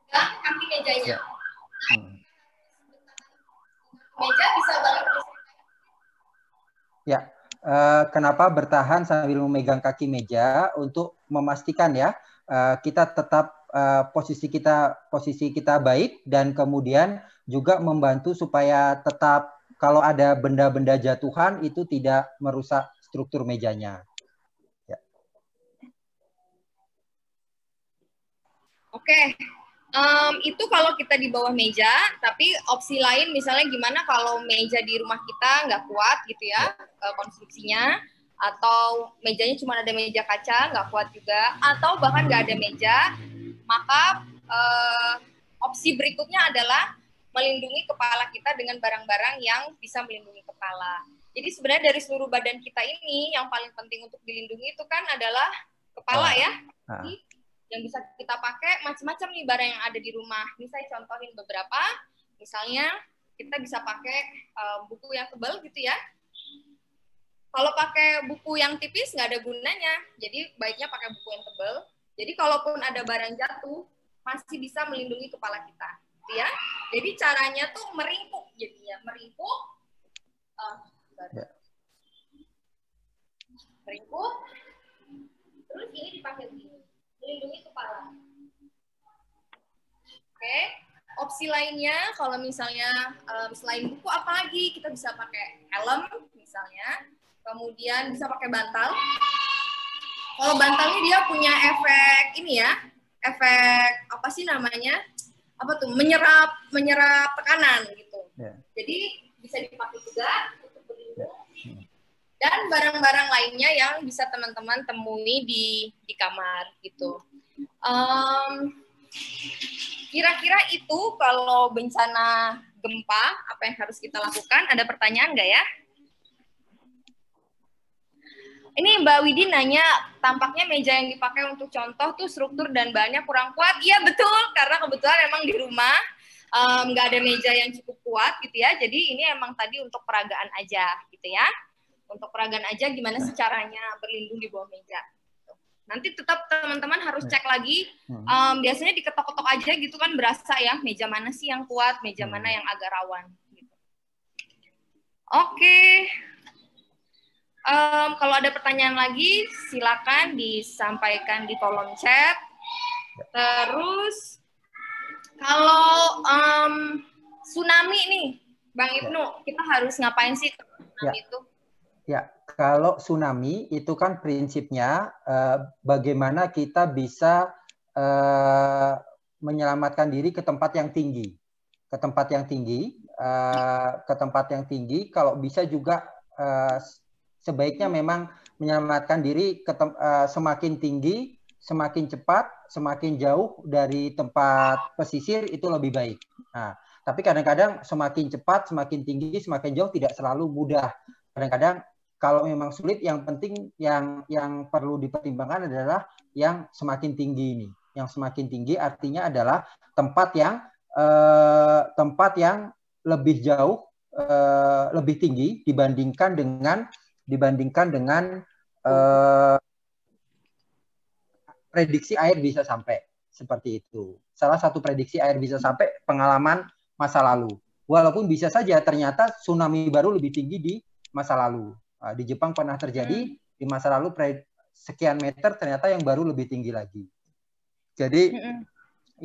pegang kaki mejanya. Ya. Nah, hmm. Meja bisa balik Ya, eh, kenapa bertahan sambil memegang kaki meja untuk memastikan ya eh, kita tetap eh, posisi kita posisi kita baik dan kemudian juga membantu supaya tetap kalau ada benda-benda jatuhan itu tidak merusak struktur mejanya. Oke, okay. um, itu kalau kita di bawah meja, tapi opsi lain misalnya gimana kalau meja di rumah kita nggak kuat gitu ya, ya. Eh, konstruksinya, atau mejanya cuma ada meja kaca nggak kuat juga, atau bahkan nggak ada meja, maka uh, opsi berikutnya adalah melindungi kepala kita dengan barang-barang yang bisa melindungi kepala. Jadi sebenarnya dari seluruh badan kita ini yang paling penting untuk dilindungi itu kan adalah kepala ya. Ah yang bisa kita pakai macam-macam nih barang yang ada di rumah. Ini saya contohin beberapa. Misalnya kita bisa pakai um, buku yang tebal gitu ya. Kalau pakai buku yang tipis nggak ada gunanya. Jadi baiknya pakai buku yang tebal. Jadi kalaupun ada barang jatuh masih bisa melindungi kepala kita, gitu ya. Jadi caranya tuh meringkuk jadinya, meringkuk. Uh, meringkuk. Terus ini dipakai begini melindungi kepala. Oke, okay. opsi lainnya kalau misalnya um, selain buku apa lagi kita bisa pakai helm misalnya, kemudian bisa pakai bantal. Kalau bantalnya dia punya efek ini ya, efek apa sih namanya? Apa tuh menyerap menyerap tekanan gitu. Yeah. Jadi bisa dipakai juga dan barang-barang lainnya yang bisa teman-teman temui di di kamar gitu. Um, kira-kira itu kalau bencana gempa apa yang harus kita lakukan? Ada pertanyaan nggak ya? Ini Mbak Widi nanya, tampaknya meja yang dipakai untuk contoh tuh struktur dan bahannya kurang kuat. Iya betul, karena kebetulan emang di rumah nggak um, ada meja yang cukup kuat gitu ya. Jadi ini emang tadi untuk peragaan aja gitu ya. Untuk peragan aja gimana sih nah. caranya berlindung di bawah meja. Gitu. Nanti tetap teman-teman harus nah. cek lagi. Um, biasanya diketok-ketok aja gitu kan berasa ya meja mana sih yang kuat, meja mana hmm. yang agak rawan. Gitu. Oke. Okay. Um, kalau ada pertanyaan lagi, silakan disampaikan di kolom chat. Terus, kalau um, tsunami nih, Bang ya. Ibnu, kita harus ngapain sih tsunami ya. itu? Ya, kalau tsunami itu kan prinsipnya eh, bagaimana kita bisa eh, menyelamatkan diri ke tempat yang tinggi, ke tempat yang tinggi, eh, ke tempat yang tinggi. Kalau bisa juga eh, sebaiknya memang menyelamatkan diri ke eh, semakin tinggi, semakin cepat, semakin jauh dari tempat pesisir itu lebih baik. Nah, tapi kadang-kadang semakin cepat, semakin tinggi, semakin jauh tidak selalu mudah. Kadang-kadang kalau memang sulit yang penting yang yang perlu dipertimbangkan adalah yang semakin tinggi ini yang semakin tinggi artinya adalah tempat yang eh, tempat yang lebih jauh eh, lebih tinggi dibandingkan dengan dibandingkan dengan eh, prediksi air bisa sampai seperti itu salah satu prediksi air bisa sampai pengalaman masa lalu walaupun bisa saja ternyata tsunami baru lebih tinggi di masa lalu Ah, di Jepang pernah terjadi hmm. di masa lalu sekian meter ternyata yang baru lebih tinggi lagi. Jadi hmm.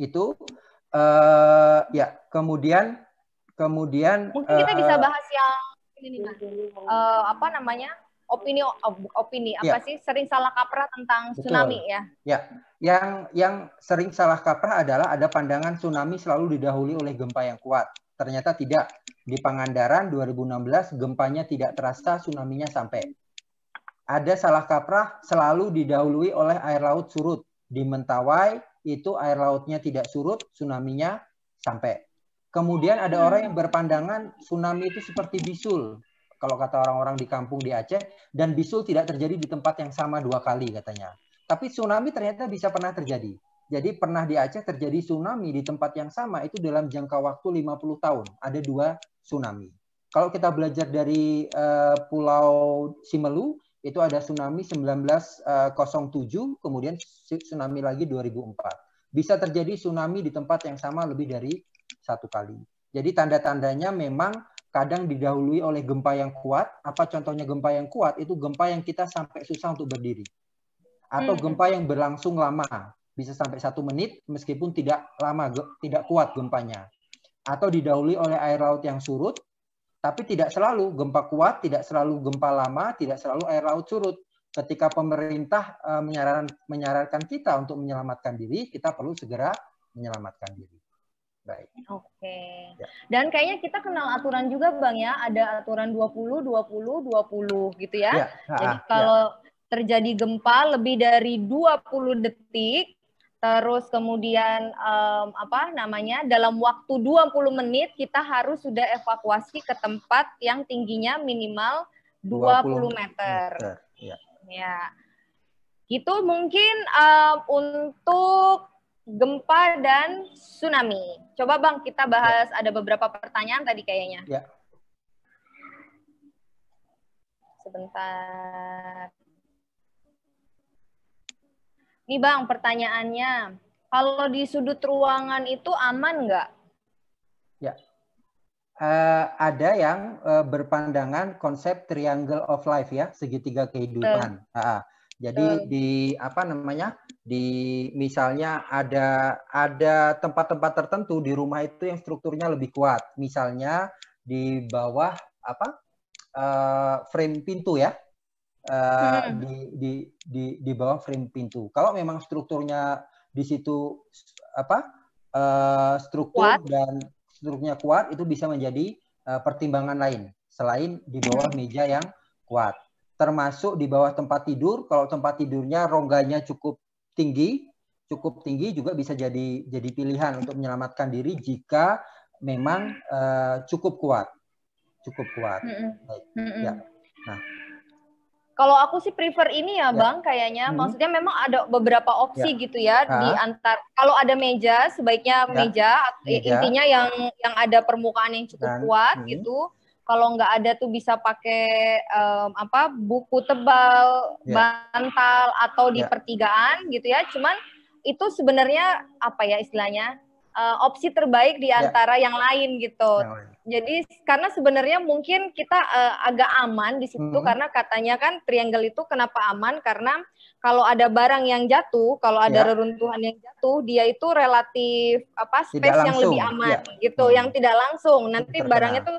itu uh, ya kemudian kemudian mungkin kita uh, bisa eh, bahas yang ini uh, apa namanya opini opini apa ya. sih sering salah kaprah tentang Betul. tsunami ya ya yang yang sering salah kaprah adalah ada pandangan tsunami selalu didahului oleh gempa yang kuat Ternyata tidak. Di Pangandaran 2016 gempanya tidak terasa, tsunami nya sampai. Ada salah kaprah selalu didahului oleh air laut surut. Di Mentawai itu air lautnya tidak surut, tsunami nya sampai. Kemudian ada orang yang berpandangan tsunami itu seperti bisul. Kalau kata orang-orang di kampung di Aceh, dan bisul tidak terjadi di tempat yang sama dua kali katanya. Tapi tsunami ternyata bisa pernah terjadi jadi pernah di Aceh terjadi tsunami di tempat yang sama itu dalam jangka waktu 50 tahun. Ada dua tsunami. Kalau kita belajar dari uh, Pulau Simelu, itu ada tsunami 1907, eh, kemudian tsunami lagi 2004. Bisa terjadi tsunami di tempat yang sama lebih dari satu kali. Jadi tanda-tandanya memang kadang didahului oleh gempa yang kuat. Apa contohnya gempa yang kuat? Itu gempa yang kita sampai susah untuk berdiri. Atau hmm. gempa yang berlangsung lama bisa sampai satu menit meskipun tidak lama tidak kuat gempanya atau didahului oleh air laut yang surut tapi tidak selalu gempa kuat tidak selalu gempa lama tidak selalu air laut surut ketika pemerintah e, menyarankan menyarankan kita untuk menyelamatkan diri kita perlu segera menyelamatkan diri baik oke ya. dan kayaknya kita kenal aturan juga bang ya ada aturan 20 20 20 gitu ya, ya. Ha, jadi kalau ya terjadi gempa lebih dari 20 detik Terus kemudian um, apa namanya dalam waktu 20 menit kita harus sudah evakuasi ke tempat yang tingginya minimal 20, 20 meter. meter iya. ya. ya. Gitu mungkin um, untuk gempa dan tsunami. Coba Bang kita ya. bahas ya. ada beberapa pertanyaan tadi kayaknya. Ya. Sebentar. Nih Bang, pertanyaannya, kalau di sudut ruangan itu aman nggak? Ya, uh, ada yang uh, berpandangan konsep triangle of life ya, segitiga kehidupan. Uh. Uh, jadi uh. di apa namanya? Di misalnya ada ada tempat-tempat tertentu di rumah itu yang strukturnya lebih kuat. Misalnya di bawah apa? Uh, frame pintu ya uh, hmm. di, di di di bawah frame pintu. Kalau memang strukturnya di situ apa uh, struktur kuat. dan strukturnya kuat itu bisa menjadi uh, pertimbangan lain selain di hmm. bawah hmm. meja yang kuat. Termasuk di bawah tempat tidur. Kalau tempat tidurnya rongganya cukup tinggi, cukup tinggi juga bisa jadi jadi pilihan untuk menyelamatkan diri jika memang uh, cukup kuat, cukup kuat. Mm -mm. Baik. Mm -mm. Ya. Nah, kalau aku sih prefer ini ya, ya. Bang, kayaknya. Hmm. Maksudnya memang ada beberapa opsi ya. gitu ya ha. di antar kalau ada meja sebaiknya ya. meja, meja intinya yang yang ada permukaan yang cukup Dan, kuat hmm. gitu. Kalau nggak ada tuh bisa pakai um, apa buku tebal, ya. bantal atau di ya. pertigaan gitu ya. Cuman itu sebenarnya apa ya istilahnya? Uh, opsi terbaik di ya. antara ya. yang lain gitu. Ya jadi karena sebenarnya mungkin kita uh, agak aman di situ hmm. karena katanya kan triangle itu kenapa aman karena kalau ada barang yang jatuh, kalau ada ya. reruntuhan yang jatuh, dia itu relatif apa space yang lebih aman ya. gitu, hmm. yang tidak langsung. Nanti Terkena. barangnya tuh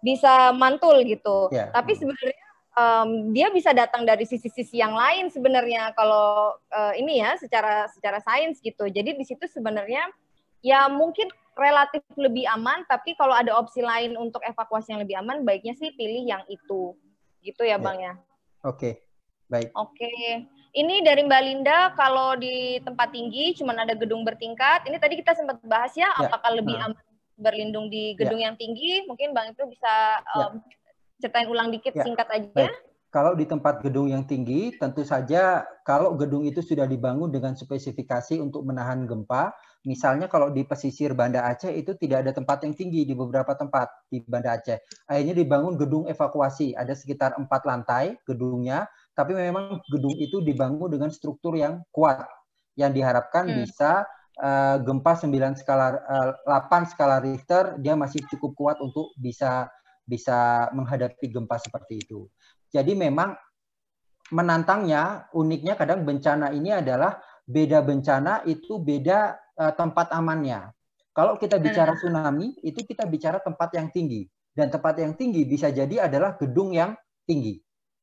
bisa mantul gitu. Ya. Tapi hmm. sebenarnya um, dia bisa datang dari sisi-sisi yang lain sebenarnya kalau uh, ini ya secara secara sains gitu. Jadi di situ sebenarnya ya mungkin relatif lebih aman, tapi kalau ada opsi lain untuk evakuasi yang lebih aman, baiknya sih pilih yang itu. Gitu ya, ya. Bang ya. Oke. Okay. Baik. Oke. Okay. Ini dari Mbak Linda kalau di tempat tinggi cuma ada gedung bertingkat. Ini tadi kita sempat bahas ya, ya. apakah lebih hmm. aman berlindung di ya. gedung ya. yang tinggi? Mungkin Bang itu bisa ya. um, ceritain ulang dikit ya. singkat aja. Baik. Kalau di tempat gedung yang tinggi, tentu saja kalau gedung itu sudah dibangun dengan spesifikasi untuk menahan gempa, Misalnya kalau di pesisir Banda Aceh itu tidak ada tempat yang tinggi di beberapa tempat di Banda Aceh. Akhirnya dibangun gedung evakuasi, ada sekitar empat lantai gedungnya, tapi memang gedung itu dibangun dengan struktur yang kuat, yang diharapkan hmm. bisa uh, gempa 9 skala uh, eh, 8 skala Richter dia masih cukup kuat untuk bisa bisa menghadapi gempa seperti itu. Jadi memang menantangnya, uniknya kadang bencana ini adalah beda bencana itu beda uh, tempat amannya. Kalau kita bicara hmm. tsunami, itu kita bicara tempat yang tinggi. Dan tempat yang tinggi bisa jadi adalah gedung yang tinggi.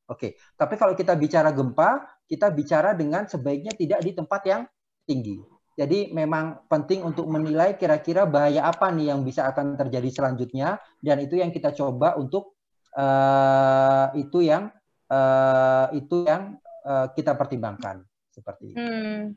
Oke, tapi kalau kita bicara gempa, kita bicara dengan sebaiknya tidak di tempat yang tinggi. Jadi memang penting untuk menilai kira-kira bahaya apa nih yang bisa akan terjadi selanjutnya, dan itu yang kita coba untuk uh, itu yang uh, itu yang uh, kita pertimbangkan seperti Hmm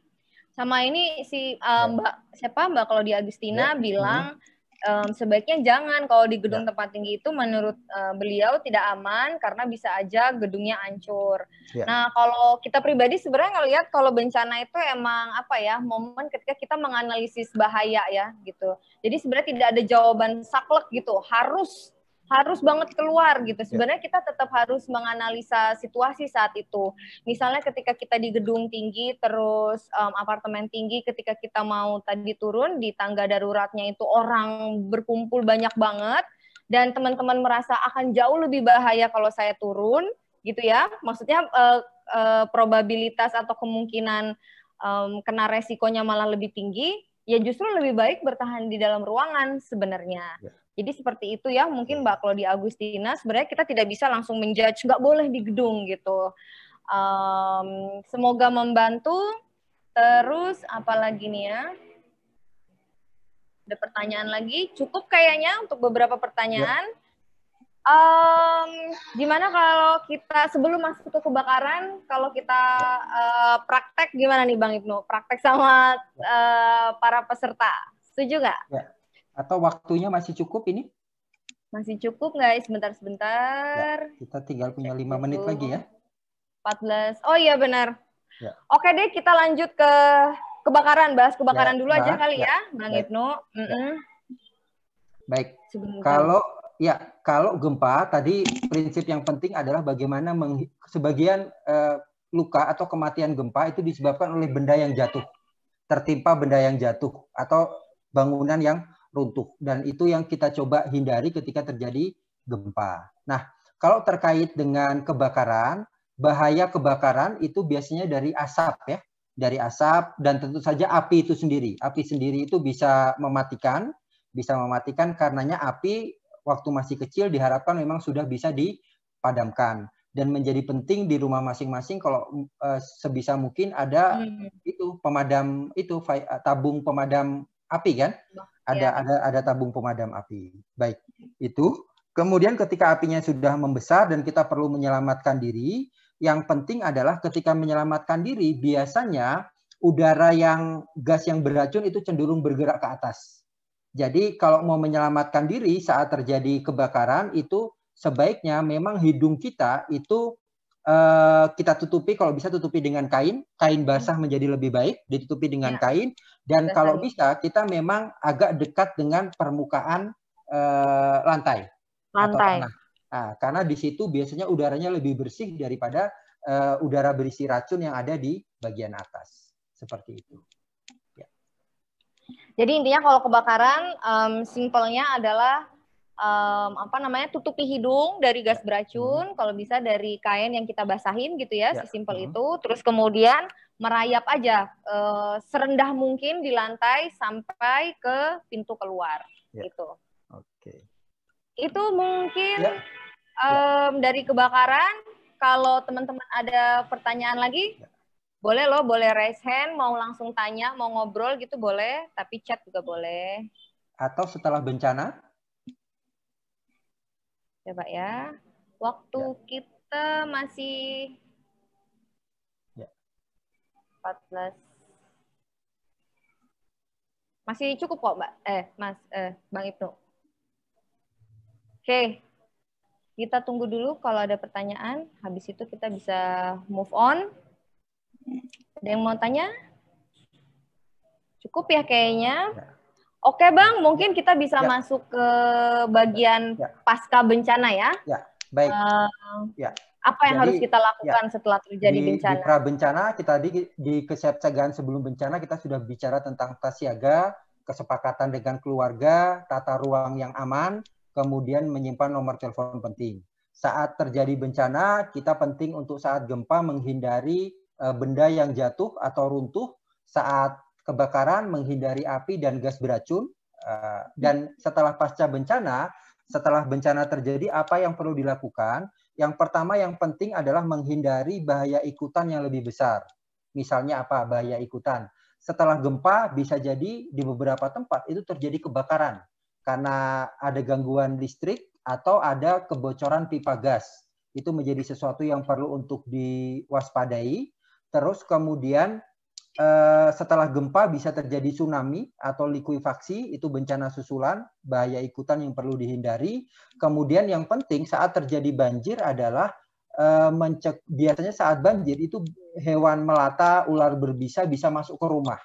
sama ini si um, Mbak siapa Mbak kalau di Agustina ya. bilang um, sebaiknya jangan kalau di gedung ya. tempat tinggi itu menurut uh, beliau tidak aman karena bisa aja gedungnya ancur. Ya. Nah, kalau kita pribadi sebenarnya ngelihat kalau bencana itu emang apa ya, momen ketika kita menganalisis bahaya ya gitu. Jadi sebenarnya tidak ada jawaban saklek gitu, harus harus banget keluar gitu. Ya. Sebenarnya kita tetap harus menganalisa situasi saat itu. Misalnya ketika kita di gedung tinggi terus um, apartemen tinggi ketika kita mau tadi turun di tangga daruratnya itu orang berkumpul banyak banget dan teman-teman merasa akan jauh lebih bahaya kalau saya turun gitu ya. Maksudnya uh, uh, probabilitas atau kemungkinan um, kena resikonya malah lebih tinggi, ya justru lebih baik bertahan di dalam ruangan sebenarnya. Yeah jadi seperti itu ya mungkin iya. Mbak di Agustina sebenarnya kita tidak bisa langsung menjudge nggak boleh di gedung gitu. Um, semoga membantu. Terus apalagi nih ya? Ada pertanyaan lagi? Cukup kayaknya untuk beberapa pertanyaan. Ya. Um, gimana kalau kita sebelum masuk ke kebakaran, kalau kita uh, praktek gimana nih Bang Ibnu? Praktek sama uh, para peserta, setuju nggak? Ya atau waktunya masih cukup ini? Masih cukup guys, Sebentar-sebentar. Ya, kita tinggal punya lima menit lagi ya. 14. Oh iya benar. Ya. Oke deh, kita lanjut ke kebakaran. Bahas kebakaran ya, dulu nah, aja kali ya, ya Bang Baik. Ibnu. Mm -hmm. Ya. Baik. Sebentar. Kalau ya kalau gempa tadi prinsip yang penting adalah bagaimana meng, sebagian eh, luka atau kematian gempa itu disebabkan oleh benda yang jatuh, tertimpa benda yang jatuh atau bangunan yang runtuh dan itu yang kita coba hindari ketika terjadi gempa. Nah, kalau terkait dengan kebakaran, bahaya kebakaran itu biasanya dari asap ya, dari asap dan tentu saja api itu sendiri. Api sendiri itu bisa mematikan, bisa mematikan karenanya api waktu masih kecil diharapkan memang sudah bisa dipadamkan dan menjadi penting di rumah masing-masing kalau uh, sebisa mungkin ada hmm. itu pemadam itu tabung pemadam api kan ada ya. ada ada tabung pemadam api. Baik, itu. Kemudian ketika apinya sudah membesar dan kita perlu menyelamatkan diri, yang penting adalah ketika menyelamatkan diri biasanya udara yang gas yang beracun itu cenderung bergerak ke atas. Jadi kalau mau menyelamatkan diri saat terjadi kebakaran itu sebaiknya memang hidung kita itu Eh, kita tutupi kalau bisa tutupi dengan kain, kain hmm. basah menjadi lebih baik, ditutupi dengan ya. kain dan Betul. kalau bisa kita memang agak dekat dengan permukaan uh, eh, lantai. Lantai. Atau Nah, karena di situ biasanya udaranya lebih bersih daripada uh, udara berisi racun yang ada di bagian atas. Seperti itu. Ya. Jadi intinya kalau kebakaran, um, simpelnya adalah um, apa namanya tutupi hidung dari gas ya. beracun hmm. kalau bisa dari kain yang kita basahin gitu ya, ya. sesimpel hmm. itu terus kemudian merayap aja uh, serendah mungkin di lantai sampai ke pintu keluar ya. gitu oke okay. itu mungkin ya. Um, ya. dari kebakaran kalau teman-teman ada pertanyaan lagi ya. boleh loh boleh raise hand mau langsung tanya mau ngobrol gitu boleh tapi chat juga boleh atau setelah bencana Coba ya. ya. Hmm. Waktu ya. kita masih ya. 14 masih cukup kok, Mbak. Eh, Mas, eh, Bang Ibnu. Oke. Kita tunggu dulu kalau ada pertanyaan, habis itu kita bisa move on. Ada yang mau tanya? Cukup ya kayaknya. Ya. Oke Bang, mungkin kita bisa ya. masuk ke bagian ya. pasca bencana ya. Ya, baik. Uh, ya. Apa yang Jadi, harus kita lakukan ya. setelah terjadi di, bencana? Di pra bencana kita di, di kesiapsiagaan sebelum bencana kita sudah bicara tentang siaga, kesepakatan dengan keluarga, tata ruang yang aman, kemudian menyimpan nomor telepon penting. Saat terjadi bencana, kita penting untuk saat gempa menghindari uh, benda yang jatuh atau runtuh saat kebakaran, menghindari api dan gas beracun. Eh, dan setelah pasca bencana, setelah bencana terjadi apa yang perlu dilakukan? Yang pertama yang penting adalah menghindari bahaya ikutan yang lebih besar. Misalnya apa? Bahaya ikutan. Setelah gempa bisa jadi di beberapa tempat itu terjadi kebakaran karena ada gangguan listrik atau ada kebocoran pipa gas. Itu menjadi sesuatu yang perlu untuk diwaspadai. Terus kemudian Eh, setelah gempa bisa terjadi tsunami atau likuifaksi, itu bencana susulan, bahaya ikutan yang perlu dihindari. Kemudian yang penting saat terjadi banjir adalah eh, mencek, biasanya saat banjir itu hewan melata, ular berbisa bisa masuk ke rumah.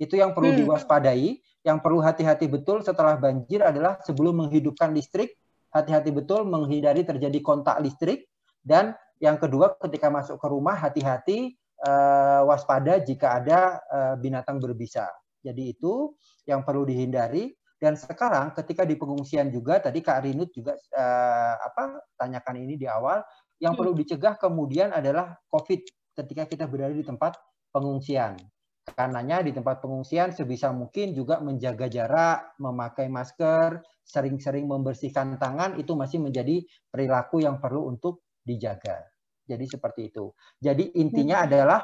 Itu yang perlu hmm. diwaspadai. Yang perlu hati-hati betul setelah banjir adalah sebelum menghidupkan listrik, hati-hati betul menghindari terjadi kontak listrik. Dan yang kedua ketika masuk ke rumah hati-hati uh, waspada jika ada uh, binatang berbisa. Jadi itu yang perlu dihindari. Dan sekarang ketika di pengungsian juga tadi Kak Rinut juga uh, apa tanyakan ini di awal, yang hmm. perlu dicegah kemudian adalah COVID ketika kita berada di tempat pengungsian. Karenanya di tempat pengungsian sebisa mungkin juga menjaga jarak, memakai masker, sering-sering membersihkan tangan itu masih menjadi perilaku yang perlu untuk dijaga. Jadi seperti itu. Jadi intinya hmm. adalah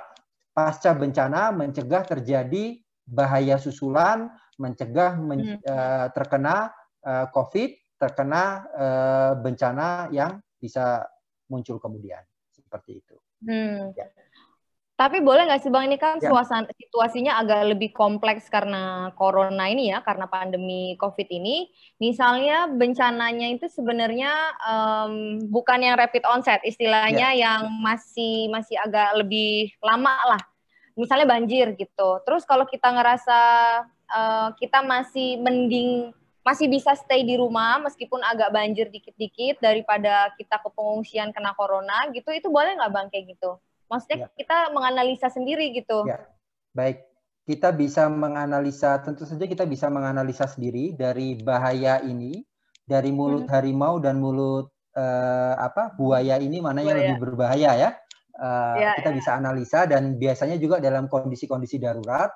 pasca bencana mencegah terjadi bahaya susulan, mencegah men, uh, terkena uh, COVID, terkena uh, bencana yang bisa muncul kemudian seperti itu. Hmm. Ya. Tapi boleh nggak sih Bang, ini kan ya. suasana situasinya agak lebih kompleks karena corona ini ya, karena pandemi COVID ini. Misalnya bencananya itu sebenarnya um, bukan yang rapid onset, istilahnya ya. yang masih masih agak lebih lama lah. Misalnya banjir gitu. Terus kalau kita ngerasa uh, kita masih mending masih bisa stay di rumah meskipun agak banjir dikit-dikit daripada kita ke pengungsian kena corona gitu itu boleh nggak bang kayak gitu? Maksudnya ya. kita menganalisa sendiri gitu. Ya. Baik, kita bisa menganalisa tentu saja kita bisa menganalisa sendiri dari bahaya ini dari mulut hmm. harimau dan mulut uh, apa buaya ini mana buaya. yang lebih berbahaya ya. Uh, ya, kita ya. bisa analisa dan biasanya juga dalam kondisi-kondisi darurat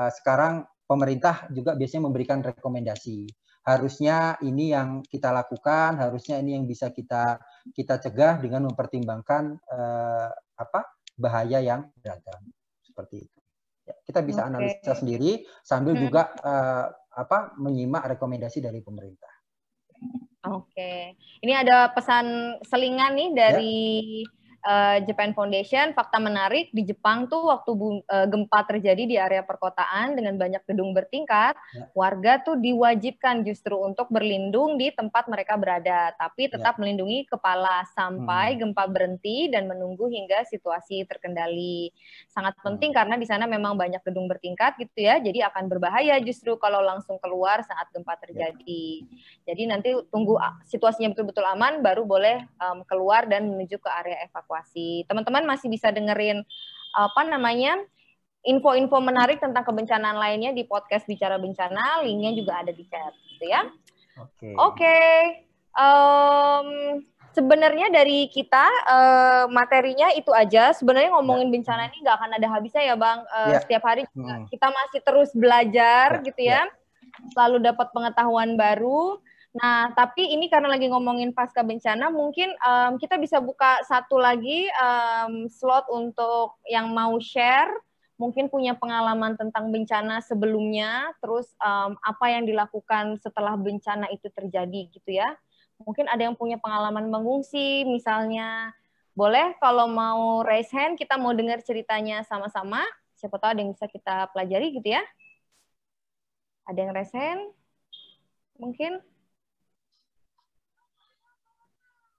uh, sekarang pemerintah juga biasanya memberikan rekomendasi harusnya ini yang kita lakukan harusnya ini yang bisa kita kita cegah dengan mempertimbangkan uh, apa bahaya yang beragam seperti itu. Ya, kita bisa okay. analisa sendiri sambil juga uh, apa menyimak rekomendasi dari pemerintah. Oke, okay. ini ada pesan selingan nih dari ya uh, Japan Foundation, fakta menarik di Jepang tuh waktu bu, uh, gempa terjadi di area perkotaan dengan banyak gedung bertingkat, ya. warga tuh diwajibkan justru untuk berlindung di tempat mereka berada, tapi ya. tetap ya. melindungi kepala sampai hmm. gempa berhenti dan menunggu hingga situasi terkendali. Sangat hmm. penting karena di sana memang banyak gedung bertingkat gitu ya, jadi akan berbahaya justru kalau langsung keluar saat gempa ya. terjadi. Ya. Jadi nanti tunggu situasinya betul-betul aman baru boleh um, keluar dan menuju ke area evakuasi evakuasi. Teman-teman masih bisa dengerin apa namanya info-info menarik tentang kebencanaan lainnya di podcast Bicara Bencana. Linknya juga ada di chat, gitu ya. Oke. Okay. Okay. Um, sebenarnya dari kita uh, materinya itu aja. Sebenarnya ngomongin ya. bencana ini nggak akan ada habisnya ya, Bang. Uh, ya. Setiap hari hmm. kita masih terus belajar, ya. gitu ya. ya. Selalu dapat pengetahuan baru. Nah, tapi ini karena lagi ngomongin pasca bencana, mungkin um, kita bisa buka satu lagi um, slot untuk yang mau share, mungkin punya pengalaman tentang bencana sebelumnya, terus um, apa yang dilakukan setelah bencana itu terjadi gitu ya. Mungkin ada yang punya pengalaman mengungsi, misalnya boleh kalau mau raise hand, kita mau dengar ceritanya sama-sama. Siapa tahu ada yang bisa kita pelajari gitu ya. Ada yang raise hand? Mungkin?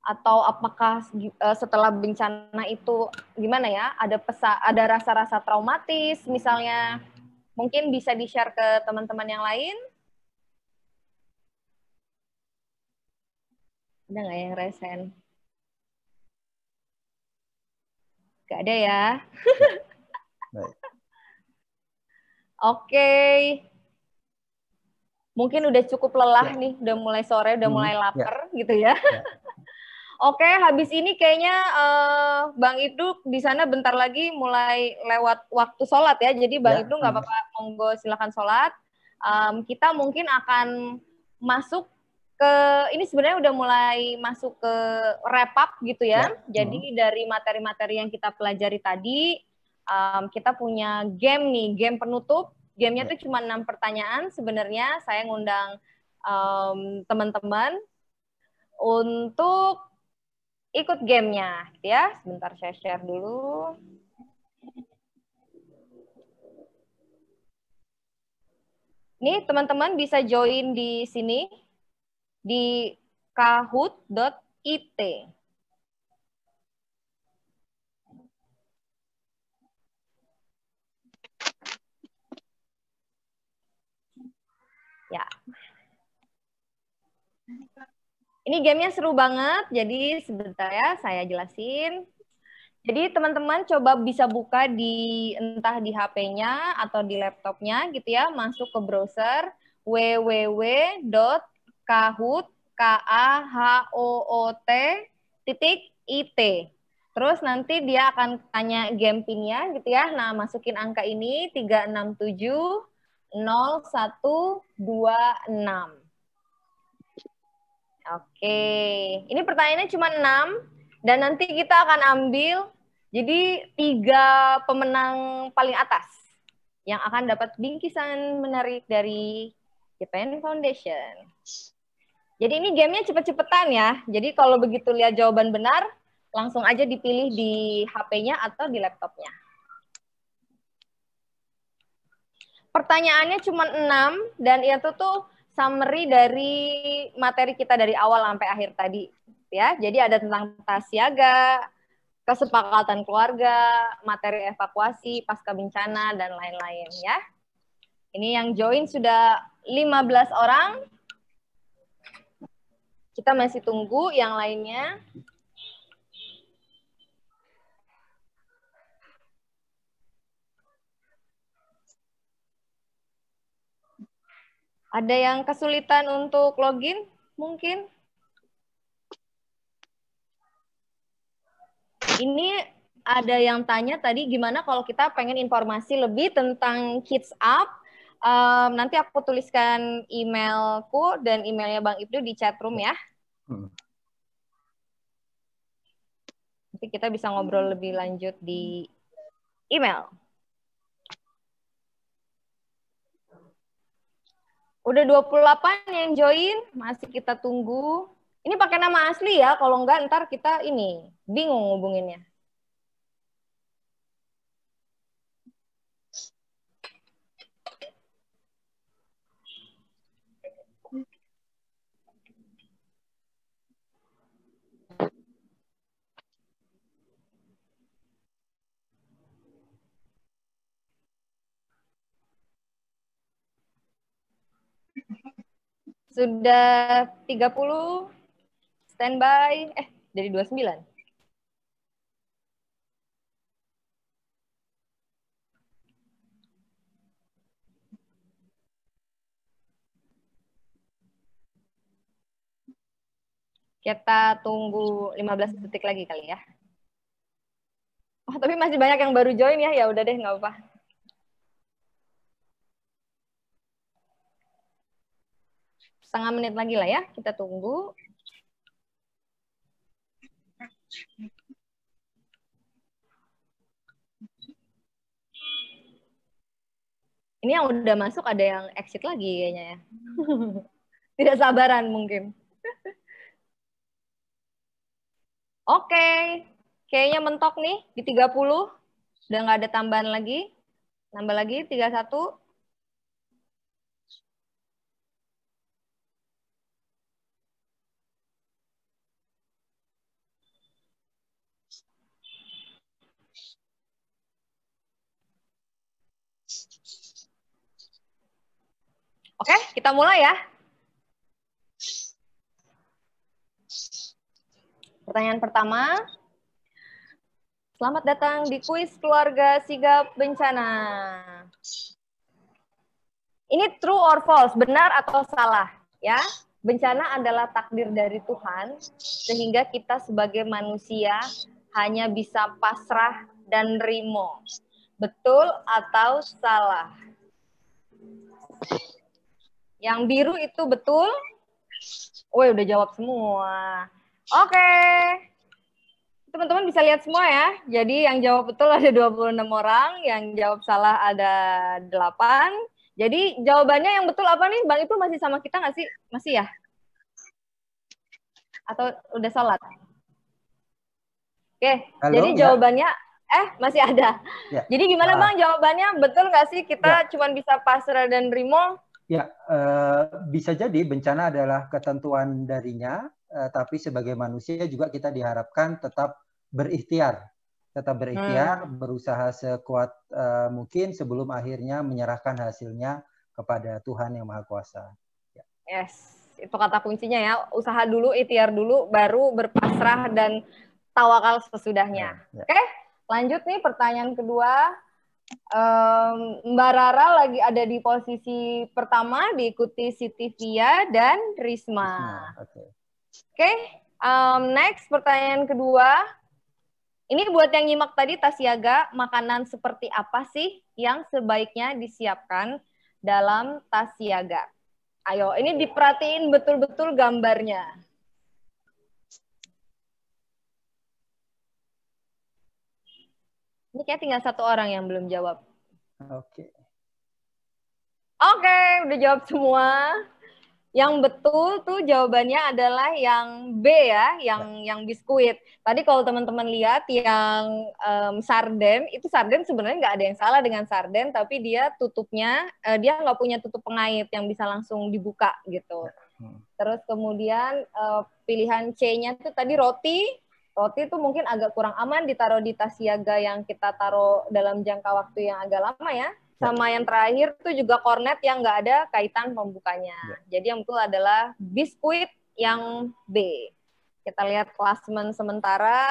atau apakah eh, setelah bencana itu gimana ya ada pesa ada rasa-rasa traumatis misalnya mungkin bisa di share ke teman-teman yang lain ada nggak yang resen nggak ada ya [laughs] oke okay. mungkin udah cukup lelah ya. nih udah mulai sore udah hmm, mulai ya. lapar ya. gitu ya, ya [laughs] Oke, habis ini kayaknya uh, Bang Idu di sana bentar lagi mulai lewat waktu sholat ya. Jadi Bang ya. Idu nggak iya. apa-apa, monggo silahkan sholat. Um, kita mungkin akan masuk ke ini sebenarnya udah mulai masuk ke wrap up gitu ya. ya. Jadi hmm. dari materi-materi yang kita pelajari tadi, um, kita punya game nih, game penutup. Gamenya ya. tuh cuma enam pertanyaan sebenarnya. Saya ngundang um, teman-teman untuk ikut gamenya gitu ya. Sebentar saya share dulu. Nih teman-teman bisa join di sini di kahoot.it. Ya. Ini gamenya seru banget, jadi sebentar ya saya jelasin. Jadi teman-teman coba bisa buka di entah di HP-nya atau di laptopnya gitu ya, masuk ke browser www.kahoot.it. Terus nanti dia akan tanya game pinnya gitu ya. Nah, masukin angka ini 367 0126. Oke, ini pertanyaannya cuma enam dan nanti kita akan ambil jadi tiga pemenang paling atas yang akan dapat bingkisan menarik dari Japan Foundation. Jadi ini gamenya cepet-cepetan ya. Jadi kalau begitu lihat jawaban benar, langsung aja dipilih di HP-nya atau di laptopnya. Pertanyaannya cuma enam dan itu tuh summary dari materi kita dari awal sampai akhir tadi ya. Jadi ada tentang tas siaga, kesepakatan keluarga, materi evakuasi pasca bencana dan lain-lain ya. Ini yang join sudah 15 orang. Kita masih tunggu yang lainnya. Ada yang kesulitan untuk login mungkin? Ini ada yang tanya tadi gimana kalau kita pengen informasi lebih tentang Kids Up. Um, nanti aku tuliskan emailku dan emailnya Bang Ibnu di chat room ya. Hmm. Nanti kita bisa ngobrol lebih lanjut di email. Udah 28 yang join, masih kita tunggu. Ini pakai nama asli ya, kalau enggak ntar kita ini bingung ngubunginnya. Sudah 30 standby eh dari 29. Kita tunggu 15 detik lagi kali ya. Oh, tapi masih banyak yang baru join ya. Ya udah deh, nggak apa-apa. setengah menit lagi lah ya, kita tunggu. Ini yang udah masuk ada yang exit lagi kayaknya ya. [laughs] Tidak sabaran mungkin. [laughs] Oke, okay. kayaknya mentok nih di 30. Udah nggak ada tambahan lagi. Nambah lagi 31. Oke, kita mulai ya. Pertanyaan pertama. Selamat datang di kuis keluarga sigap bencana. Ini true or false, benar atau salah, ya? Bencana adalah takdir dari Tuhan sehingga kita sebagai manusia hanya bisa pasrah dan rimo. Betul atau salah? Yang biru itu betul. Woi, udah jawab semua. Oke. Okay. Teman-teman bisa lihat semua ya. Jadi yang jawab betul ada 26 orang, yang jawab salah ada 8. Jadi jawabannya yang betul apa nih? Bang itu masih sama kita nggak sih? Masih ya? Atau udah sholat? Oke, Halo, jadi ya. jawabannya eh masih ada. Ya. Jadi gimana ah. bang jawabannya betul nggak sih kita ya. cuma bisa pasrah dan rimo? Ya, eh, bisa jadi bencana adalah ketentuan darinya, eh, tapi sebagai manusia juga kita diharapkan tetap berikhtiar, tetap berikhtiar, hmm. berusaha sekuat eh, mungkin sebelum akhirnya menyerahkan hasilnya kepada Tuhan yang Maha Kuasa. Ya. Yes, itu kata kuncinya ya, usaha dulu, ikhtiar dulu, baru berpasrah dan tawakal sesudahnya. Ya, ya. Oke, lanjut nih pertanyaan kedua um, Mbak Rara lagi ada di posisi pertama diikuti Siti Via dan Risma. Oke. Okay. Okay. Um, next pertanyaan kedua. Ini buat yang nyimak tadi Tasiaga, makanan seperti apa sih yang sebaiknya disiapkan dalam Tasiaga? Ayo, ini diperhatiin betul-betul gambarnya. Ini kayak tinggal satu orang yang belum jawab. Oke. Okay. Oke, okay, udah jawab semua. Yang betul tuh jawabannya adalah yang B ya, yang ya. yang biskuit. Tadi kalau teman-teman lihat yang um, sarden, itu sarden sebenarnya nggak ada yang salah dengan sarden, tapi dia tutupnya uh, dia nggak punya tutup pengait yang bisa langsung dibuka gitu. Ya. Hmm. Terus kemudian uh, pilihan C-nya tuh tadi roti, roti itu mungkin agak kurang aman ditaruh di tas siaga yang kita taruh dalam jangka waktu yang agak lama ya. Sama yang terakhir itu juga kornet yang nggak ada kaitan pembukanya. Ya. Jadi yang betul adalah biskuit yang B. Kita lihat klasmen sementara.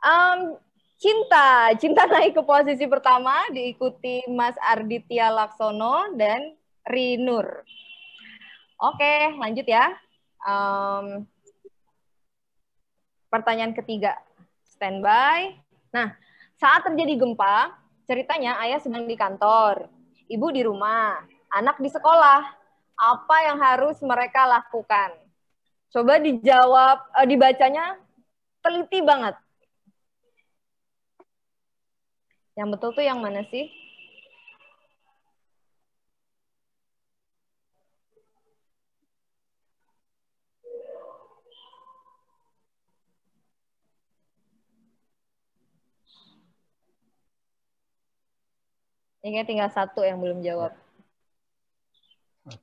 Um, Cinta, Cinta [laughs] naik ke posisi pertama diikuti Mas Arditya Laksono dan Rinur. Oke, lanjut ya. Um, Pertanyaan ketiga, standby. Nah, saat terjadi gempa, ceritanya ayah sedang di kantor, ibu di rumah, anak di sekolah. Apa yang harus mereka lakukan? Coba dijawab, eh, dibacanya teliti banget. Yang betul tuh yang mana sih? Ini kayak tinggal satu yang belum jawab. Oke.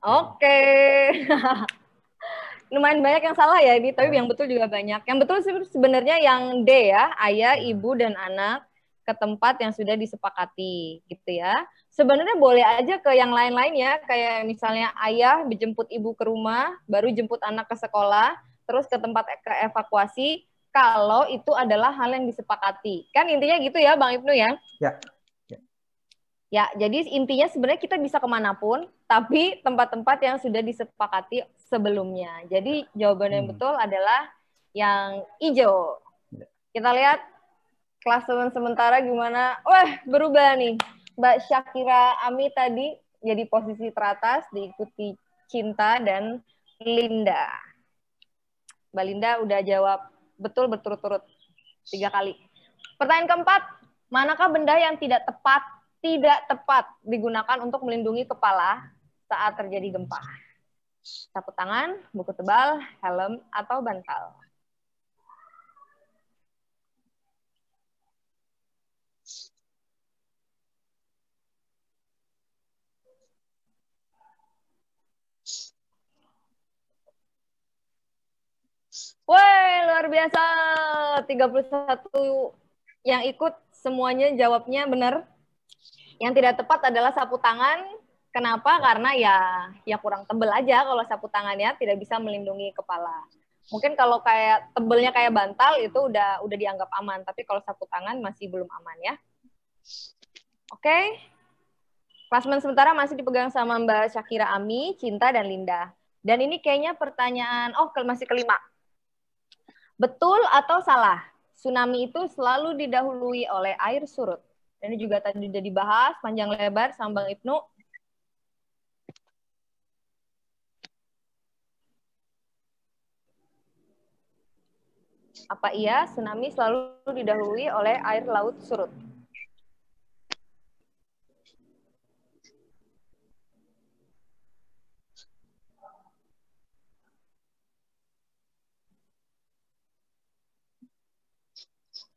Okay. [laughs] Lumayan banyak yang salah ya, ini, tapi iya. yang betul juga banyak. Yang betul sebenarnya yang D ya, ayah, iya. ibu, dan anak ke tempat yang sudah disepakati gitu ya. Sebenarnya boleh aja ke yang lain-lain ya, kayak misalnya ayah dijemput ibu ke rumah, baru jemput anak ke sekolah, terus ke tempat e-, ke evakuasi kalau itu adalah hal yang disepakati. Kan intinya gitu ya Bang Ibnu ya? Ya. Ya, jadi intinya sebenarnya kita bisa kemanapun, tapi tempat-tempat yang sudah disepakati sebelumnya. Jadi jawaban yang hmm. betul adalah yang hijau. Ya. Kita lihat kelas sementara gimana. Wah, berubah nih. Mbak Syakira Ami tadi jadi posisi teratas, diikuti Cinta dan Linda. Mbak Linda udah jawab betul berturut-turut tiga kali. Pertanyaan keempat, manakah benda yang tidak tepat tidak tepat digunakan untuk melindungi kepala saat terjadi gempa. Sapu tangan, buku tebal, helm, atau bantal. Woi, luar biasa. 31 yang ikut semuanya jawabnya benar. Yang tidak tepat adalah sapu tangan. Kenapa? Karena ya ya kurang tebel aja kalau sapu tangannya tidak bisa melindungi kepala. Mungkin kalau kayak tebelnya kayak bantal itu udah udah dianggap aman, tapi kalau sapu tangan masih belum aman ya. Oke. Okay. Klasmen sementara masih dipegang sama Mbak Syakira Ami, Cinta dan Linda. Dan ini kayaknya pertanyaan oh masih kelima. Betul atau salah? Tsunami itu selalu didahului oleh air surut. Ini juga tadi sudah dibahas panjang lebar sama Bang Ibnu. Apa iya tsunami selalu didahului oleh air laut surut?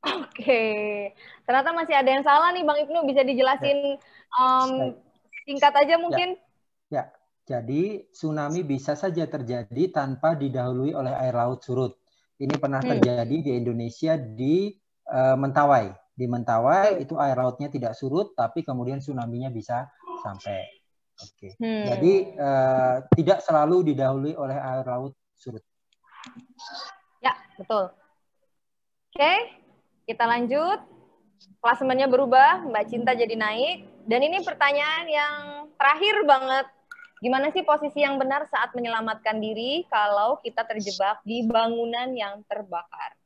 Oke, Ternyata masih ada yang salah nih Bang Ibnu, bisa dijelasin um, singkat aja mungkin. Ya. ya, jadi tsunami bisa saja terjadi tanpa didahului oleh air laut surut. Ini pernah hmm. terjadi di Indonesia di uh, Mentawai. Di Mentawai itu air lautnya tidak surut, tapi kemudian tsunami-nya bisa sampai. Oke. Okay. Hmm. Jadi uh, tidak selalu didahului oleh air laut surut. Ya, betul. Oke, okay, kita lanjut klasemennya berubah, Mbak Cinta jadi naik. Dan ini pertanyaan yang terakhir banget. Gimana sih posisi yang benar saat menyelamatkan diri kalau kita terjebak di bangunan yang terbakar?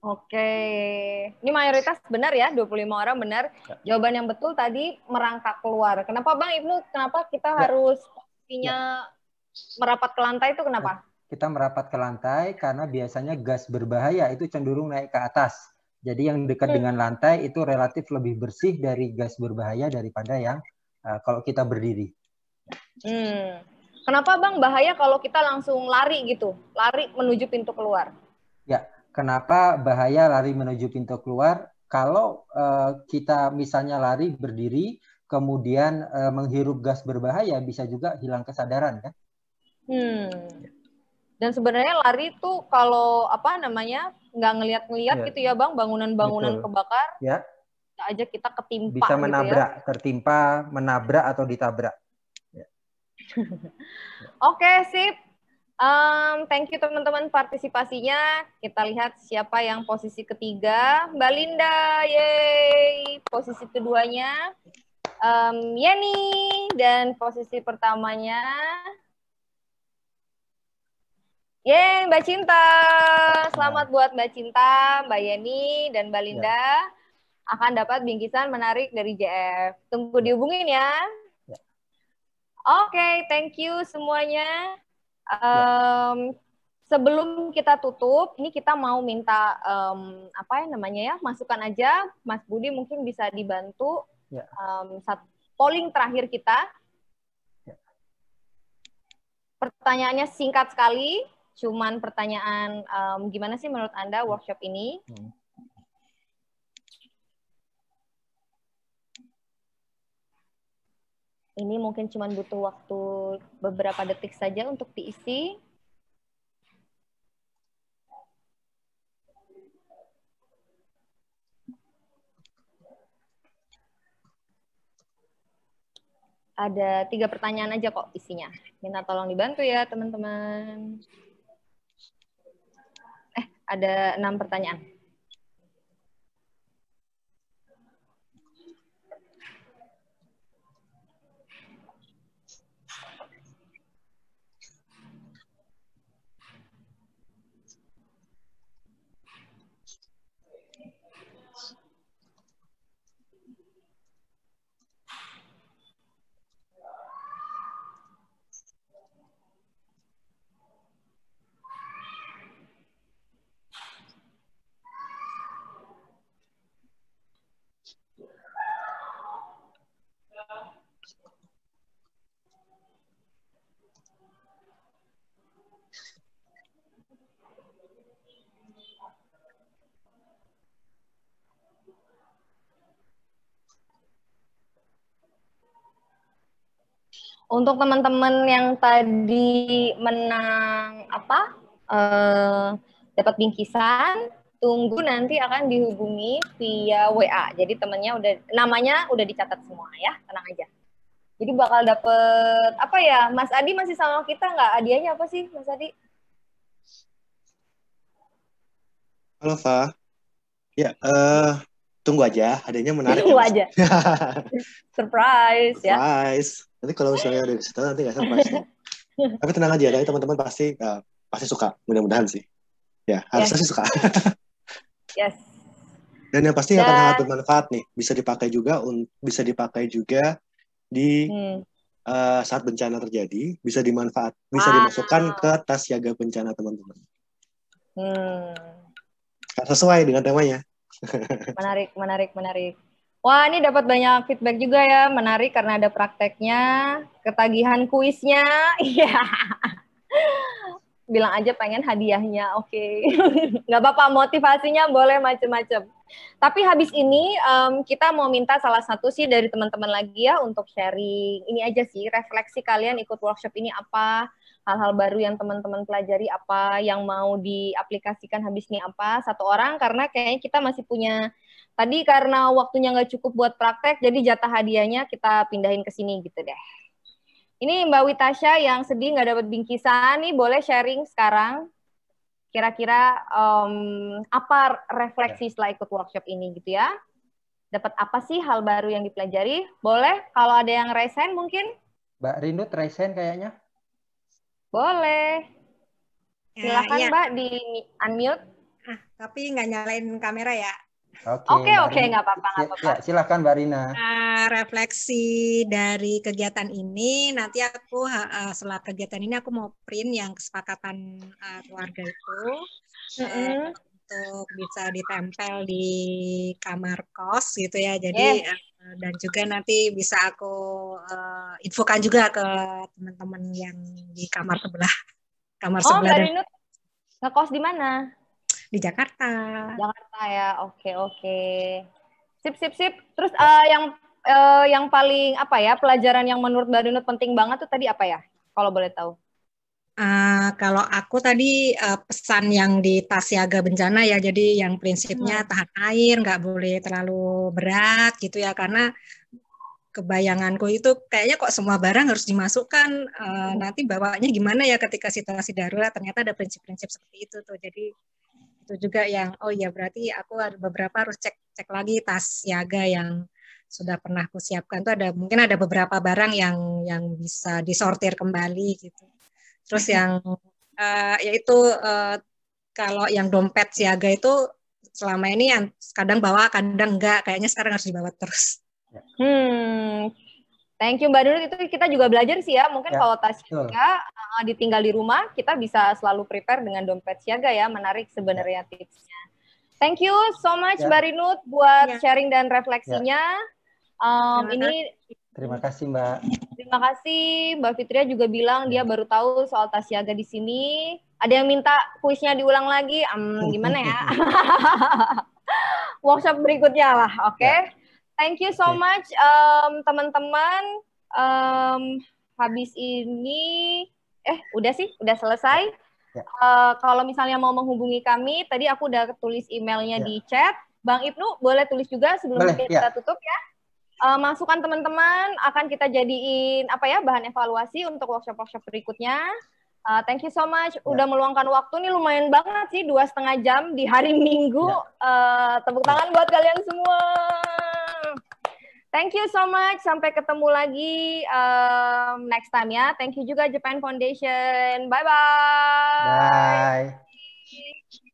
Oke, ini mayoritas benar ya, 25 orang benar. Ya. Jawaban yang betul tadi merangkak keluar. Kenapa Bang Ibnu, kenapa kita ya. harus punya ya. merapat ke lantai itu kenapa? Ya. Kita merapat ke lantai karena biasanya gas berbahaya itu cenderung naik ke atas. Jadi yang dekat hmm. dengan lantai itu relatif lebih bersih dari gas berbahaya daripada yang uh, kalau kita berdiri. Hmm. Kenapa Bang bahaya kalau kita langsung lari gitu, lari menuju pintu keluar? kenapa bahaya lari menuju pintu keluar kalau uh, kita misalnya lari berdiri kemudian uh, menghirup gas berbahaya bisa juga hilang kesadaran kan? Hmm. Dan sebenarnya lari tuh kalau apa namanya nggak ngelihat-ngelihat ya. gitu ya bang bangunan-bangunan kebakar ya. bisa aja kita ketimpa. Bisa menabrak, gitu ya. tertimpa, menabrak atau ditabrak. Ya. [laughs] Oke sip. Um, thank you teman-teman partisipasinya. Kita lihat siapa yang posisi ketiga. Mbak Linda, yay! Posisi keduanya. Um, Yeni, dan posisi pertamanya. Yeay, Mbak Cinta. Selamat nah. buat Mbak Cinta, Mbak Yeni, dan Mbak ya. Linda. Ya. Akan dapat bingkisan menarik dari JF. Tunggu ya. dihubungin ya. ya. Oke, okay, thank you semuanya. Um, sebelum kita tutup, ini kita mau minta um, apa ya namanya ya, masukan aja, Mas Budi mungkin bisa dibantu ya. um, saat polling terakhir kita. Ya. Pertanyaannya singkat sekali, cuman pertanyaan um, gimana sih menurut anda workshop ini? Hmm. Ini mungkin cuma butuh waktu beberapa detik saja untuk diisi. Ada tiga pertanyaan aja kok isinya. Minta tolong dibantu ya teman-teman. Eh, ada enam pertanyaan. untuk teman-teman yang tadi menang apa uh, dapat bingkisan tunggu nanti akan dihubungi via WA. Jadi temennya udah namanya udah dicatat semua ya, tenang aja. Jadi bakal dapet apa ya, Mas Adi masih sama kita nggak? hadiahnya apa sih, Mas Adi? Halo Fa. Ya, uh, tunggu aja, adanya menarik. Tunggu ya, aja. surprise, [laughs] surprise ya. Surprise. Nanti kalau misalnya udah cerita nanti nggak surprise. Ya. [laughs] Tapi tenang aja, dari teman-teman pasti uh, pasti suka, mudah-mudahan sih. Ya, harusnya yes. sih suka. [laughs] yes. Dan yang pasti Dan... akan sangat bermanfaat nih, bisa dipakai juga bisa dipakai juga di hmm. uh, saat bencana terjadi, bisa dimanfaat, bisa wow. Ah. dimasukkan ke tas siaga bencana teman-teman. Hmm. Sesuai dengan temanya. Menarik, menarik, menarik. Wah, ini dapat banyak feedback juga ya. Menarik karena ada prakteknya, ketagihan kuisnya. [laughs] Iya. Bilang aja pengen hadiahnya, oke. Okay. [laughs] Nggak apa-apa, motivasinya boleh macem-macem. Tapi habis ini um, kita mau minta salah satu sih dari teman-teman lagi ya untuk sharing. Ini aja sih, refleksi kalian ikut workshop ini apa, hal-hal baru yang teman-teman pelajari apa yang mau diaplikasikan habis ini apa satu orang karena kayaknya kita masih punya tadi karena waktunya nggak cukup buat praktek jadi jatah hadiahnya kita pindahin ke sini gitu deh. Ini Mbak Witasha yang sedih nggak dapat bingkisan nih boleh sharing sekarang kira-kira um, apa refleksi ya. setelah ikut workshop ini gitu ya? Dapat apa sih hal baru yang dipelajari? Boleh kalau ada yang resign mungkin? Mbak Rindu resign kayaknya. Boleh. Ya, silakan ya, ya. Mbak di unmute. Hah, tapi nggak nyalain kamera ya. Oke, oke, nggak apa-apa. Ya, ya silahkan Mbak Rina. Uh, refleksi dari kegiatan ini, nanti aku uh, setelah kegiatan ini aku mau print yang kesepakatan uh, keluarga itu. Mm -hmm. uh, untuk bisa ditempel di kamar kos gitu ya. Jadi yeah. Eh, Eh, dan juga nanti bisa aku uh, infokan juga ke teman-teman yang di kamar sebelah. Kamar oh, sebelah. dan ngekos di mana? Di Jakarta. Jakarta ya. Oke, oke. Sip, sip, sip. Terus uh, yang uh, yang paling apa ya pelajaran yang menurut Mbak penting banget tuh tadi apa ya? Kalau boleh tahu. Ah, kalau aku tadi uh, pesan yang di tas siaga Bencana ya, jadi yang prinsipnya iya. tahan air, nggak boleh terlalu berat gitu ya, karena kebayanganku itu kayaknya kok semua barang harus dimasukkan uh, nanti bawanya gimana ya ketika situasi darurat ternyata ada prinsip-prinsip seperti itu tuh jadi itu juga yang oh ya berarti aku ada beberapa harus cek cek lagi tas siaga yang sudah pernah aku siapkan tuh ada mungkin ada beberapa barang yang yang bisa disortir kembali gitu Terus yang uh, yaitu uh, kalau yang dompet siaga itu selama ini yang kadang bawa, kadang enggak. Kayaknya sekarang harus dibawa terus. Hmm, Thank you Mbak Nurut itu kita juga belajar sih ya. Mungkin ya, kalau tas siaga uh, ditinggal di rumah kita bisa selalu prepare dengan dompet siaga ya. Menarik sebenarnya ya. tipsnya. Thank you so much ya. Mbak Rinut buat ya. sharing dan refleksinya. Ya. Um, ini terima kasih Mbak. Terima kasih Mbak Fitria juga bilang dia ya. baru tahu soal tas di sini. Ada yang minta kuisnya diulang lagi. Um, gimana ya? [laughs] Workshop berikutnya lah, oke? Okay? Ya. Thank you so much teman-teman. Um, habis ini eh udah sih, udah selesai. Uh, kalau misalnya mau menghubungi kami, tadi aku udah tulis emailnya di chat. Bang Ibnu boleh tulis juga sebelum boleh, kita ya. tutup ya uh, eh, masukan teman-teman akan kita jadiin apa ya bahan evaluasi untuk workshop-workshop berikutnya. Uh, thank you so much, ya. udah meluangkan waktu nih lumayan banget sih dua setengah jam di hari Minggu. Ya. Uh, tepuk tangan buat kalian semua. Thank you so much, sampai ketemu lagi um, next time ya. Thank you juga Japan Foundation. Bye-bye. Bye.